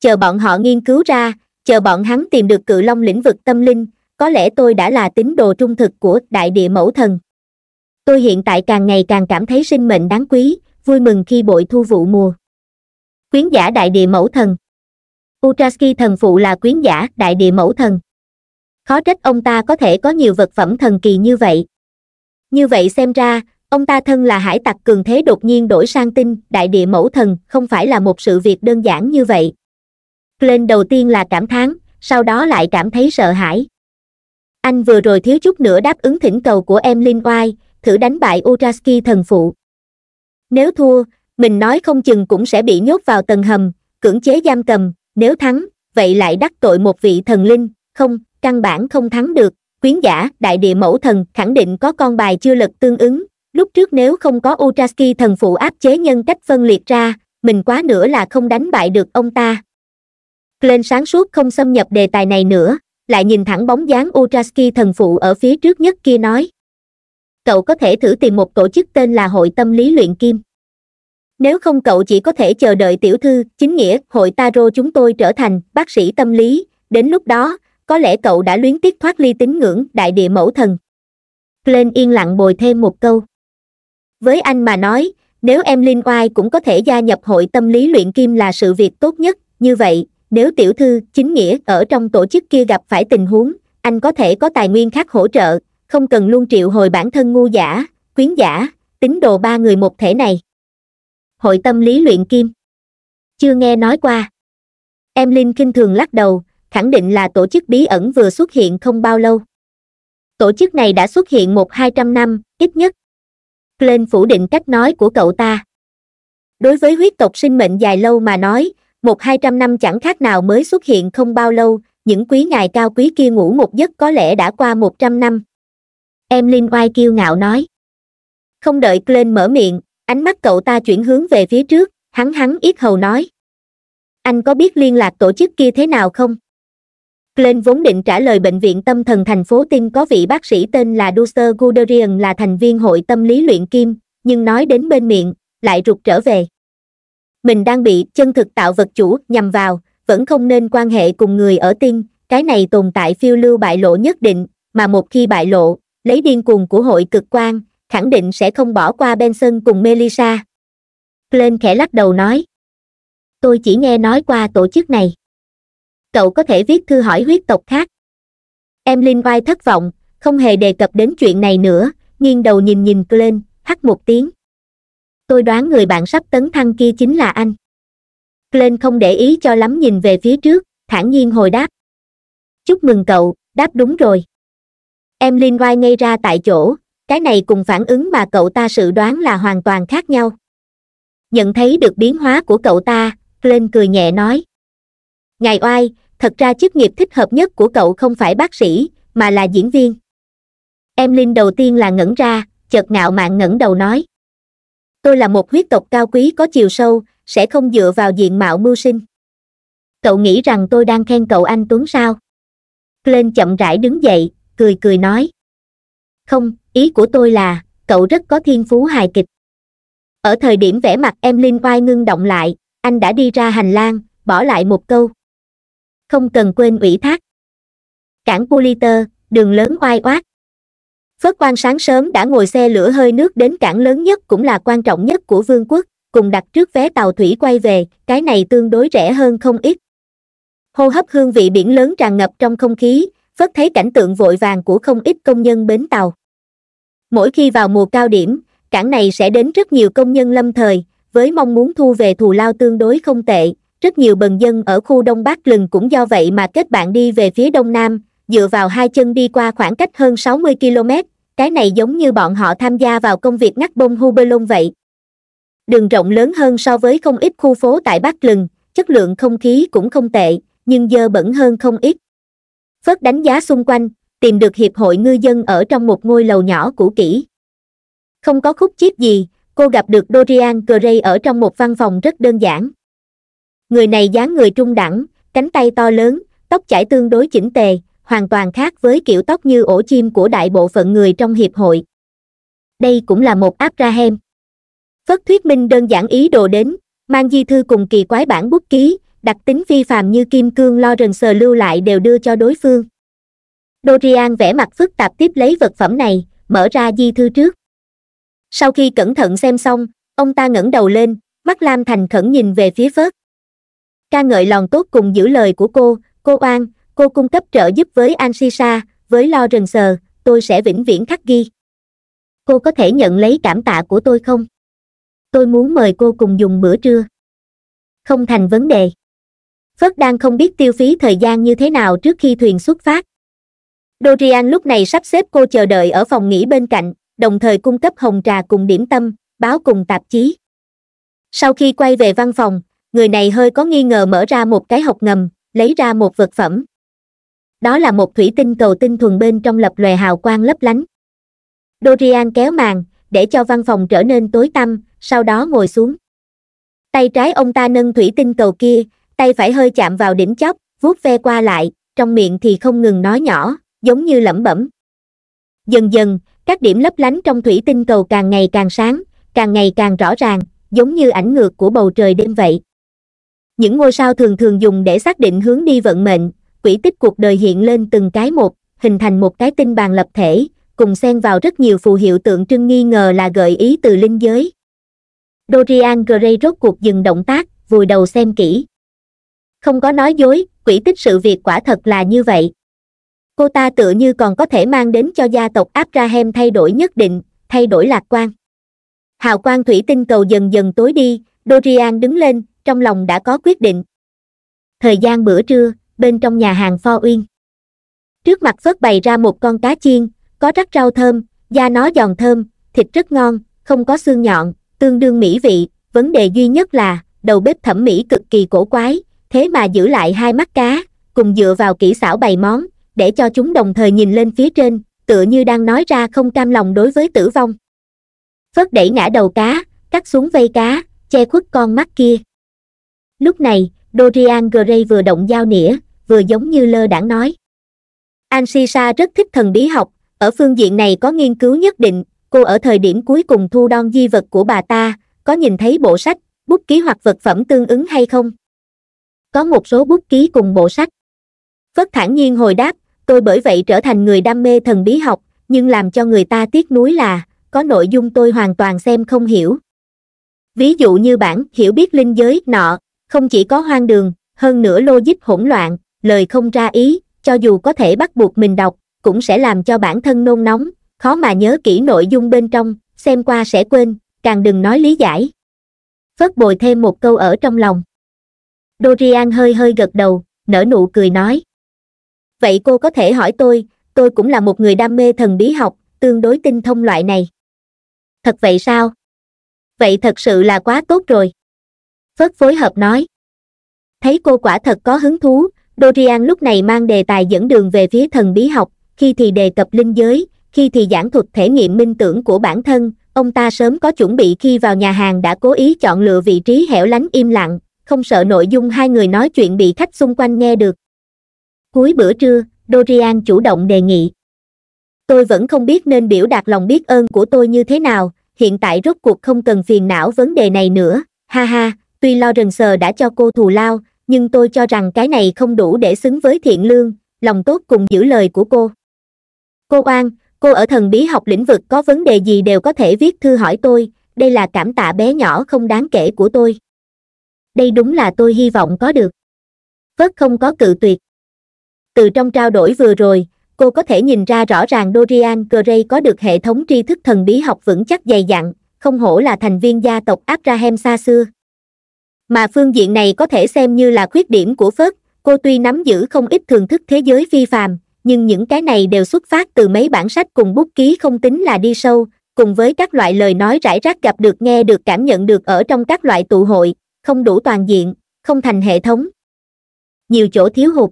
Chờ bọn họ nghiên cứu ra, chờ bọn hắn tìm được cự long lĩnh vực tâm linh, có lẽ tôi đã là tín đồ trung thực của đại địa mẫu thần, tôi hiện tại càng ngày càng cảm thấy sinh mệnh đáng quý vui mừng khi bội thu vụ mùa quyến giả đại địa mẫu thần utraski thần phụ là quyến giả đại địa mẫu thần khó trách ông ta có thể có nhiều vật phẩm thần kỳ như vậy như vậy xem ra ông ta thân là hải tặc cường thế đột nhiên đổi sang tinh đại địa mẫu thần không phải là một sự việc đơn giản như vậy lên đầu tiên là cảm thán sau đó lại cảm thấy sợ hãi anh vừa rồi thiếu chút nữa đáp ứng thỉnh cầu của em linh oai thử đánh bại Uraski thần phụ. Nếu thua, mình nói không chừng cũng sẽ bị nhốt vào tầng hầm, cưỡng chế giam cầm, nếu thắng, vậy lại đắc tội một vị thần linh, không, căn bản không thắng được, quyến giả, đại địa mẫu thần, khẳng định có con bài chưa lật tương ứng, lúc trước nếu không có Uraski thần phụ áp chế nhân cách phân liệt ra, mình quá nữa là không đánh bại được ông ta. lên sáng suốt không xâm nhập đề tài này nữa, lại nhìn thẳng bóng dáng Uraski thần phụ ở phía trước nhất kia nói cậu có thể thử tìm một tổ chức tên là hội tâm lý luyện kim nếu không cậu chỉ có thể chờ đợi tiểu thư chính nghĩa hội taro chúng tôi trở thành bác sĩ tâm lý đến lúc đó có lẽ cậu đã luyến tiếc thoát ly tín ngưỡng đại địa mẫu thần glenn yên lặng bồi thêm một câu với anh mà nói nếu em linh oai cũng có thể gia nhập hội tâm lý luyện kim là sự việc tốt nhất như vậy nếu tiểu thư chính nghĩa ở trong tổ chức kia gặp phải tình huống anh có thể có tài nguyên khác hỗ trợ không cần luôn triệu hồi bản thân ngu giả, quyến giả, tính đồ ba người một thể này. Hội tâm lý luyện kim Chưa nghe nói qua. Em Linh kinh thường lắc đầu, khẳng định là tổ chức bí ẩn vừa xuất hiện không bao lâu. Tổ chức này đã xuất hiện một hai trăm năm, ít nhất. Glenn phủ định cách nói của cậu ta. Đối với huyết tộc sinh mệnh dài lâu mà nói, một hai trăm năm chẳng khác nào mới xuất hiện không bao lâu, những quý ngài cao quý kia ngủ một giấc có lẽ đã qua một trăm năm em linh oai kiêu ngạo nói không đợi lên mở miệng ánh mắt cậu ta chuyển hướng về phía trước hắn hắn yết hầu nói anh có biết liên lạc tổ chức kia thế nào không Glenn vốn định trả lời Bệnh viện Tâm thần thành phố Tinh có vị bác sĩ tên là Duster Guderian là thành viên hội tâm lý luyện kim, nhưng nói đến bên miệng, lại rụt trở về. Mình đang bị chân thực tạo vật chủ nhằm vào, vẫn không nên quan hệ cùng người ở Tinh, cái này tồn tại phiêu lưu bại lộ nhất định, mà một khi bại lộ, lấy điên cuồng của hội cực quan khẳng định sẽ không bỏ qua benson cùng melissa lên khẽ lắc đầu nói tôi chỉ nghe nói qua tổ chức này cậu có thể viết thư hỏi huyết tộc khác em linh vai thất vọng không hề đề cập đến chuyện này nữa nghiêng đầu nhìn nhìn lên hắt một tiếng tôi đoán người bạn sắp tấn thăng kia chính là anh lên không để ý cho lắm nhìn về phía trước thản nhiên hồi đáp chúc mừng cậu đáp đúng rồi em liên oai ngay ra tại chỗ cái này cùng phản ứng mà cậu ta sự đoán là hoàn toàn khác nhau nhận thấy được biến hóa của cậu ta lên cười nhẹ nói ngài oai thật ra chức nghiệp thích hợp nhất của cậu không phải bác sĩ mà là diễn viên em linh đầu tiên là ngẩn ra chợt ngạo mạn ngẩng đầu nói tôi là một huyết tộc cao quý có chiều sâu sẽ không dựa vào diện mạo mưu sinh cậu nghĩ rằng tôi đang khen cậu anh tuấn sao lên chậm rãi đứng dậy cười cười nói không ý của tôi là cậu rất có thiên phú hài kịch ở thời điểm vẽ mặt em linh oai ngưng động lại anh đã đi ra hành lang bỏ lại một câu không cần quên ủy thác cảng Puliter, đường lớn oai oát phớt quan sáng sớm đã ngồi xe lửa hơi nước đến cảng lớn nhất cũng là quan trọng nhất của vương quốc cùng đặt trước vé tàu thủy quay về cái này tương đối rẻ hơn không ít hô hấp hương vị biển lớn tràn ngập trong không khí phất thấy cảnh tượng vội vàng của không ít công nhân bến tàu mỗi khi vào mùa cao điểm cảng này sẽ đến rất nhiều công nhân lâm thời với mong muốn thu về thù lao tương đối không tệ rất nhiều bần dân ở khu đông bắc lừng cũng do vậy mà kết bạn đi về phía đông nam dựa vào hai chân đi qua khoảng cách hơn 60 km cái này giống như bọn họ tham gia vào công việc ngắt bông hu vậy đường rộng lớn hơn so với không ít khu phố tại bắc lừng chất lượng không khí cũng không tệ nhưng dơ bẩn hơn không ít Phớt đánh giá xung quanh, tìm được hiệp hội ngư dân ở trong một ngôi lầu nhỏ cũ kỹ. Không có khúc chip gì, cô gặp được Dorian Gray ở trong một văn phòng rất đơn giản. Người này dáng người trung đẳng, cánh tay to lớn, tóc chải tương đối chỉnh tề, hoàn toàn khác với kiểu tóc như ổ chim của đại bộ phận người trong hiệp hội. Đây cũng là một Abraham. Phất thuyết minh đơn giản ý đồ đến, mang di thư cùng kỳ quái bản bút ký, đặc tính phi phàm như kim cương lo rần sờ lưu lại đều đưa cho đối phương dorian vẽ mặt phức tạp tiếp lấy vật phẩm này mở ra di thư trước sau khi cẩn thận xem xong ông ta ngẩng đầu lên mắt lam thành khẩn nhìn về phía phớt ca ngợi lòng tốt cùng giữ lời của cô cô oan cô cung cấp trợ giúp với an với lo rần sờ tôi sẽ vĩnh viễn khắc ghi cô có thể nhận lấy cảm tạ của tôi không tôi muốn mời cô cùng dùng bữa trưa không thành vấn đề phớt đang không biết tiêu phí thời gian như thế nào trước khi thuyền xuất phát dorian lúc này sắp xếp cô chờ đợi ở phòng nghỉ bên cạnh đồng thời cung cấp hồng trà cùng điểm tâm báo cùng tạp chí sau khi quay về văn phòng người này hơi có nghi ngờ mở ra một cái hộp ngầm lấy ra một vật phẩm đó là một thủy tinh cầu tinh thuần bên trong lập lòe hào quang lấp lánh dorian kéo màn để cho văn phòng trở nên tối tăm sau đó ngồi xuống tay trái ông ta nâng thủy tinh cầu kia tay phải hơi chạm vào đỉnh chóp vuốt ve qua lại trong miệng thì không ngừng nói nhỏ giống như lẩm bẩm dần dần các điểm lấp lánh trong thủy tinh cầu càng ngày càng sáng càng ngày càng rõ ràng giống như ảnh ngược của bầu trời đêm vậy những ngôi sao thường thường dùng để xác định hướng đi vận mệnh quỹ tích cuộc đời hiện lên từng cái một hình thành một cái tinh bàn lập thể cùng xen vào rất nhiều phù hiệu tượng trưng nghi ngờ là gợi ý từ linh giới dorian gray rốt cuộc dừng động tác vùi đầu xem kỹ không có nói dối quỷ tích sự việc quả thật là như vậy cô ta tựa như còn có thể mang đến cho gia tộc abraham thay đổi nhất định thay đổi lạc quan hào quang thủy tinh cầu dần dần tối đi dorian đứng lên trong lòng đã có quyết định thời gian bữa trưa bên trong nhà hàng pho uyên trước mặt phớt bày ra một con cá chiên có rắc rau thơm da nó giòn thơm thịt rất ngon không có xương nhọn tương đương mỹ vị vấn đề duy nhất là đầu bếp thẩm mỹ cực kỳ cổ quái thế mà giữ lại hai mắt cá cùng dựa vào kỹ xảo bày món để cho chúng đồng thời nhìn lên phía trên tựa như đang nói ra không cam lòng đối với tử vong phớt đẩy ngã đầu cá cắt xuống vây cá che khuất con mắt kia lúc này dorian gray vừa động dao nĩa vừa giống như lơ đãng nói an sisa rất thích thần bí học ở phương diện này có nghiên cứu nhất định cô ở thời điểm cuối cùng thu đon di vật của bà ta có nhìn thấy bộ sách bút ký hoặc vật phẩm tương ứng hay không có một số bút ký cùng bộ sách. Phất thản nhiên hồi đáp, tôi bởi vậy trở thành người đam mê thần bí học, nhưng làm cho người ta tiếc nuối là, có nội dung tôi hoàn toàn xem không hiểu. Ví dụ như bản hiểu biết linh giới nọ, không chỉ có hoang đường, hơn nữa logic hỗn loạn, lời không ra ý, cho dù có thể bắt buộc mình đọc, cũng sẽ làm cho bản thân nôn nóng, khó mà nhớ kỹ nội dung bên trong, xem qua sẽ quên, càng đừng nói lý giải. Phất bồi thêm một câu ở trong lòng dorian hơi hơi gật đầu nở nụ cười nói vậy cô có thể hỏi tôi tôi cũng là một người đam mê thần bí học tương đối tinh thông loại này thật vậy sao vậy thật sự là quá tốt rồi phớt phối hợp nói thấy cô quả thật có hứng thú dorian lúc này mang đề tài dẫn đường về phía thần bí học khi thì đề cập linh giới khi thì giảng thuật thể nghiệm minh tưởng của bản thân ông ta sớm có chuẩn bị khi vào nhà hàng đã cố ý chọn lựa vị trí hẻo lánh im lặng không sợ nội dung hai người nói chuyện bị khách xung quanh nghe được cuối bữa trưa dorian chủ động đề nghị tôi vẫn không biết nên biểu đạt lòng biết ơn của tôi như thế nào hiện tại rốt cuộc không cần phiền não vấn đề này nữa ha ha tuy lo rần sờ đã cho cô thù lao nhưng tôi cho rằng cái này không đủ để xứng với thiện lương lòng tốt cùng giữ lời của cô cô oan cô ở thần bí học lĩnh vực có vấn đề gì đều có thể viết thư hỏi tôi đây là cảm tạ bé nhỏ không đáng kể của tôi đây đúng là tôi hy vọng có được phớt không có cự tuyệt từ trong trao đổi vừa rồi cô có thể nhìn ra rõ ràng dorian gray có được hệ thống tri thức thần bí học vững chắc dày dặn không hổ là thành viên gia tộc abraham xa xưa mà phương diện này có thể xem như là khuyết điểm của phớt cô tuy nắm giữ không ít thường thức thế giới phi phàm nhưng những cái này đều xuất phát từ mấy bản sách cùng bút ký không tính là đi sâu cùng với các loại lời nói rải rác gặp được nghe được cảm nhận được ở trong các loại tụ hội không đủ toàn diện không thành hệ thống nhiều chỗ thiếu hụt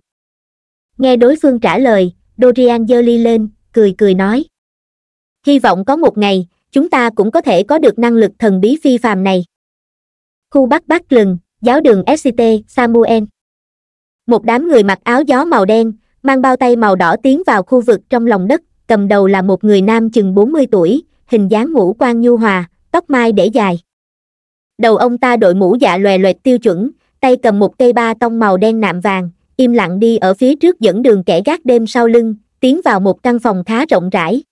nghe đối phương trả lời dorian giơ ly lên cười cười nói hy vọng có một ngày chúng ta cũng có thể có được năng lực thần bí phi phàm này khu bắc bắc lừng giáo đường sct samuel một đám người mặc áo gió màu đen mang bao tay màu đỏ tiến vào khu vực trong lòng đất cầm đầu là một người nam chừng bốn mươi tuổi hình dáng ngũ quan nhu hòa tóc mai để dài đầu ông ta đội mũ dạ loè loẹt tiêu chuẩn tay cầm một cây ba tông màu đen nạm vàng im lặng đi ở phía trước dẫn đường kẻ gác đêm sau lưng tiến vào một căn phòng khá rộng rãi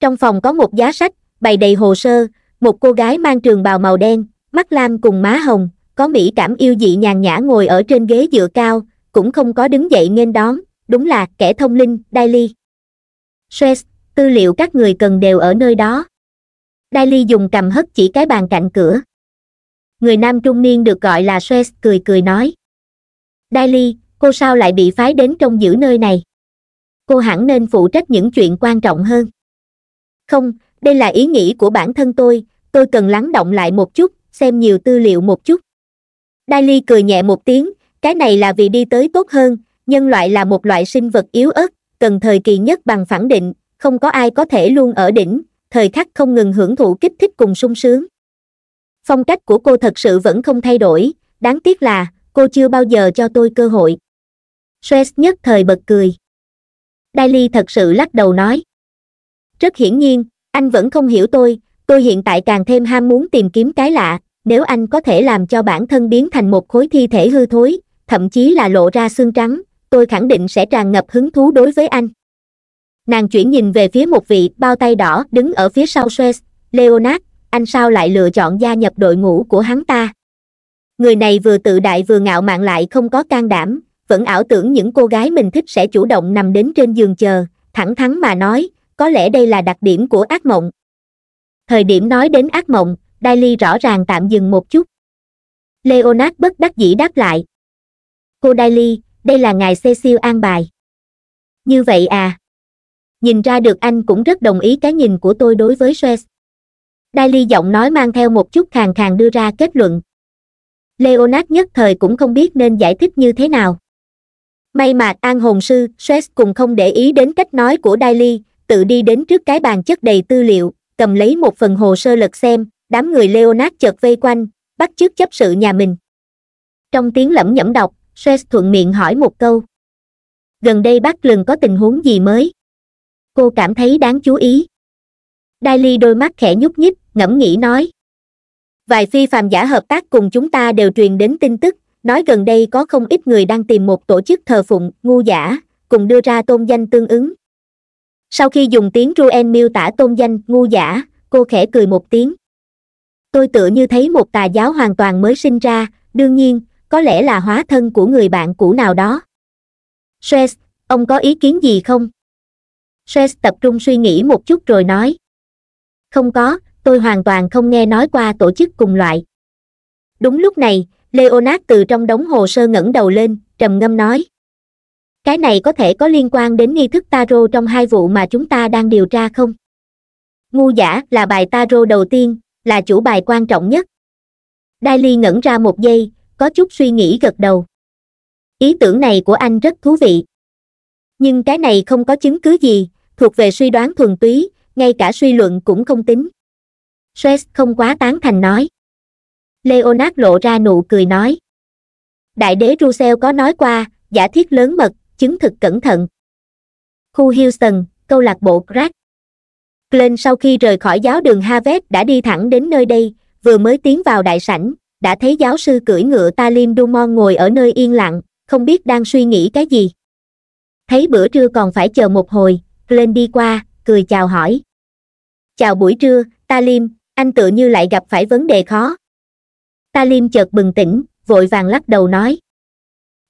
trong phòng có một giá sách bày đầy hồ sơ một cô gái mang trường bào màu đen mắt lam cùng má hồng có mỹ cảm yêu dị nhàn nhã ngồi ở trên ghế dựa cao cũng không có đứng dậy nghênh đón đúng là kẻ thông linh daily stress tư liệu các người cần đều ở nơi đó daily dùng cầm hất chỉ cái bàn cạnh cửa người nam trung niên được gọi là Suez cười cười nói. Daily, cô sao lại bị phái đến trông giữ nơi này? Cô hẳn nên phụ trách những chuyện quan trọng hơn. Không, đây là ý nghĩ của bản thân tôi, tôi cần lắng động lại một chút, xem nhiều tư liệu một chút. Daily cười nhẹ một tiếng, cái này là vì đi tới tốt hơn, nhân loại là một loại sinh vật yếu ớt, cần thời kỳ nhất bằng phản định, không có ai có thể luôn ở đỉnh, thời khắc không ngừng hưởng thụ kích thích cùng sung sướng phong cách của cô thật sự vẫn không thay đổi đáng tiếc là cô chưa bao giờ cho tôi cơ hội stress nhất thời bật cười daily thật sự lắc đầu nói rất hiển nhiên anh vẫn không hiểu tôi tôi hiện tại càng thêm ham muốn tìm kiếm cái lạ nếu anh có thể làm cho bản thân biến thành một khối thi thể hư thối thậm chí là lộ ra xương trắng tôi khẳng định sẽ tràn ngập hứng thú đối với anh nàng chuyển nhìn về phía một vị bao tay đỏ đứng ở phía sau stress leonard anh sao lại lựa chọn gia nhập đội ngũ của hắn ta người này vừa tự đại vừa ngạo mạn lại không có can đảm vẫn ảo tưởng những cô gái mình thích sẽ chủ động nằm đến trên giường chờ thẳng thắn mà nói có lẽ đây là đặc điểm của ác mộng thời điểm nói đến ác mộng daily rõ ràng tạm dừng một chút leonard bất đắc dĩ đáp lại cô daily đây là ngài cecil an bài như vậy à nhìn ra được anh cũng rất đồng ý cái nhìn của tôi đối với suez Daily giọng nói mang theo một chút khàn khàn đưa ra kết luận. Leonard nhất thời cũng không biết nên giải thích như thế nào. May mà An Hồn Sư, Stress cùng không để ý đến cách nói của Daily, tự đi đến trước cái bàn chất đầy tư liệu, cầm lấy một phần hồ sơ lật xem, đám người Leonard chợt vây quanh, bắt chước chấp sự nhà mình. Trong tiếng lẩm nhẩm đọc, Stress thuận miệng hỏi một câu. Gần đây bác lừng có tình huống gì mới? Cô cảm thấy đáng chú ý. Daily đôi mắt khẽ nhúc nhích, ngẫm nghĩ nói vài phi phàm giả hợp tác cùng chúng ta đều truyền đến tin tức nói gần đây có không ít người đang tìm một tổ chức thờ phụng ngu giả cùng đưa ra tôn danh tương ứng sau khi dùng tiếng ruen miêu tả tôn danh ngu giả cô khẽ cười một tiếng tôi tựa như thấy một tà giáo hoàn toàn mới sinh ra đương nhiên có lẽ là hóa thân của người bạn cũ nào đó stress ông có ý kiến gì không stress tập trung suy nghĩ một chút rồi nói không có tôi hoàn toàn không nghe nói qua tổ chức cùng loại đúng lúc này leonard từ trong đống hồ sơ ngẩng đầu lên trầm ngâm nói cái này có thể có liên quan đến nghi thức tarot trong hai vụ mà chúng ta đang điều tra không ngu giả là bài tarot đầu tiên là chủ bài quan trọng nhất daily ngẩn ra một giây có chút suy nghĩ gật đầu ý tưởng này của anh rất thú vị nhưng cái này không có chứng cứ gì thuộc về suy đoán thuần túy ngay cả suy luận cũng không tính Suez không quá tán thành nói. Leonard lộ ra nụ cười nói. Đại đế Russell có nói qua, giả thiết lớn mật, chứng thực cẩn thận. Khu Houston, câu lạc bộ Crack. Glenn sau khi rời khỏi giáo đường Harvard đã đi thẳng đến nơi đây, vừa mới tiến vào đại sảnh, đã thấy giáo sư cưỡi ngựa Talim Dumont ngồi ở nơi yên lặng, không biết đang suy nghĩ cái gì. Thấy bữa trưa còn phải chờ một hồi, Glenn đi qua, cười chào hỏi. Chào buổi trưa, Talim, anh tựa như lại gặp phải vấn đề khó ta liêm chợt bừng tỉnh vội vàng lắc đầu nói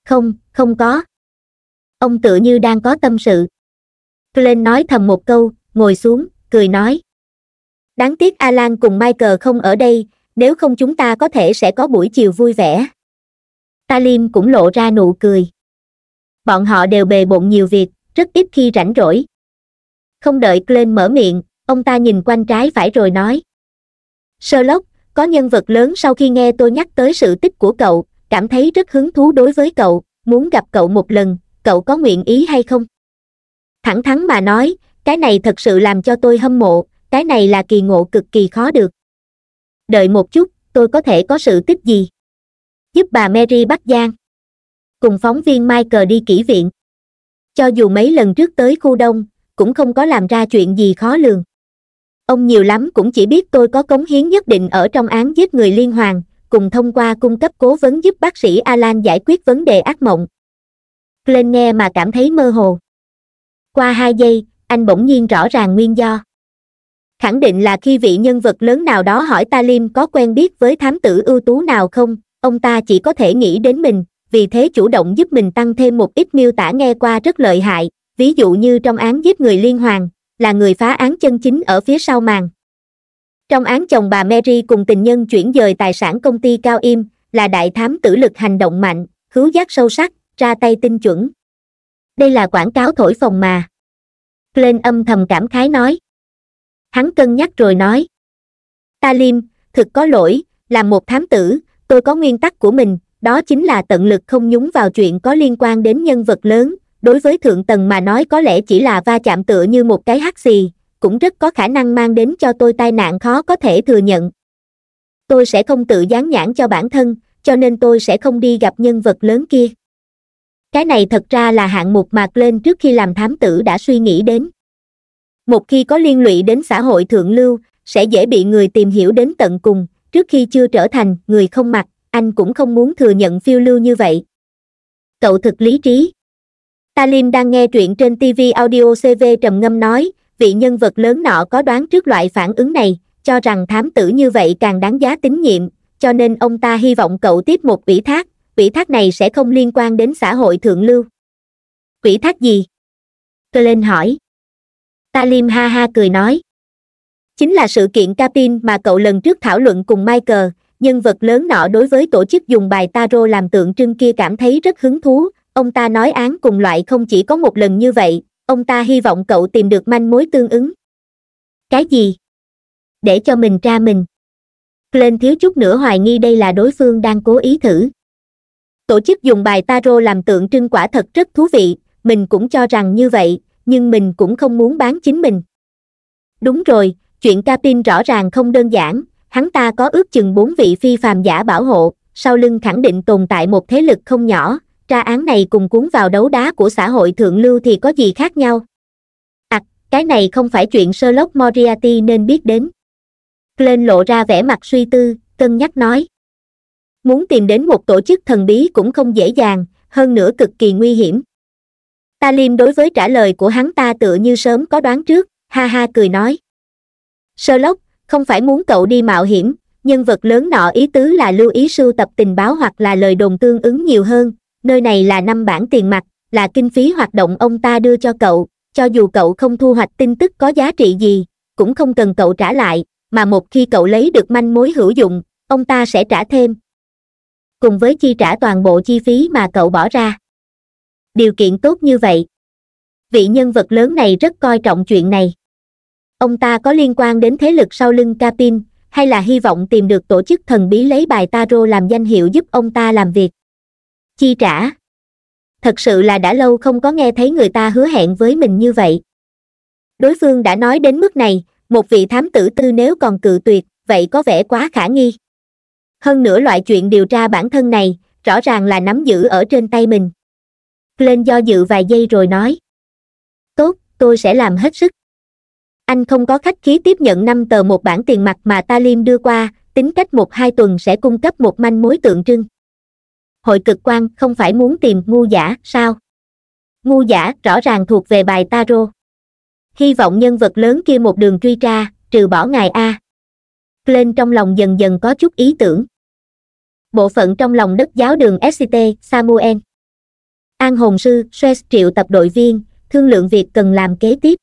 không không có ông tựa như đang có tâm sự glenn nói thầm một câu ngồi xuống cười nói đáng tiếc alan cùng michael không ở đây nếu không chúng ta có thể sẽ có buổi chiều vui vẻ ta liêm cũng lộ ra nụ cười bọn họ đều bề bộn nhiều việc rất ít khi rảnh rỗi không đợi glenn mở miệng ông ta nhìn quanh trái phải rồi nói Sherlock, có nhân vật lớn sau khi nghe tôi nhắc tới sự tích của cậu, cảm thấy rất hứng thú đối với cậu, muốn gặp cậu một lần, cậu có nguyện ý hay không? Thẳng thắn mà nói, cái này thật sự làm cho tôi hâm mộ, cái này là kỳ ngộ cực kỳ khó được. Đợi một chút, tôi có thể có sự tích gì? Giúp bà Mary bắt Giang. Cùng phóng viên Michael đi kỹ viện. Cho dù mấy lần trước tới khu đông, cũng không có làm ra chuyện gì khó lường ông nhiều lắm cũng chỉ biết tôi có cống hiến nhất định ở trong án giết người liên hoàn cùng thông qua cung cấp cố vấn giúp bác sĩ alan giải quyết vấn đề ác mộng glenn nghe mà cảm thấy mơ hồ qua hai giây anh bỗng nhiên rõ ràng nguyên do khẳng định là khi vị nhân vật lớn nào đó hỏi talim có quen biết với thám tử ưu tú nào không ông ta chỉ có thể nghĩ đến mình vì thế chủ động giúp mình tăng thêm một ít miêu tả nghe qua rất lợi hại ví dụ như trong án giết người liên hoàn là người phá án chân chính ở phía sau màn trong án chồng bà mary cùng tình nhân chuyển dời tài sản công ty cao im là đại thám tử lực hành động mạnh hữu giác sâu sắc ra tay tinh chuẩn đây là quảng cáo thổi phồng mà glenn âm thầm cảm khái nói hắn cân nhắc rồi nói ta liêm thực có lỗi là một thám tử tôi có nguyên tắc của mình đó chính là tận lực không nhúng vào chuyện có liên quan đến nhân vật lớn đối với thượng tầng mà nói có lẽ chỉ là va chạm tựa như một cái hắc xì cũng rất có khả năng mang đến cho tôi tai nạn khó có thể thừa nhận tôi sẽ không tự dán nhãn cho bản thân cho nên tôi sẽ không đi gặp nhân vật lớn kia cái này thật ra là hạng mục mạc lên trước khi làm thám tử đã suy nghĩ đến một khi có liên lụy đến xã hội thượng lưu sẽ dễ bị người tìm hiểu đến tận cùng trước khi chưa trở thành người không mặc anh cũng không muốn thừa nhận phiêu lưu như vậy cậu thực lý trí Talin đang nghe truyện trên TV audio CV trầm ngâm nói, vị nhân vật lớn nọ có đoán trước loại phản ứng này, cho rằng thám tử như vậy càng đáng giá tín nhiệm, cho nên ông ta hy vọng cậu tiếp một ủy thác, ủy thác này sẽ không liên quan đến xã hội thượng lưu. Ủy thác gì? Glenn hỏi. Talim ha ha cười nói. Chính là sự kiện Capin mà cậu lần trước thảo luận cùng Michael, nhân vật lớn nọ đối với tổ chức dùng bài tarot làm tượng trưng kia cảm thấy rất hứng thú, ông ta nói án cùng loại không chỉ có một lần như vậy ông ta hy vọng cậu tìm được manh mối tương ứng cái gì để cho mình tra mình lên thiếu chút nữa hoài nghi đây là đối phương đang cố ý thử tổ chức dùng bài tarot làm tượng trưng quả thật rất thú vị mình cũng cho rằng như vậy nhưng mình cũng không muốn bán chính mình đúng rồi chuyện capin rõ ràng không đơn giản hắn ta có ước chừng bốn vị phi phàm giả bảo hộ sau lưng khẳng định tồn tại một thế lực không nhỏ tra án này cùng cuốn vào đấu đá của xã hội thượng lưu thì có gì khác nhau à cái này không phải chuyện sherlock moriarty nên biết đến glenn lộ ra vẻ mặt suy tư cân nhắc nói muốn tìm đến một tổ chức thần bí cũng không dễ dàng hơn nữa cực kỳ nguy hiểm ta liêm đối với trả lời của hắn ta tựa như sớm có đoán trước ha ha cười nói sherlock không phải muốn cậu đi mạo hiểm nhân vật lớn nọ ý tứ là lưu ý sưu tập tình báo hoặc là lời đồn tương ứng nhiều hơn nơi này là năm bản tiền mặt là kinh phí hoạt động ông ta đưa cho cậu cho dù cậu không thu hoạch tin tức có giá trị gì cũng không cần cậu trả lại mà một khi cậu lấy được manh mối hữu dụng ông ta sẽ trả thêm cùng với chi trả toàn bộ chi phí mà cậu bỏ ra điều kiện tốt như vậy vị nhân vật lớn này rất coi trọng chuyện này ông ta có liên quan đến thế lực sau lưng capin hay là hy vọng tìm được tổ chức thần bí lấy bài taro làm danh hiệu giúp ông ta làm việc chi trả thật sự là đã lâu không có nghe thấy người ta hứa hẹn với mình như vậy đối phương đã nói đến mức này một vị thám tử tư nếu còn cự tuyệt vậy có vẻ quá khả nghi hơn nữa loại chuyện điều tra bản thân này rõ ràng là nắm giữ ở trên tay mình lên do dự vài giây rồi nói tốt tôi sẽ làm hết sức anh không có khách khí tiếp nhận năm tờ một bản tiền mặt mà ta liêm đưa qua tính cách một hai tuần sẽ cung cấp một manh mối tượng trưng hội cực quan không phải muốn tìm ngu giả sao ngu giả rõ ràng thuộc về bài taro hy vọng nhân vật lớn kia một đường truy tra trừ bỏ ngài a lên trong lòng dần dần có chút ý tưởng bộ phận trong lòng đất giáo đường sct samuel an hồn sư stress triệu tập đội viên thương lượng việc cần làm kế tiếp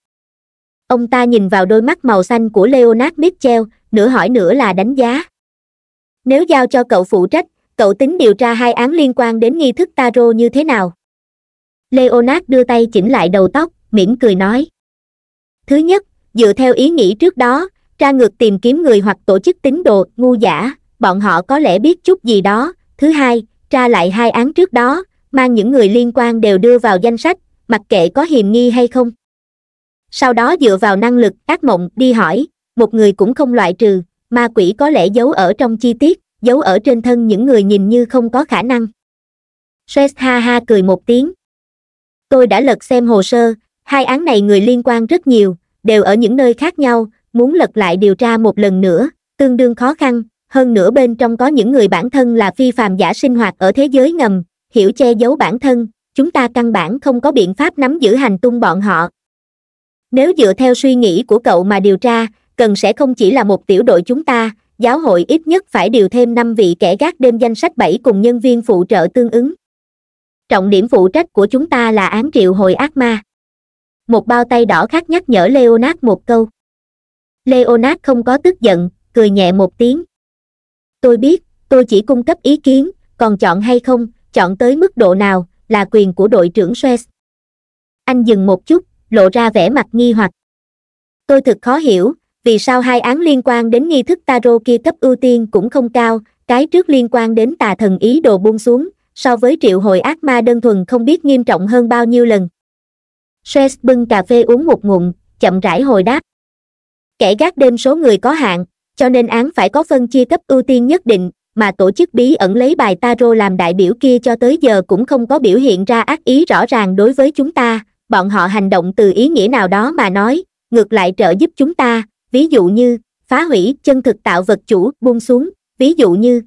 ông ta nhìn vào đôi mắt màu xanh của leonard mitchell nửa hỏi nửa là đánh giá nếu giao cho cậu phụ trách cậu tính điều tra hai án liên quan đến nghi thức taro như thế nào leonard đưa tay chỉnh lại đầu tóc mỉm cười nói thứ nhất dựa theo ý nghĩ trước đó tra ngược tìm kiếm người hoặc tổ chức tín đồ ngu giả bọn họ có lẽ biết chút gì đó thứ hai tra lại hai án trước đó mang những người liên quan đều đưa vào danh sách mặc kệ có hiềm nghi hay không sau đó dựa vào năng lực ác mộng đi hỏi một người cũng không loại trừ ma quỷ có lẽ giấu ở trong chi tiết giấu ở trên thân những người nhìn như không có khả năng Stress ha ha cười một tiếng tôi đã lật xem hồ sơ hai án này người liên quan rất nhiều đều ở những nơi khác nhau muốn lật lại điều tra một lần nữa tương đương khó khăn hơn nữa bên trong có những người bản thân là phi phàm giả sinh hoạt ở thế giới ngầm hiểu che giấu bản thân chúng ta căn bản không có biện pháp nắm giữ hành tung bọn họ nếu dựa theo suy nghĩ của cậu mà điều tra cần sẽ không chỉ là một tiểu đội chúng ta giáo hội ít nhất phải điều thêm 5 vị kẻ gác đêm danh sách 7 cùng nhân viên phụ trợ tương ứng. Trọng điểm phụ trách của chúng ta là án triệu hồi ác ma. Một bao tay đỏ khác nhắc nhở Leonard một câu. Leonard không có tức giận, cười nhẹ một tiếng. Tôi biết, tôi chỉ cung cấp ý kiến, còn chọn hay không, chọn tới mức độ nào, là quyền của đội trưởng Suez. Anh dừng một chút, lộ ra vẻ mặt nghi hoặc. Tôi thực khó hiểu, vì sao hai án liên quan đến nghi thức tarot kia cấp ưu tiên cũng không cao, cái trước liên quan đến tà thần ý đồ buông xuống, so với triệu hồi ác ma đơn thuần không biết nghiêm trọng hơn bao nhiêu lần. Stress bưng cà phê uống một ngụm, chậm rãi hồi đáp. Kẻ gác đêm số người có hạn, cho nên án phải có phân chia cấp ưu tiên nhất định, mà tổ chức bí ẩn lấy bài tarot làm đại biểu kia cho tới giờ cũng không có biểu hiện ra ác ý rõ ràng đối với chúng ta, bọn họ hành động từ ý nghĩa nào đó mà nói, ngược lại trợ giúp chúng ta, ví dụ như phá hủy chân thực tạo vật chủ buông xuống ví dụ như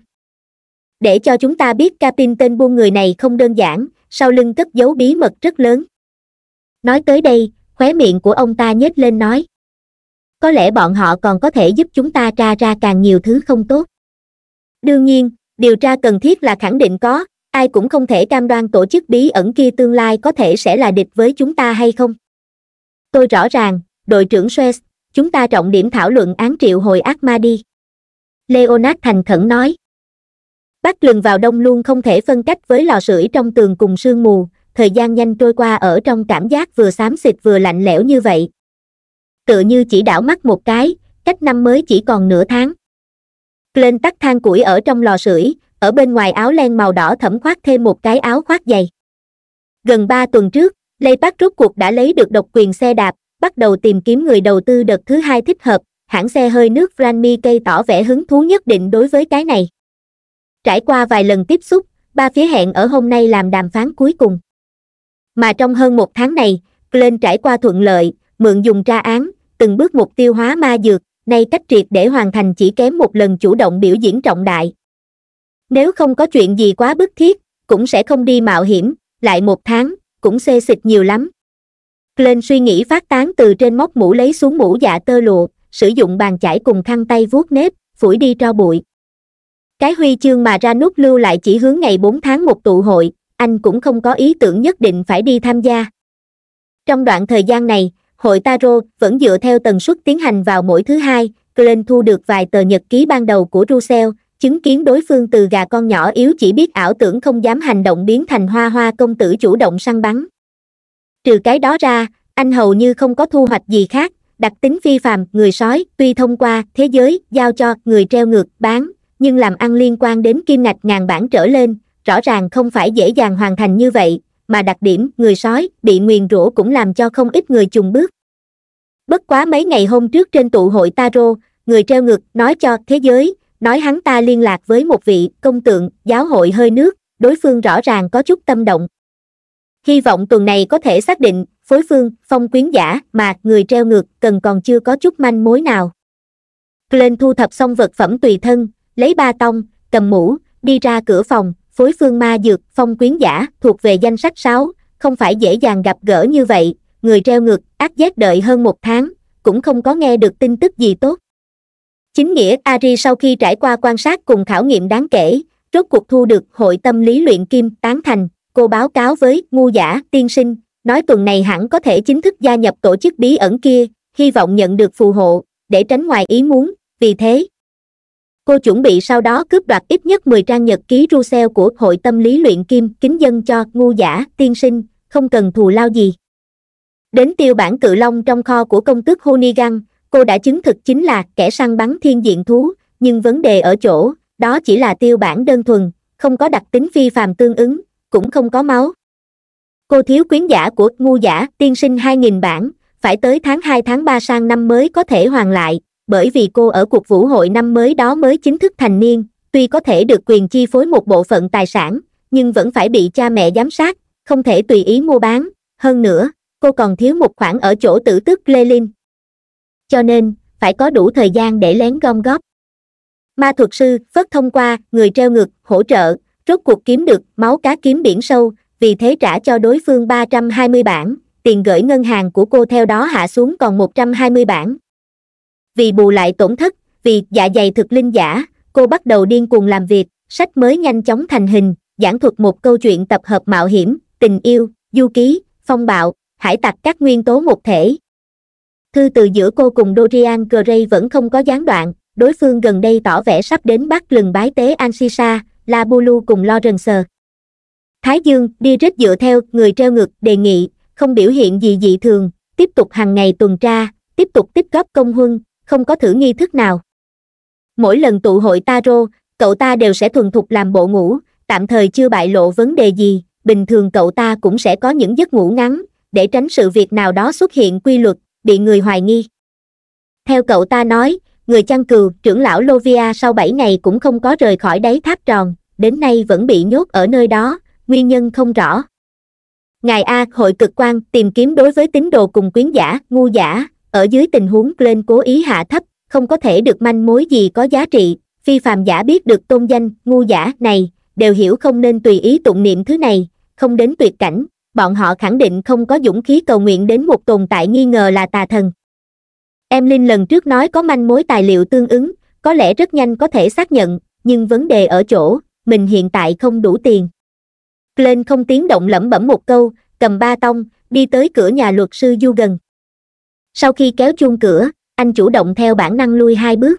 để cho chúng ta biết capin tên buôn người này không đơn giản sau lưng cất giấu bí mật rất lớn nói tới đây khóe miệng của ông ta nhếch lên nói có lẽ bọn họ còn có thể giúp chúng ta tra ra càng nhiều thứ không tốt đương nhiên điều tra cần thiết là khẳng định có ai cũng không thể cam đoan tổ chức bí ẩn kia tương lai có thể sẽ là địch với chúng ta hay không tôi rõ ràng đội trưởng Suez, chúng ta trọng điểm thảo luận án triệu hồi ác ma đi leonard thành khẩn nói bắt lừng vào đông luôn không thể phân cách với lò sưởi trong tường cùng sương mù thời gian nhanh trôi qua ở trong cảm giác vừa xám xịt vừa lạnh lẽo như vậy tựa như chỉ đảo mắt một cái cách năm mới chỉ còn nửa tháng lên tắt than củi ở trong lò sưởi ở bên ngoài áo len màu đỏ thẫm khoác thêm một cái áo khoác dày gần ba tuần trước lây bác rốt cuộc đã lấy được độc quyền xe đạp bắt đầu tìm kiếm người đầu tư đợt thứ hai thích hợp, hãng xe hơi nước Franmi cây tỏ vẻ hứng thú nhất định đối với cái này. Trải qua vài lần tiếp xúc, ba phía hẹn ở hôm nay làm đàm phán cuối cùng. Mà trong hơn một tháng này, Glenn trải qua thuận lợi, mượn dùng tra án, từng bước mục tiêu hóa ma dược, nay cách triệt để hoàn thành chỉ kém một lần chủ động biểu diễn trọng đại. Nếu không có chuyện gì quá bức thiết, cũng sẽ không đi mạo hiểm, lại một tháng, cũng xê xịt nhiều lắm, Glenn suy nghĩ phát tán từ trên móc mũ lấy xuống mũ dạ tơ lụa, sử dụng bàn chải cùng khăn tay vuốt nếp, phủi đi tro bụi. Cái huy chương mà ra nút lưu lại chỉ hướng ngày 4 tháng một tụ hội, anh cũng không có ý tưởng nhất định phải đi tham gia. Trong đoạn thời gian này, hội Tarot vẫn dựa theo tần suất tiến hành vào mỗi thứ hai, Glenn thu được vài tờ nhật ký ban đầu của Russell, chứng kiến đối phương từ gà con nhỏ yếu chỉ biết ảo tưởng không dám hành động biến thành hoa hoa công tử chủ động săn bắn trừ cái đó ra anh hầu như không có thu hoạch gì khác đặc tính phi phàm người sói tuy thông qua thế giới giao cho người treo ngược bán nhưng làm ăn liên quan đến kim ngạch ngàn bản trở lên rõ ràng không phải dễ dàng hoàn thành như vậy mà đặc điểm người sói bị nguyền rủa cũng làm cho không ít người chùng bước bất quá mấy ngày hôm trước trên tụ hội taro người treo ngược nói cho thế giới nói hắn ta liên lạc với một vị công tượng giáo hội hơi nước đối phương rõ ràng có chút tâm động hy vọng tuần này có thể xác định phối phương phong quyến giả mà người treo ngược cần còn chưa có chút manh mối nào lên thu thập xong vật phẩm tùy thân lấy ba tông cầm mũ đi ra cửa phòng phối phương ma dược phong quyến giả thuộc về danh sách sáu không phải dễ dàng gặp gỡ như vậy người treo ngược ác giác đợi hơn một tháng cũng không có nghe được tin tức gì tốt chính nghĩa ari sau khi trải qua quan sát cùng khảo nghiệm đáng kể rốt cuộc thu được hội tâm lý luyện kim tán thành cô báo cáo với ngu giả tiên sinh nói tuần này hẳn có thể chính thức gia nhập tổ chức bí ẩn kia hy vọng nhận được phù hộ để tránh ngoài ý muốn vì thế cô chuẩn bị sau đó cướp đoạt ít nhất mười trang nhật ký Russell của hội tâm lý luyện kim kính dân cho ngu giả tiên sinh không cần thù lao gì đến tiêu bản cự long trong kho của công tước honigan cô đã chứng thực chính là kẻ săn bắn thiên diện thú nhưng vấn đề ở chỗ đó chỉ là tiêu bản đơn thuần không có đặc tính phi phàm tương ứng cũng không có máu cô thiếu quyến giả của ngu giả tiên sinh hai nghìn bản phải tới tháng hai tháng ba sang năm mới có thể hoàn lại bởi vì cô ở cuộc vũ hội năm mới đó mới chính thức thành niên tuy có thể được quyền chi phối một bộ phận tài sản nhưng vẫn phải bị cha mẹ giám sát không thể tùy ý mua bán hơn nữa cô còn thiếu một khoản ở chỗ tử tước lê linh cho nên phải có đủ thời gian để lén gom góp ma thuật sư phất thông qua người treo ngược hỗ trợ rốt cuộc kiếm được máu cá kiếm biển sâu vì thế trả cho đối phương 320 bản tiền gửi ngân hàng của cô theo đó hạ xuống còn 120 bản vì bù lại tổn thất vì dạ dày thực linh giả cô bắt đầu điên cuồng làm việc sách mới nhanh chóng thành hình giảng thuật một câu chuyện tập hợp mạo hiểm tình yêu du ký phong bạo hải tặc các nguyên tố một thể thư từ giữa cô cùng dorian gray vẫn không có gián đoạn đối phương gần đây tỏ vẻ sắp đến bắt lừng bái tế an sisa La Bulu cùng lo rần sờ. Thái Dương, đi rất dựa theo, người treo ngược, đề nghị, không biểu hiện gì dị thường, tiếp tục hàng ngày tuần tra, tiếp tục tiếp góp công huân, không có thử nghi thức nào. Mỗi lần tụ hội Taro, cậu ta đều sẽ thuần thục làm bộ ngủ, tạm thời chưa bại lộ vấn đề gì, bình thường cậu ta cũng sẽ có những giấc ngủ ngắn, để tránh sự việc nào đó xuất hiện quy luật, bị người hoài nghi. Theo cậu ta nói, người chăn cừu trưởng lão lovia sau bảy ngày cũng không có rời khỏi đáy tháp tròn đến nay vẫn bị nhốt ở nơi đó nguyên nhân không rõ ngài a hội cực quan tìm kiếm đối với tín đồ cùng quyến giả ngu giả ở dưới tình huống lên cố ý hạ thấp không có thể được manh mối gì có giá trị phi phàm giả biết được tôn danh ngu giả này đều hiểu không nên tùy ý tụng niệm thứ này không đến tuyệt cảnh bọn họ khẳng định không có dũng khí cầu nguyện đến một tồn tại nghi ngờ là tà thần Em Linh lần trước nói có manh mối tài liệu tương ứng, có lẽ rất nhanh có thể xác nhận, nhưng vấn đề ở chỗ, mình hiện tại không đủ tiền. Glenn không tiếng động lẩm bẩm một câu, cầm ba tông, đi tới cửa nhà luật sư Du gần. Sau khi kéo chuông cửa, anh chủ động theo bản năng lui hai bước.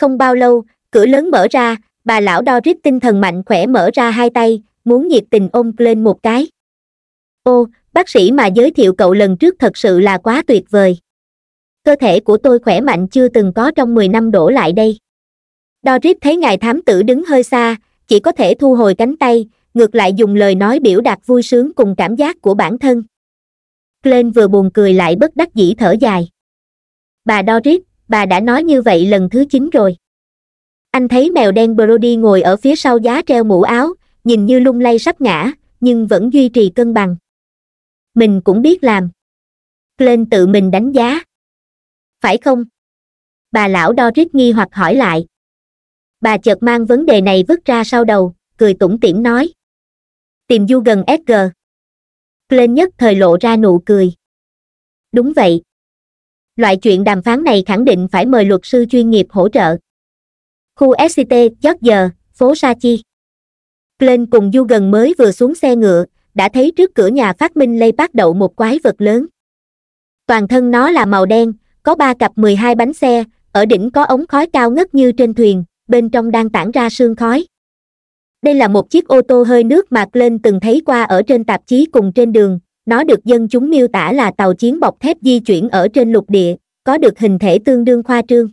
Không bao lâu, cửa lớn mở ra, bà lão Doris tinh thần mạnh khỏe mở ra hai tay, muốn nhiệt tình ôm lên một cái. Ô, bác sĩ mà giới thiệu cậu lần trước thật sự là quá tuyệt vời cơ thể của tôi khỏe mạnh chưa từng có trong mười năm đổ lại đây dorit thấy ngài thám tử đứng hơi xa chỉ có thể thu hồi cánh tay ngược lại dùng lời nói biểu đạt vui sướng cùng cảm giác của bản thân glenn vừa buồn cười lại bất đắc dĩ thở dài bà dorit bà đã nói như vậy lần thứ chín rồi anh thấy mèo đen brody ngồi ở phía sau giá treo mũ áo nhìn như lung lay sắp ngã nhưng vẫn duy trì cân bằng mình cũng biết làm glenn tự mình đánh giá phải không bà lão doris nghi hoặc hỏi lại bà chợt mang vấn đề này vứt ra sau đầu cười tủm tỉm nói tìm du gần edgar lên nhất thời lộ ra nụ cười đúng vậy loại chuyện đàm phán này khẳng định phải mời luật sư chuyên nghiệp hỗ trợ khu sct chót giờ phố sa chi lên cùng du gần mới vừa xuống xe ngựa đã thấy trước cửa nhà phát minh lây bắt đậu một quái vật lớn toàn thân nó là màu đen có ba cặp 12 bánh xe, ở đỉnh có ống khói cao ngất như trên thuyền, bên trong đang tản ra sương khói. Đây là một chiếc ô tô hơi nước mà lên từng thấy qua ở trên tạp chí cùng trên đường, nó được dân chúng miêu tả là tàu chiến bọc thép di chuyển ở trên lục địa, có được hình thể tương đương khoa trương.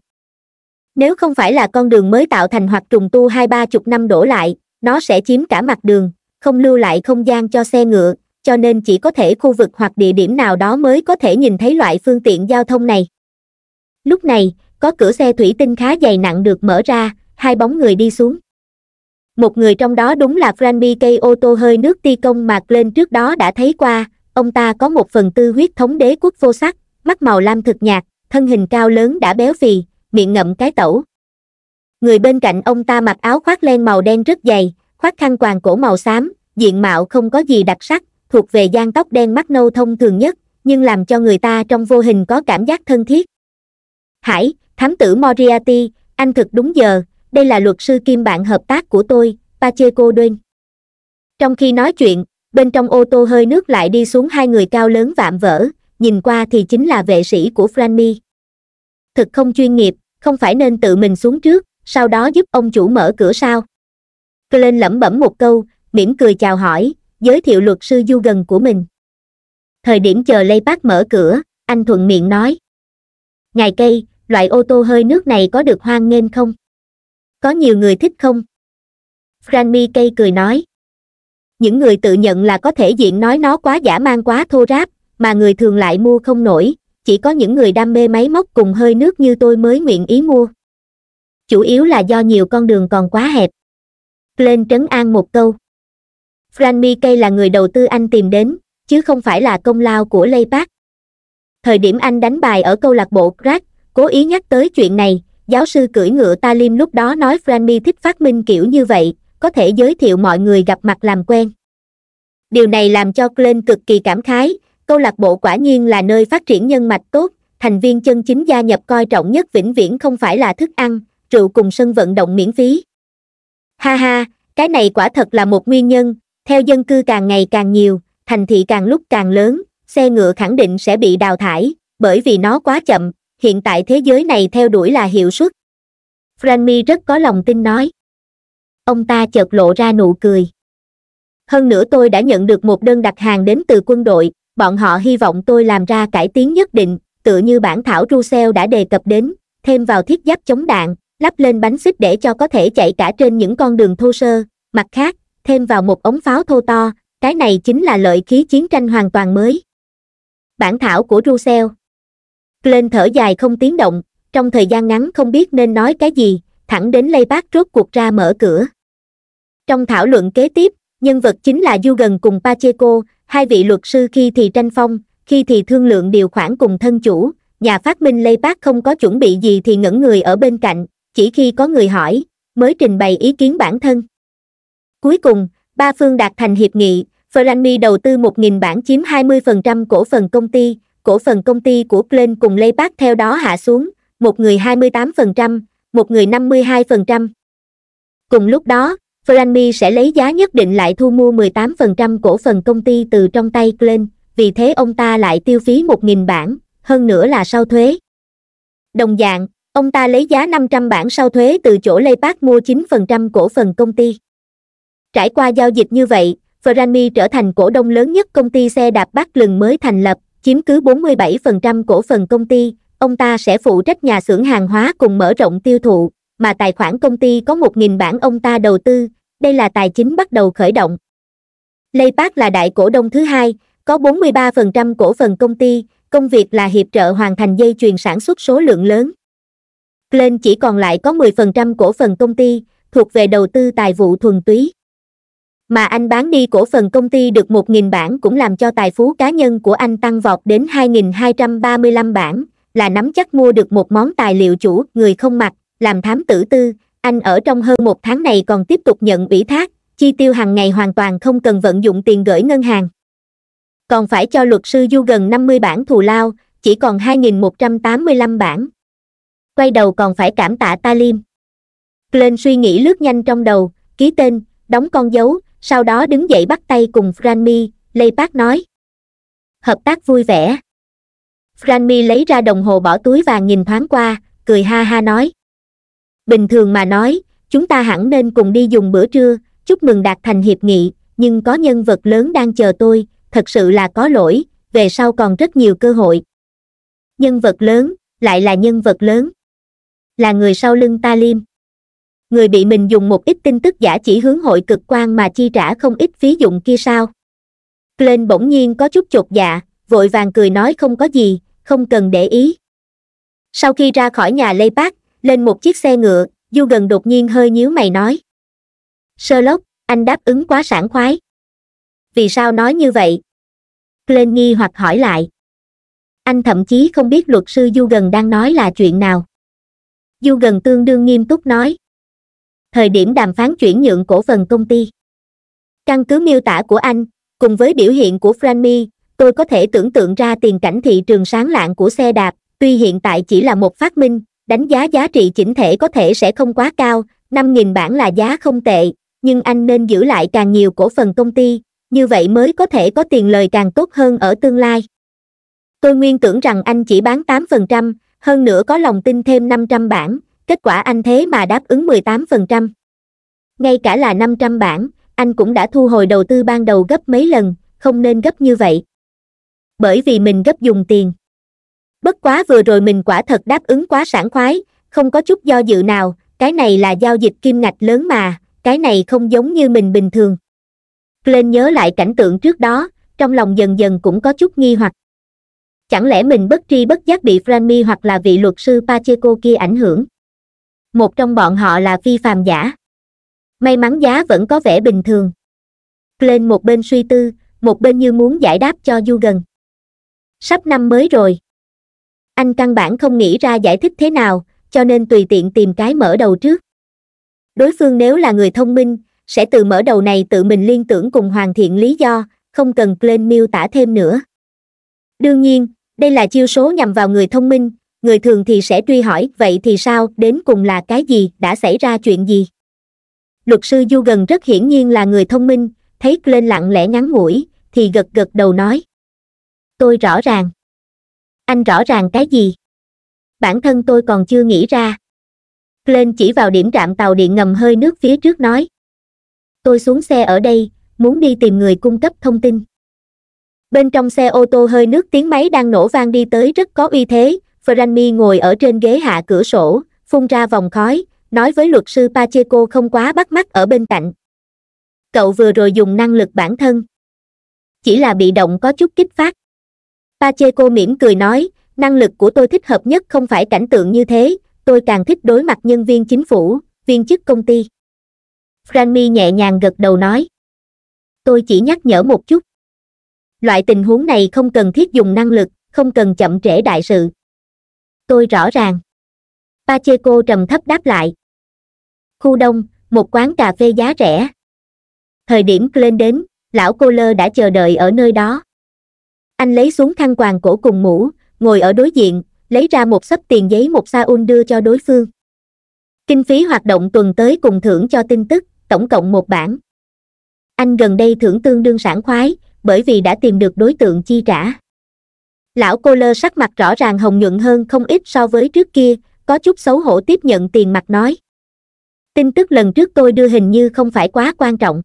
Nếu không phải là con đường mới tạo thành hoặc trùng tu hai ba chục năm đổ lại, nó sẽ chiếm cả mặt đường, không lưu lại không gian cho xe ngựa, cho nên chỉ có thể khu vực hoặc địa điểm nào đó mới có thể nhìn thấy loại phương tiện giao thông này lúc này có cửa xe thủy tinh khá dày nặng được mở ra hai bóng người đi xuống một người trong đó đúng là franby cây ô tô hơi nước ti công mạc lên trước đó đã thấy qua ông ta có một phần tư huyết thống đế quốc vô sắc mắt màu lam thực nhạt thân hình cao lớn đã béo phì miệng ngậm cái tẩu người bên cạnh ông ta mặc áo khoác len màu đen rất dày khoác khăn quàng cổ màu xám diện mạo không có gì đặc sắc thuộc về gian tóc đen mắt nâu thông thường nhất nhưng làm cho người ta trong vô hình có cảm giác thân thiết Hải, thám tử Moriarty, anh thực đúng giờ, đây là luật sư kim bạn hợp tác của tôi, Pacheco Duen. Trong khi nói chuyện, bên trong ô tô hơi nước lại đi xuống hai người cao lớn vạm vỡ, nhìn qua thì chính là vệ sĩ của Franny. Thực không chuyên nghiệp, không phải nên tự mình xuống trước, sau đó giúp ông chủ mở cửa sao. Glenn lẩm bẩm một câu, mỉm cười chào hỏi, giới thiệu luật sư du gần của mình. Thời điểm chờ Lây Park mở cửa, anh thuận miệng nói. Ngài cây, loại ô tô hơi nước này có được hoan nghênh không có nhiều người thích không granny cây cười nói những người tự nhận là có thể diện nói nó quá giả mang quá thô ráp mà người thường lại mua không nổi chỉ có những người đam mê máy móc cùng hơi nước như tôi mới nguyện ý mua chủ yếu là do nhiều con đường còn quá hẹp lên trấn an một câu granny cây là người đầu tư anh tìm đến chứ không phải là công lao của lây bác thời điểm anh đánh bài ở câu lạc bộ crack cố ý nhắc tới chuyện này giáo sư cưỡi ngựa talim lúc đó nói franmi thích phát minh kiểu như vậy có thể giới thiệu mọi người gặp mặt làm quen điều này làm cho glenn cực kỳ cảm khái câu lạc bộ quả nhiên là nơi phát triển nhân mạch tốt thành viên chân chính gia nhập coi trọng nhất vĩnh viễn không phải là thức ăn rượu cùng sân vận động miễn phí ha ha cái này quả thật là một nguyên nhân theo dân cư càng ngày càng nhiều thành thị càng lúc càng lớn xe ngựa khẳng định sẽ bị đào thải bởi vì nó quá chậm hiện tại thế giới này theo đuổi là hiệu suất franmi rất có lòng tin nói ông ta chợt lộ ra nụ cười hơn nữa tôi đã nhận được một đơn đặt hàng đến từ quân đội bọn họ hy vọng tôi làm ra cải tiến nhất định tựa như bản thảo russell đã đề cập đến thêm vào thiết giáp chống đạn lắp lên bánh xích để cho có thể chạy cả trên những con đường thô sơ mặt khác thêm vào một ống pháo thô to cái này chính là lợi khí chiến tranh hoàn toàn mới bản thảo của russell Glenn thở dài không tiếng động, trong thời gian ngắn không biết nên nói cái gì, thẳng đến lây bác rốt cuộc ra mở cửa. Trong thảo luận kế tiếp, nhân vật chính là Du Gần cùng Pacheco, hai vị luật sư khi thì tranh phong, khi thì thương lượng điều khoản cùng thân chủ, nhà phát minh lây bác không có chuẩn bị gì thì ngẩn người ở bên cạnh, chỉ khi có người hỏi, mới trình bày ý kiến bản thân. Cuối cùng, ba phương đạt thành hiệp nghị, Ferranmi đầu tư 1.000 bản chiếm 20% cổ phần công ty, cổ phần công ty của Glenn cùng Layback theo đó hạ xuống, một người 28%, một người 52%. Cùng lúc đó, Flanmi sẽ lấy giá nhất định lại thu mua 18% cổ phần công ty từ trong tay Glenn, vì thế ông ta lại tiêu phí 1.000 bản, hơn nữa là sau thuế. Đồng dạng, ông ta lấy giá 500 bản sau thuế từ chỗ Layback mua 9% cổ phần công ty. Trải qua giao dịch như vậy, Flanmi trở thành cổ đông lớn nhất công ty xe đạp Bắc Lừng mới thành lập, chiếm cứ 47% cổ phần công ty, ông ta sẽ phụ trách nhà xưởng hàng hóa cùng mở rộng tiêu thụ, mà tài khoản công ty có 1.000 bản ông ta đầu tư, đây là tài chính bắt đầu khởi động. Laypark là đại cổ đông thứ hai, có 43% cổ phần công ty, công việc là hiệp trợ hoàn thành dây chuyền sản xuất số lượng lớn. Glenn chỉ còn lại có 10% cổ phần công ty, thuộc về đầu tư tài vụ thuần túy mà anh bán đi cổ phần công ty được 1.000 bản cũng làm cho tài phú cá nhân của anh tăng vọt đến 2.235 bản, là nắm chắc mua được một món tài liệu chủ người không mặc, làm thám tử tư, anh ở trong hơn một tháng này còn tiếp tục nhận ủy thác, chi tiêu hàng ngày hoàn toàn không cần vận dụng tiền gửi ngân hàng. Còn phải cho luật sư du gần 50 bản thù lao, chỉ còn 2.185 bản. Quay đầu còn phải cảm tạ ta liêm Glenn suy nghĩ lướt nhanh trong đầu, ký tên, đóng con dấu, sau đó đứng dậy bắt tay cùng franmi lây bác nói hợp tác vui vẻ franmi lấy ra đồng hồ bỏ túi vàng nhìn thoáng qua cười ha ha nói bình thường mà nói chúng ta hẳn nên cùng đi dùng bữa trưa chúc mừng đạt thành hiệp nghị nhưng có nhân vật lớn đang chờ tôi thật sự là có lỗi về sau còn rất nhiều cơ hội nhân vật lớn lại là nhân vật lớn là người sau lưng ta liêm người bị mình dùng một ít tin tức giả chỉ hướng hội cực quan mà chi trả không ít phí dụng kia sao Glenn bỗng nhiên có chút chột dạ vội vàng cười nói không có gì không cần để ý sau khi ra khỏi nhà lây bác lên một chiếc xe ngựa du gần đột nhiên hơi nhíu mày nói sherlock anh đáp ứng quá sảng khoái vì sao nói như vậy Glenn nghi hoặc hỏi lại anh thậm chí không biết luật sư du gần đang nói là chuyện nào du gần tương đương nghiêm túc nói thời điểm đàm phán chuyển nhượng cổ phần công ty căn cứ miêu tả của anh cùng với biểu hiện của franmi tôi có thể tưởng tượng ra tiền cảnh thị trường sáng lạng của xe đạp tuy hiện tại chỉ là một phát minh đánh giá giá trị chỉnh thể có thể sẽ không quá cao năm nghìn bản là giá không tệ nhưng anh nên giữ lại càng nhiều cổ phần công ty như vậy mới có thể có tiền lời càng tốt hơn ở tương lai tôi nguyên tưởng rằng anh chỉ bán tám phần trăm hơn nữa có lòng tin thêm năm trăm bản kết quả anh thế mà đáp ứng 18%. Ngay cả là 500 bản, anh cũng đã thu hồi đầu tư ban đầu gấp mấy lần, không nên gấp như vậy. Bởi vì mình gấp dùng tiền. Bất quá vừa rồi mình quả thật đáp ứng quá sảng khoái, không có chút do dự nào, cái này là giao dịch kim ngạch lớn mà, cái này không giống như mình bình thường. Glenn nhớ lại cảnh tượng trước đó, trong lòng dần dần cũng có chút nghi hoặc. Chẳng lẽ mình bất tri bất giác bị Franmi hoặc là vị luật sư Pacheco kia ảnh hưởng? một trong bọn họ là phi phàm giả may mắn giá vẫn có vẻ bình thường lên một bên suy tư một bên như muốn giải đáp cho du gần sắp năm mới rồi anh căn bản không nghĩ ra giải thích thế nào cho nên tùy tiện tìm cái mở đầu trước đối phương nếu là người thông minh sẽ từ mở đầu này tự mình liên tưởng cùng hoàn thiện lý do không cần lên miêu tả thêm nữa đương nhiên đây là chiêu số nhằm vào người thông minh người thường thì sẽ truy hỏi vậy thì sao đến cùng là cái gì đã xảy ra chuyện gì luật sư du gần rất hiển nhiên là người thông minh thấy lên lặng lẽ ngắn ngủi thì gật gật đầu nói tôi rõ ràng anh rõ ràng cái gì bản thân tôi còn chưa nghĩ ra lên chỉ vào điểm trạm tàu điện ngầm hơi nước phía trước nói tôi xuống xe ở đây muốn đi tìm người cung cấp thông tin bên trong xe ô tô hơi nước tiếng máy đang nổ vang đi tới rất có uy thế Franny ngồi ở trên ghế hạ cửa sổ, phun ra vòng khói, nói với luật sư Pacheco không quá bắt mắt ở bên cạnh. Cậu vừa rồi dùng năng lực bản thân. Chỉ là bị động có chút kích phát. Pacheco mỉm cười nói, năng lực của tôi thích hợp nhất không phải cảnh tượng như thế, tôi càng thích đối mặt nhân viên chính phủ, viên chức công ty. Franny nhẹ nhàng gật đầu nói. Tôi chỉ nhắc nhở một chút. Loại tình huống này không cần thiết dùng năng lực, không cần chậm trễ đại sự tôi rõ ràng pacheco trầm thấp đáp lại khu đông một quán cà phê giá rẻ thời điểm lên đến lão cô lơ đã chờ đợi ở nơi đó anh lấy xuống khăn quàng cổ cùng mũ ngồi ở đối diện lấy ra một sấp tiền giấy một saun đưa cho đối phương kinh phí hoạt động tuần tới cùng thưởng cho tin tức tổng cộng một bản anh gần đây thưởng tương đương sản khoái bởi vì đã tìm được đối tượng chi trả lão cô lơ sắc mặt rõ ràng hồng nhuận hơn không ít so với trước kia có chút xấu hổ tiếp nhận tiền mặt nói tin tức lần trước tôi đưa hình như không phải quá quan trọng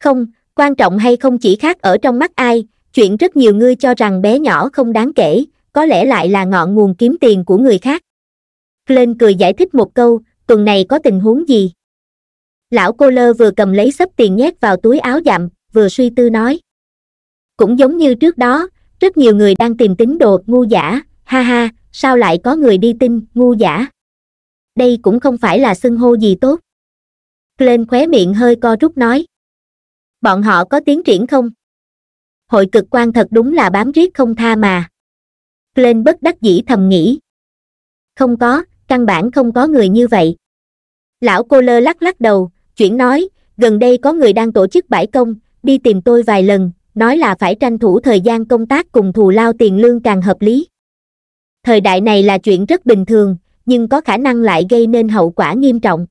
không quan trọng hay không chỉ khác ở trong mắt ai chuyện rất nhiều ngươi cho rằng bé nhỏ không đáng kể có lẽ lại là ngọn nguồn kiếm tiền của người khác lên cười giải thích một câu tuần này có tình huống gì lão cô lơ vừa cầm lấy sấp tiền nhét vào túi áo dặm vừa suy tư nói cũng giống như trước đó rất nhiều người đang tìm tín đồ ngu giả ha ha sao lại có người đi tin ngu giả đây cũng không phải là xưng hô gì tốt lên khóe miệng hơi co rút nói bọn họ có tiến triển không hội cực quan thật đúng là bám riết không tha mà lên bất đắc dĩ thầm nghĩ không có căn bản không có người như vậy lão cô lơ lắc lắc đầu chuyển nói gần đây có người đang tổ chức bãi công đi tìm tôi vài lần nói là phải tranh thủ thời gian công tác cùng thù lao tiền lương càng hợp lý thời đại này là chuyện rất bình thường nhưng có khả năng lại gây nên hậu quả nghiêm trọng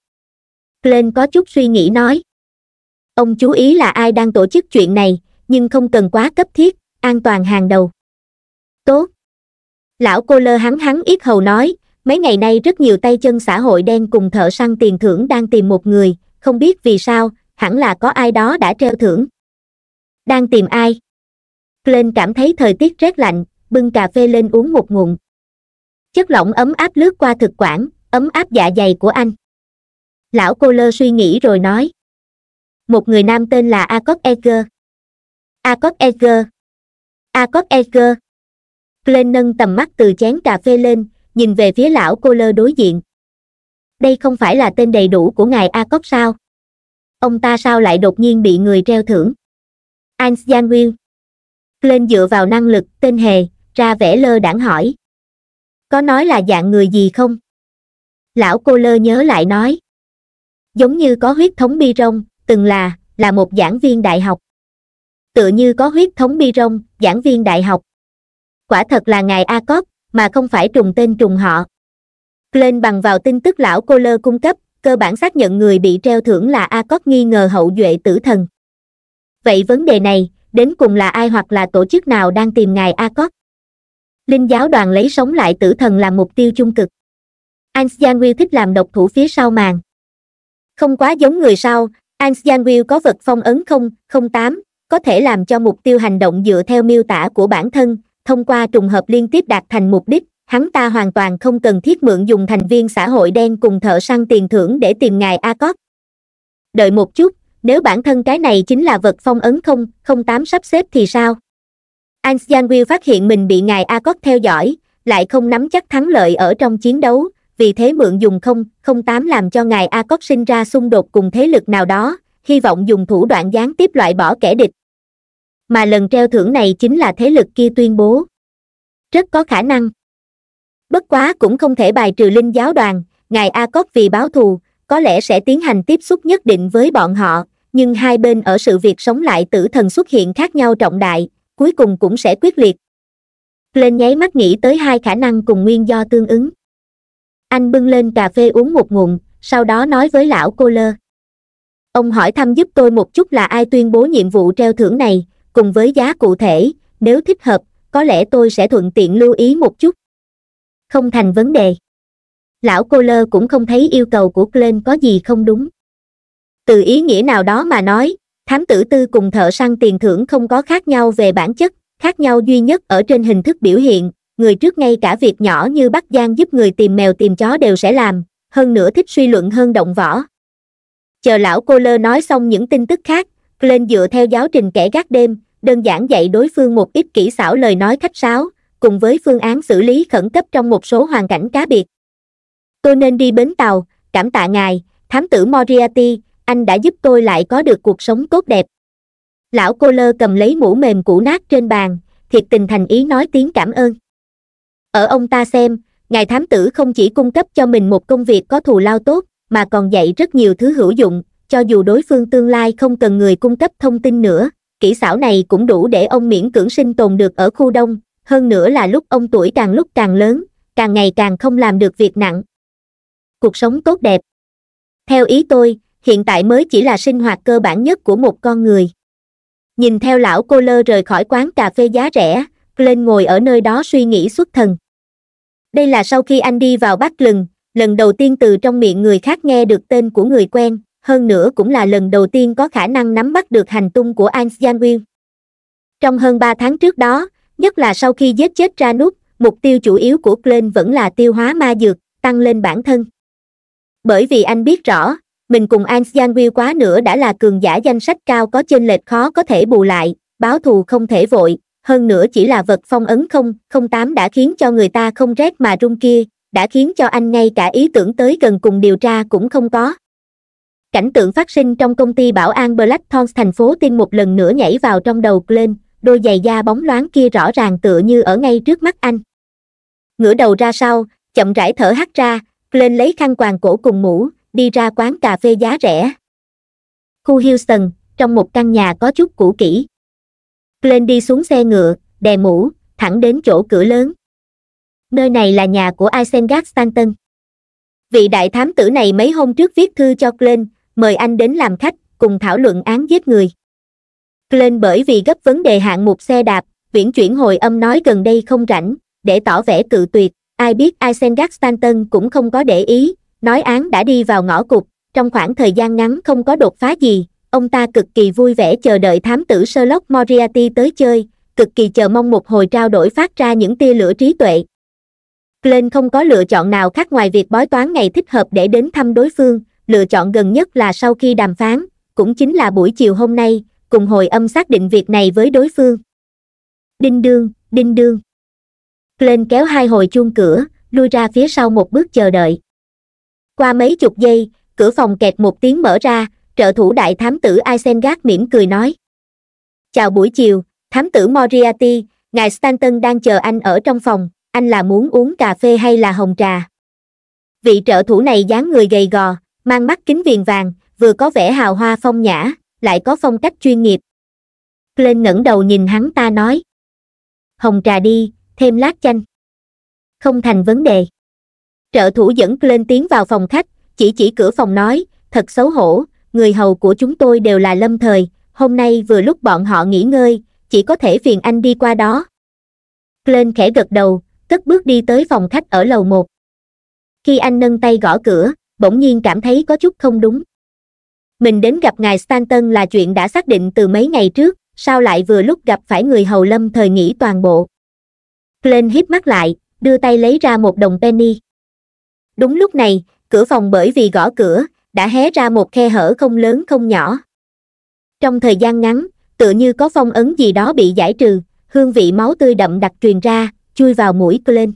glenn có chút suy nghĩ nói ông chú ý là ai đang tổ chức chuyện này nhưng không cần quá cấp thiết an toàn hàng đầu tốt lão cô lơ hắn hắn ít hầu nói mấy ngày nay rất nhiều tay chân xã hội đen cùng thợ săn tiền thưởng đang tìm một người không biết vì sao hẳn là có ai đó đã treo thưởng đang tìm ai lên cảm thấy thời tiết rét lạnh bưng cà phê lên uống một ngụm chất lỏng ấm áp lướt qua thực quản ấm áp dạ dày của anh lão cô lơ suy nghĩ rồi nói một người nam tên là Akok Eger Akok Eger Akok Eger Glenn nâng tầm mắt từ chén cà phê lên nhìn về phía lão cô lơ đối diện đây không phải là tên đầy đủ của ngài Akok sao ông ta sao lại đột nhiên bị người treo thưởng Einstein Lên dựa vào năng lực, tên hề, ra vẻ lơ đảng hỏi. Có nói là dạng người gì không? Lão cô lơ nhớ lại nói. Giống như có huyết thống bi rong, từng là, là một giảng viên đại học. Tựa như có huyết thống bi rong, giảng viên đại học. Quả thật là ngài A Cóp, mà không phải trùng tên trùng họ. Lên bằng vào tin tức lão cô lơ cung cấp, cơ bản xác nhận người bị treo thưởng là A Cóp nghi ngờ hậu duệ tử thần vậy vấn đề này đến cùng là ai hoặc là tổ chức nào đang tìm ngài a cót linh giáo đoàn lấy sống lại tử thần làm mục tiêu chung cực Ansjanwill thích làm độc thủ phía sau màn không quá giống người sau Ansjanwill có vật phong ấn không không tám có thể làm cho mục tiêu hành động dựa theo miêu tả của bản thân thông qua trùng hợp liên tiếp đạt thành mục đích hắn ta hoàn toàn không cần thiết mượn dùng thành viên xã hội đen cùng thợ săn tiền thưởng để tìm ngài a cót đợi một chút nếu bản thân cái này chính là vật phong ấn không không tám sắp xếp thì sao einstein will phát hiện mình bị ngài acott theo dõi lại không nắm chắc thắng lợi ở trong chiến đấu vì thế mượn dùng không không tám làm cho ngài acott sinh ra xung đột cùng thế lực nào đó hy vọng dùng thủ đoạn gián tiếp loại bỏ kẻ địch mà lần treo thưởng này chính là thế lực kia tuyên bố rất có khả năng bất quá cũng không thể bài trừ linh giáo đoàn ngài a cốc vì báo thù có lẽ sẽ tiến hành tiếp xúc nhất định với bọn họ nhưng hai bên ở sự việc sống lại tử thần xuất hiện khác nhau trọng đại, cuối cùng cũng sẽ quyết liệt. Lên nháy mắt nghĩ tới hai khả năng cùng nguyên do tương ứng. Anh bưng lên cà phê uống một ngụm, sau đó nói với lão cô lơ. Ông hỏi thăm giúp tôi một chút là ai tuyên bố nhiệm vụ treo thưởng này, cùng với giá cụ thể, nếu thích hợp, có lẽ tôi sẽ thuận tiện lưu ý một chút. Không thành vấn đề. Lão cô lơ cũng không thấy yêu cầu của Glenn có gì không đúng từ ý nghĩa nào đó mà nói thám tử tư cùng thợ săn tiền thưởng không có khác nhau về bản chất khác nhau duy nhất ở trên hình thức biểu hiện người trước ngay cả việc nhỏ như bắt gian giúp người tìm mèo tìm chó đều sẽ làm hơn nữa thích suy luận hơn động võ chờ lão cô lơ nói xong những tin tức khác lên dựa theo giáo trình kẻ gác đêm đơn giản dạy đối phương một ít kỹ xảo lời nói khách sáo cùng với phương án xử lý khẩn cấp trong một số hoàn cảnh cá biệt tôi nên đi bến tàu cảm tạ ngài thám tử moriarty anh đã giúp tôi lại có được cuộc sống tốt đẹp lão cô lơ cầm lấy mũ mềm cũ nát trên bàn thiệt tình thành ý nói tiếng cảm ơn ở ông ta xem ngài thám tử không chỉ cung cấp cho mình một công việc có thù lao tốt mà còn dạy rất nhiều thứ hữu dụng cho dù đối phương tương lai không cần người cung cấp thông tin nữa kỹ xảo này cũng đủ để ông miễn cưỡng sinh tồn được ở khu đông hơn nữa là lúc ông tuổi càng lúc càng lớn càng ngày càng không làm được việc nặng cuộc sống tốt đẹp theo ý tôi hiện tại mới chỉ là sinh hoạt cơ bản nhất của một con người nhìn theo lão cô lơ rời khỏi quán cà phê giá rẻ lên ngồi ở nơi đó suy nghĩ xuất thần đây là sau khi anh đi vào bắc lừng lần đầu tiên từ trong miệng người khác nghe được tên của người quen hơn nữa cũng là lần đầu tiên có khả năng nắm bắt được hành tung của anh Janwil. Trong hơn 3 tháng trước đó, nhất là sau khi giết chết ra nút, mục tiêu chủ yếu của Glenn vẫn là tiêu hóa ma dược, tăng lên bản thân. Bởi vì anh biết rõ, mình cùng an gian will quá nữa đã là cường giả danh sách cao có trên lệch khó có thể bù lại báo thù không thể vội hơn nữa chỉ là vật phong ấn không không tám đã khiến cho người ta không rét mà run kia đã khiến cho anh ngay cả ý tưởng tới gần cùng điều tra cũng không có cảnh tượng phát sinh trong công ty bảo an blackthorns thành phố tin một lần nữa nhảy vào trong đầu lên đôi giày da bóng loáng kia rõ ràng tựa như ở ngay trước mắt anh ngửa đầu ra sau chậm rãi thở hắt ra lên lấy khăn quàng cổ cùng mũ đi ra quán cà phê giá rẻ khu houston trong một căn nhà có chút cũ kỹ glenn đi xuống xe ngựa đè mũ thẳng đến chỗ cửa lớn nơi này là nhà của isengard stanton vị đại thám tử này mấy hôm trước viết thư cho glenn mời anh đến làm khách cùng thảo luận án giết người glenn bởi vì gấp vấn đề hạng mục xe đạp viễn chuyển hồi âm nói gần đây không rảnh để tỏ vẻ tự tuyệt ai biết isengard stanton cũng không có để ý nói án đã đi vào ngõ cụt trong khoảng thời gian ngắn không có đột phá gì ông ta cực kỳ vui vẻ chờ đợi thám tử sherlock moriarty tới chơi cực kỳ chờ mong một hồi trao đổi phát ra những tia lửa trí tuệ glenn không có lựa chọn nào khác ngoài việc bói toán ngày thích hợp để đến thăm đối phương lựa chọn gần nhất là sau khi đàm phán cũng chính là buổi chiều hôm nay cùng hồi âm xác định việc này với đối phương đinh đương đinh đương glenn kéo hai hồi chuông cửa lui ra phía sau một bước chờ đợi qua mấy chục giây, cửa phòng kẹt một tiếng mở ra, trợ thủ đại thám tử Isengard mỉm cười nói. Chào buổi chiều, thám tử Moriarty, ngài Stanton đang chờ anh ở trong phòng, anh là muốn uống cà phê hay là hồng trà? Vị trợ thủ này dáng người gầy gò, mang mắt kính viền vàng, vừa có vẻ hào hoa phong nhã, lại có phong cách chuyên nghiệp. Glenn ngẩng đầu nhìn hắn ta nói. Hồng trà đi, thêm lát chanh. Không thành vấn đề trợ thủ dẫn lên tiến vào phòng khách chỉ chỉ cửa phòng nói thật xấu hổ người hầu của chúng tôi đều là lâm thời hôm nay vừa lúc bọn họ nghỉ ngơi chỉ có thể phiền anh đi qua đó lên khẽ gật đầu cất bước đi tới phòng khách ở lầu một khi anh nâng tay gõ cửa bỗng nhiên cảm thấy có chút không đúng mình đến gặp ngài stanton là chuyện đã xác định từ mấy ngày trước sao lại vừa lúc gặp phải người hầu lâm thời nghỉ toàn bộ lên hít mắt lại đưa tay lấy ra một đồng penny đúng lúc này cửa phòng bởi vì gõ cửa đã hé ra một khe hở không lớn không nhỏ trong thời gian ngắn tựa như có phong ấn gì đó bị giải trừ hương vị máu tươi đậm đặc truyền ra chui vào mũi lên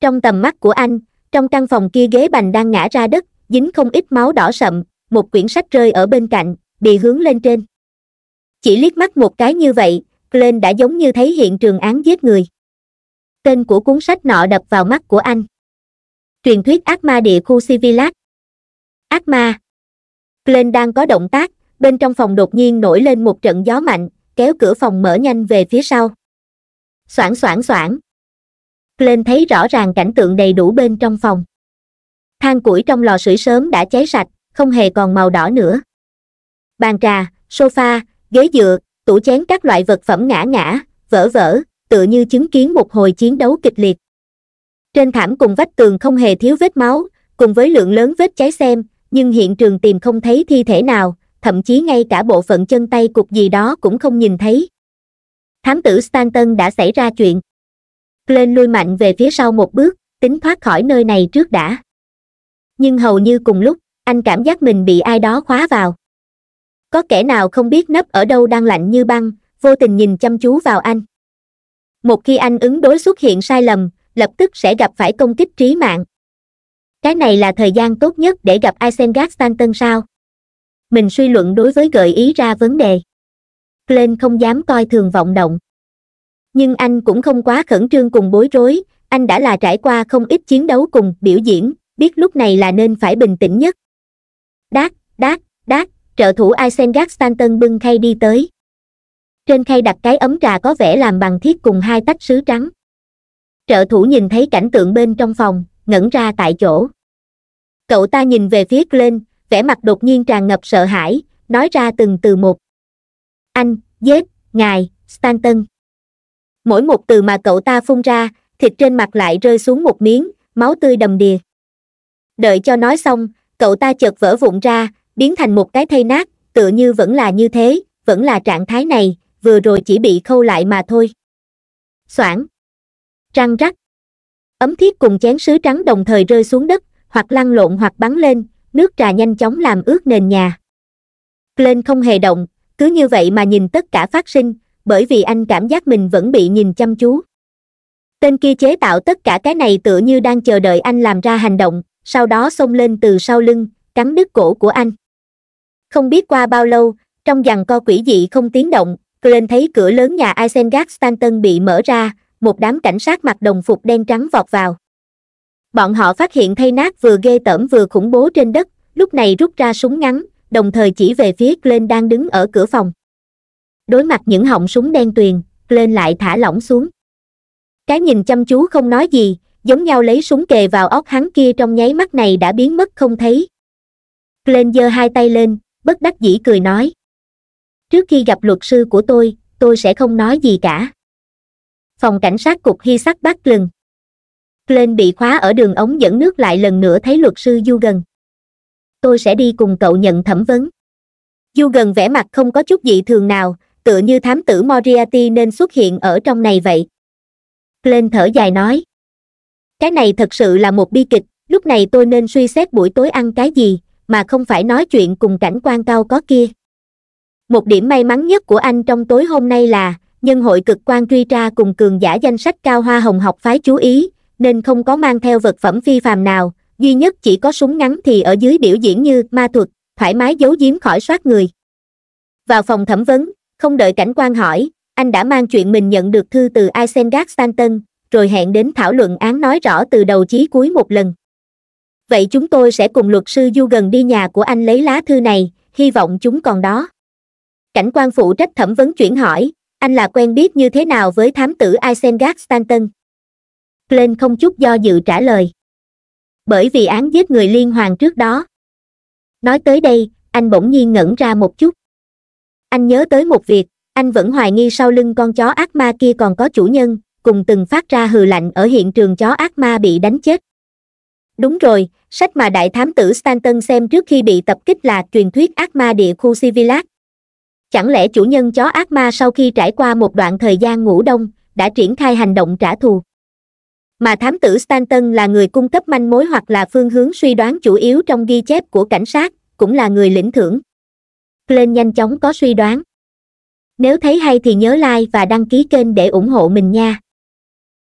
trong tầm mắt của anh trong căn phòng kia ghế bành đang ngã ra đất dính không ít máu đỏ sậm một quyển sách rơi ở bên cạnh bị hướng lên trên chỉ liếc mắt một cái như vậy lên đã giống như thấy hiện trường án giết người tên của cuốn sách nọ đập vào mắt của anh truyền thuyết ác ma địa khu Civilac. Ác ma. Glenn đang có động tác, bên trong phòng đột nhiên nổi lên một trận gió mạnh, kéo cửa phòng mở nhanh về phía sau. Soảng soảng soảng. Glenn thấy rõ ràng cảnh tượng đầy đủ bên trong phòng. Thang củi trong lò sưởi sớm đã cháy sạch, không hề còn màu đỏ nữa. Bàn trà, sofa, ghế dựa, tủ chén các loại vật phẩm ngã ngã, vỡ vỡ, tựa như chứng kiến một hồi chiến đấu kịch liệt trên thảm cùng vách tường không hề thiếu vết máu cùng với lượng lớn vết cháy xem nhưng hiện trường tìm không thấy thi thể nào thậm chí ngay cả bộ phận chân tay cục gì đó cũng không nhìn thấy thám tử stanton đã xảy ra chuyện glenn lui mạnh về phía sau một bước tính thoát khỏi nơi này trước đã nhưng hầu như cùng lúc anh cảm giác mình bị ai đó khóa vào có kẻ nào không biết nấp ở đâu đang lạnh như băng vô tình nhìn chăm chú vào anh một khi anh ứng đối xuất hiện sai lầm lập tức sẽ gặp phải công kích trí mạng cái này là thời gian tốt nhất để gặp isengard stanton sao mình suy luận đối với gợi ý ra vấn đề glenn không dám coi thường vọng động nhưng anh cũng không quá khẩn trương cùng bối rối anh đã là trải qua không ít chiến đấu cùng biểu diễn biết lúc này là nên phải bình tĩnh nhất đát đát đát trợ thủ isengard stanton bưng khay đi tới trên khay đặt cái ấm trà có vẻ làm bằng thiết cùng hai tách sứ trắng trợ thủ nhìn thấy cảnh tượng bên trong phòng ngẩn ra tại chỗ cậu ta nhìn về phía lên vẻ mặt đột nhiên tràn ngập sợ hãi nói ra từng từ một anh giết ngài stanton mỗi một từ mà cậu ta phun ra thịt trên mặt lại rơi xuống một miếng máu tươi đầm đìa đợi cho nói xong cậu ta chợt vỡ vụn ra biến thành một cái thây nát tựa như vẫn là như thế vẫn là trạng thái này vừa rồi chỉ bị khâu lại mà thôi Soảng, trăng rắc ấm thiết cùng chén sứ trắng đồng thời rơi xuống đất hoặc lăn lộn hoặc bắn lên nước trà nhanh chóng làm ướt nền nhà lên không hề động cứ như vậy mà nhìn tất cả phát sinh bởi vì anh cảm giác mình vẫn bị nhìn chăm chú tên kia chế tạo tất cả cái này tựa như đang chờ đợi anh làm ra hành động sau đó xông lên từ sau lưng cắn đứt cổ của anh không biết qua bao lâu trong dàn co quỷ dị không tiếng động glenn thấy cửa lớn nhà isengard stanton bị mở ra một đám cảnh sát mặc đồng phục đen trắng vọt vào bọn họ phát hiện thây nát vừa ghê tởm vừa khủng bố trên đất lúc này rút ra súng ngắn đồng thời chỉ về phía glenn đang đứng ở cửa phòng đối mặt những họng súng đen tuyền glenn lại thả lỏng xuống cái nhìn chăm chú không nói gì giống nhau lấy súng kề vào óc hắn kia trong nháy mắt này đã biến mất không thấy glenn giơ hai tay lên bất đắc dĩ cười nói trước khi gặp luật sư của tôi tôi sẽ không nói gì cả phòng cảnh sát cục hy sắc bắt lừng lên bị khóa ở đường ống dẫn nước lại lần nữa thấy luật sư du gần tôi sẽ đi cùng cậu nhận thẩm vấn du gần vẻ mặt không có chút gì thường nào tựa như thám tử moriarty nên xuất hiện ở trong này vậy lên thở dài nói cái này thật sự là một bi kịch lúc này tôi nên suy xét buổi tối ăn cái gì mà không phải nói chuyện cùng cảnh quan cao có kia một điểm may mắn nhất của anh trong tối hôm nay là nhân hội cực quan truy tra cùng cường giả danh sách cao hoa hồng học phái chú ý, nên không có mang theo vật phẩm phi phàm nào, duy nhất chỉ có súng ngắn thì ở dưới biểu diễn như ma thuật, thoải mái giấu giếm khỏi soát người. Vào phòng thẩm vấn, không đợi cảnh quan hỏi, anh đã mang chuyện mình nhận được thư từ Isengard Stanton, rồi hẹn đến thảo luận án nói rõ từ đầu chí cuối một lần. Vậy chúng tôi sẽ cùng luật sư Du gần đi nhà của anh lấy lá thư này, hy vọng chúng còn đó. Cảnh quan phụ trách thẩm vấn chuyển hỏi, anh là quen biết như thế nào với thám tử isengard stanton glenn không chút do dự trả lời bởi vì án giết người liên hoàng trước đó nói tới đây anh bỗng nhiên ngẩn ra một chút anh nhớ tới một việc anh vẫn hoài nghi sau lưng con chó ác ma kia còn có chủ nhân cùng từng phát ra hừ lạnh ở hiện trường chó ác ma bị đánh chết đúng rồi sách mà đại thám tử stanton xem trước khi bị tập kích là truyền thuyết ác ma địa khu civilac chẳng lẽ chủ nhân chó ác ma sau khi trải qua một đoạn thời gian ngủ đông đã triển khai hành động trả thù mà thám tử stanton là người cung cấp manh mối hoặc là phương hướng suy đoán chủ yếu trong ghi chép của cảnh sát cũng là người lĩnh thưởng lên nhanh chóng có suy đoán nếu thấy hay thì nhớ like và đăng ký kênh để ủng hộ mình nha